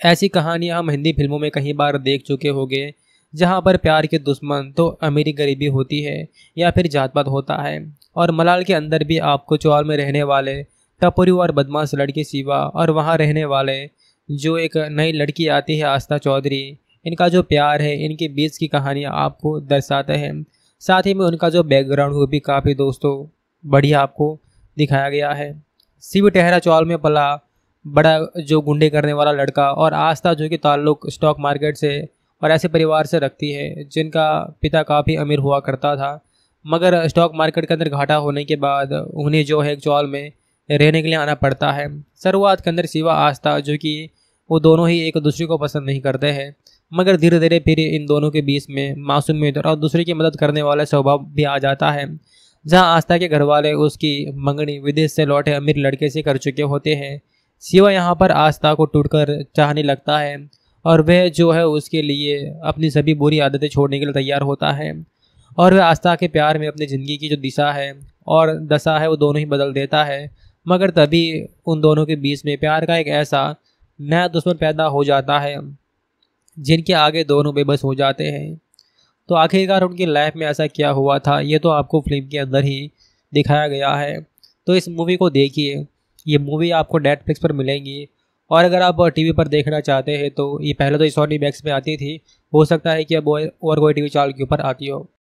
ऐसी कहानियाँ हम हिंदी फिल्मों में कई बार देख चुके होंगे जहाँ पर प्यार के दुश्मन तो अमीरी गरीबी होती है या फिर जातपात होता है और मलाल के अंदर भी आपको चौल में रहने वाले टपोरी और बदमाश लड़की शिवा और वहाँ रहने वाले जो एक नई लड़की आती है आस्था चौधरी इनका जो प्यार है इनके बीच की कहानियाँ आपको दर्शाते हैं साथ ही में उनका जो बैकग्राउंड वो भी काफ़ी दोस्तों बढ़िया आपको दिखाया गया है शिव टहरा चौल में पला बड़ा जो गुंडे करने वाला लड़का और आस्था जो कि ताल्लुक स्टॉक मार्केट से और ऐसे परिवार से रखती है जिनका पिता काफ़ी अमीर हुआ करता था मगर स्टॉक मार्केट के अंदर घाटा होने के बाद उन्हें जो है चौल में रहने के लिए आना पड़ता है शुरुआत के अंदर सिवा आस्था जो कि वो दोनों ही एक दूसरे को पसंद नहीं करते हैं मगर धीरे धीरे फिर इन दोनों के बीच में में और दूसरे की मदद करने वाला स्वभाव भी आ जाता है जहां आस्था के घर वाले उसकी मंगनी विदेश से लौटे अमीर लड़के से कर चुके होते हैं शिवा यहाँ पर आस्था को टूटकर चाहने लगता है और वह जो है उसके लिए अपनी सभी बुरी आदतें छोड़ने के लिए तैयार होता है और वह आस्था के प्यार में अपनी ज़िंदगी की जो दिशा है और दशा है वो दोनों ही बदल देता है मगर तभी उन दोनों के बीच में प्यार का एक ऐसा नया दुश्मन पैदा हो जाता है जिनके आगे दोनों बेबस हो जाते हैं तो आखिरकार उनकी लाइफ में ऐसा क्या हुआ था ये तो आपको फिल्म के अंदर ही दिखाया गया है तो इस मूवी को देखिए ये मूवी आपको नेटफ्लिक्स पर मिलेंगी और अगर आप टीवी पर देखना चाहते हैं तो ये पहले तो सोनी मैक्स में आती थी हो सकता है कि अब और कोई टीवी चैनल के ऊपर आती हो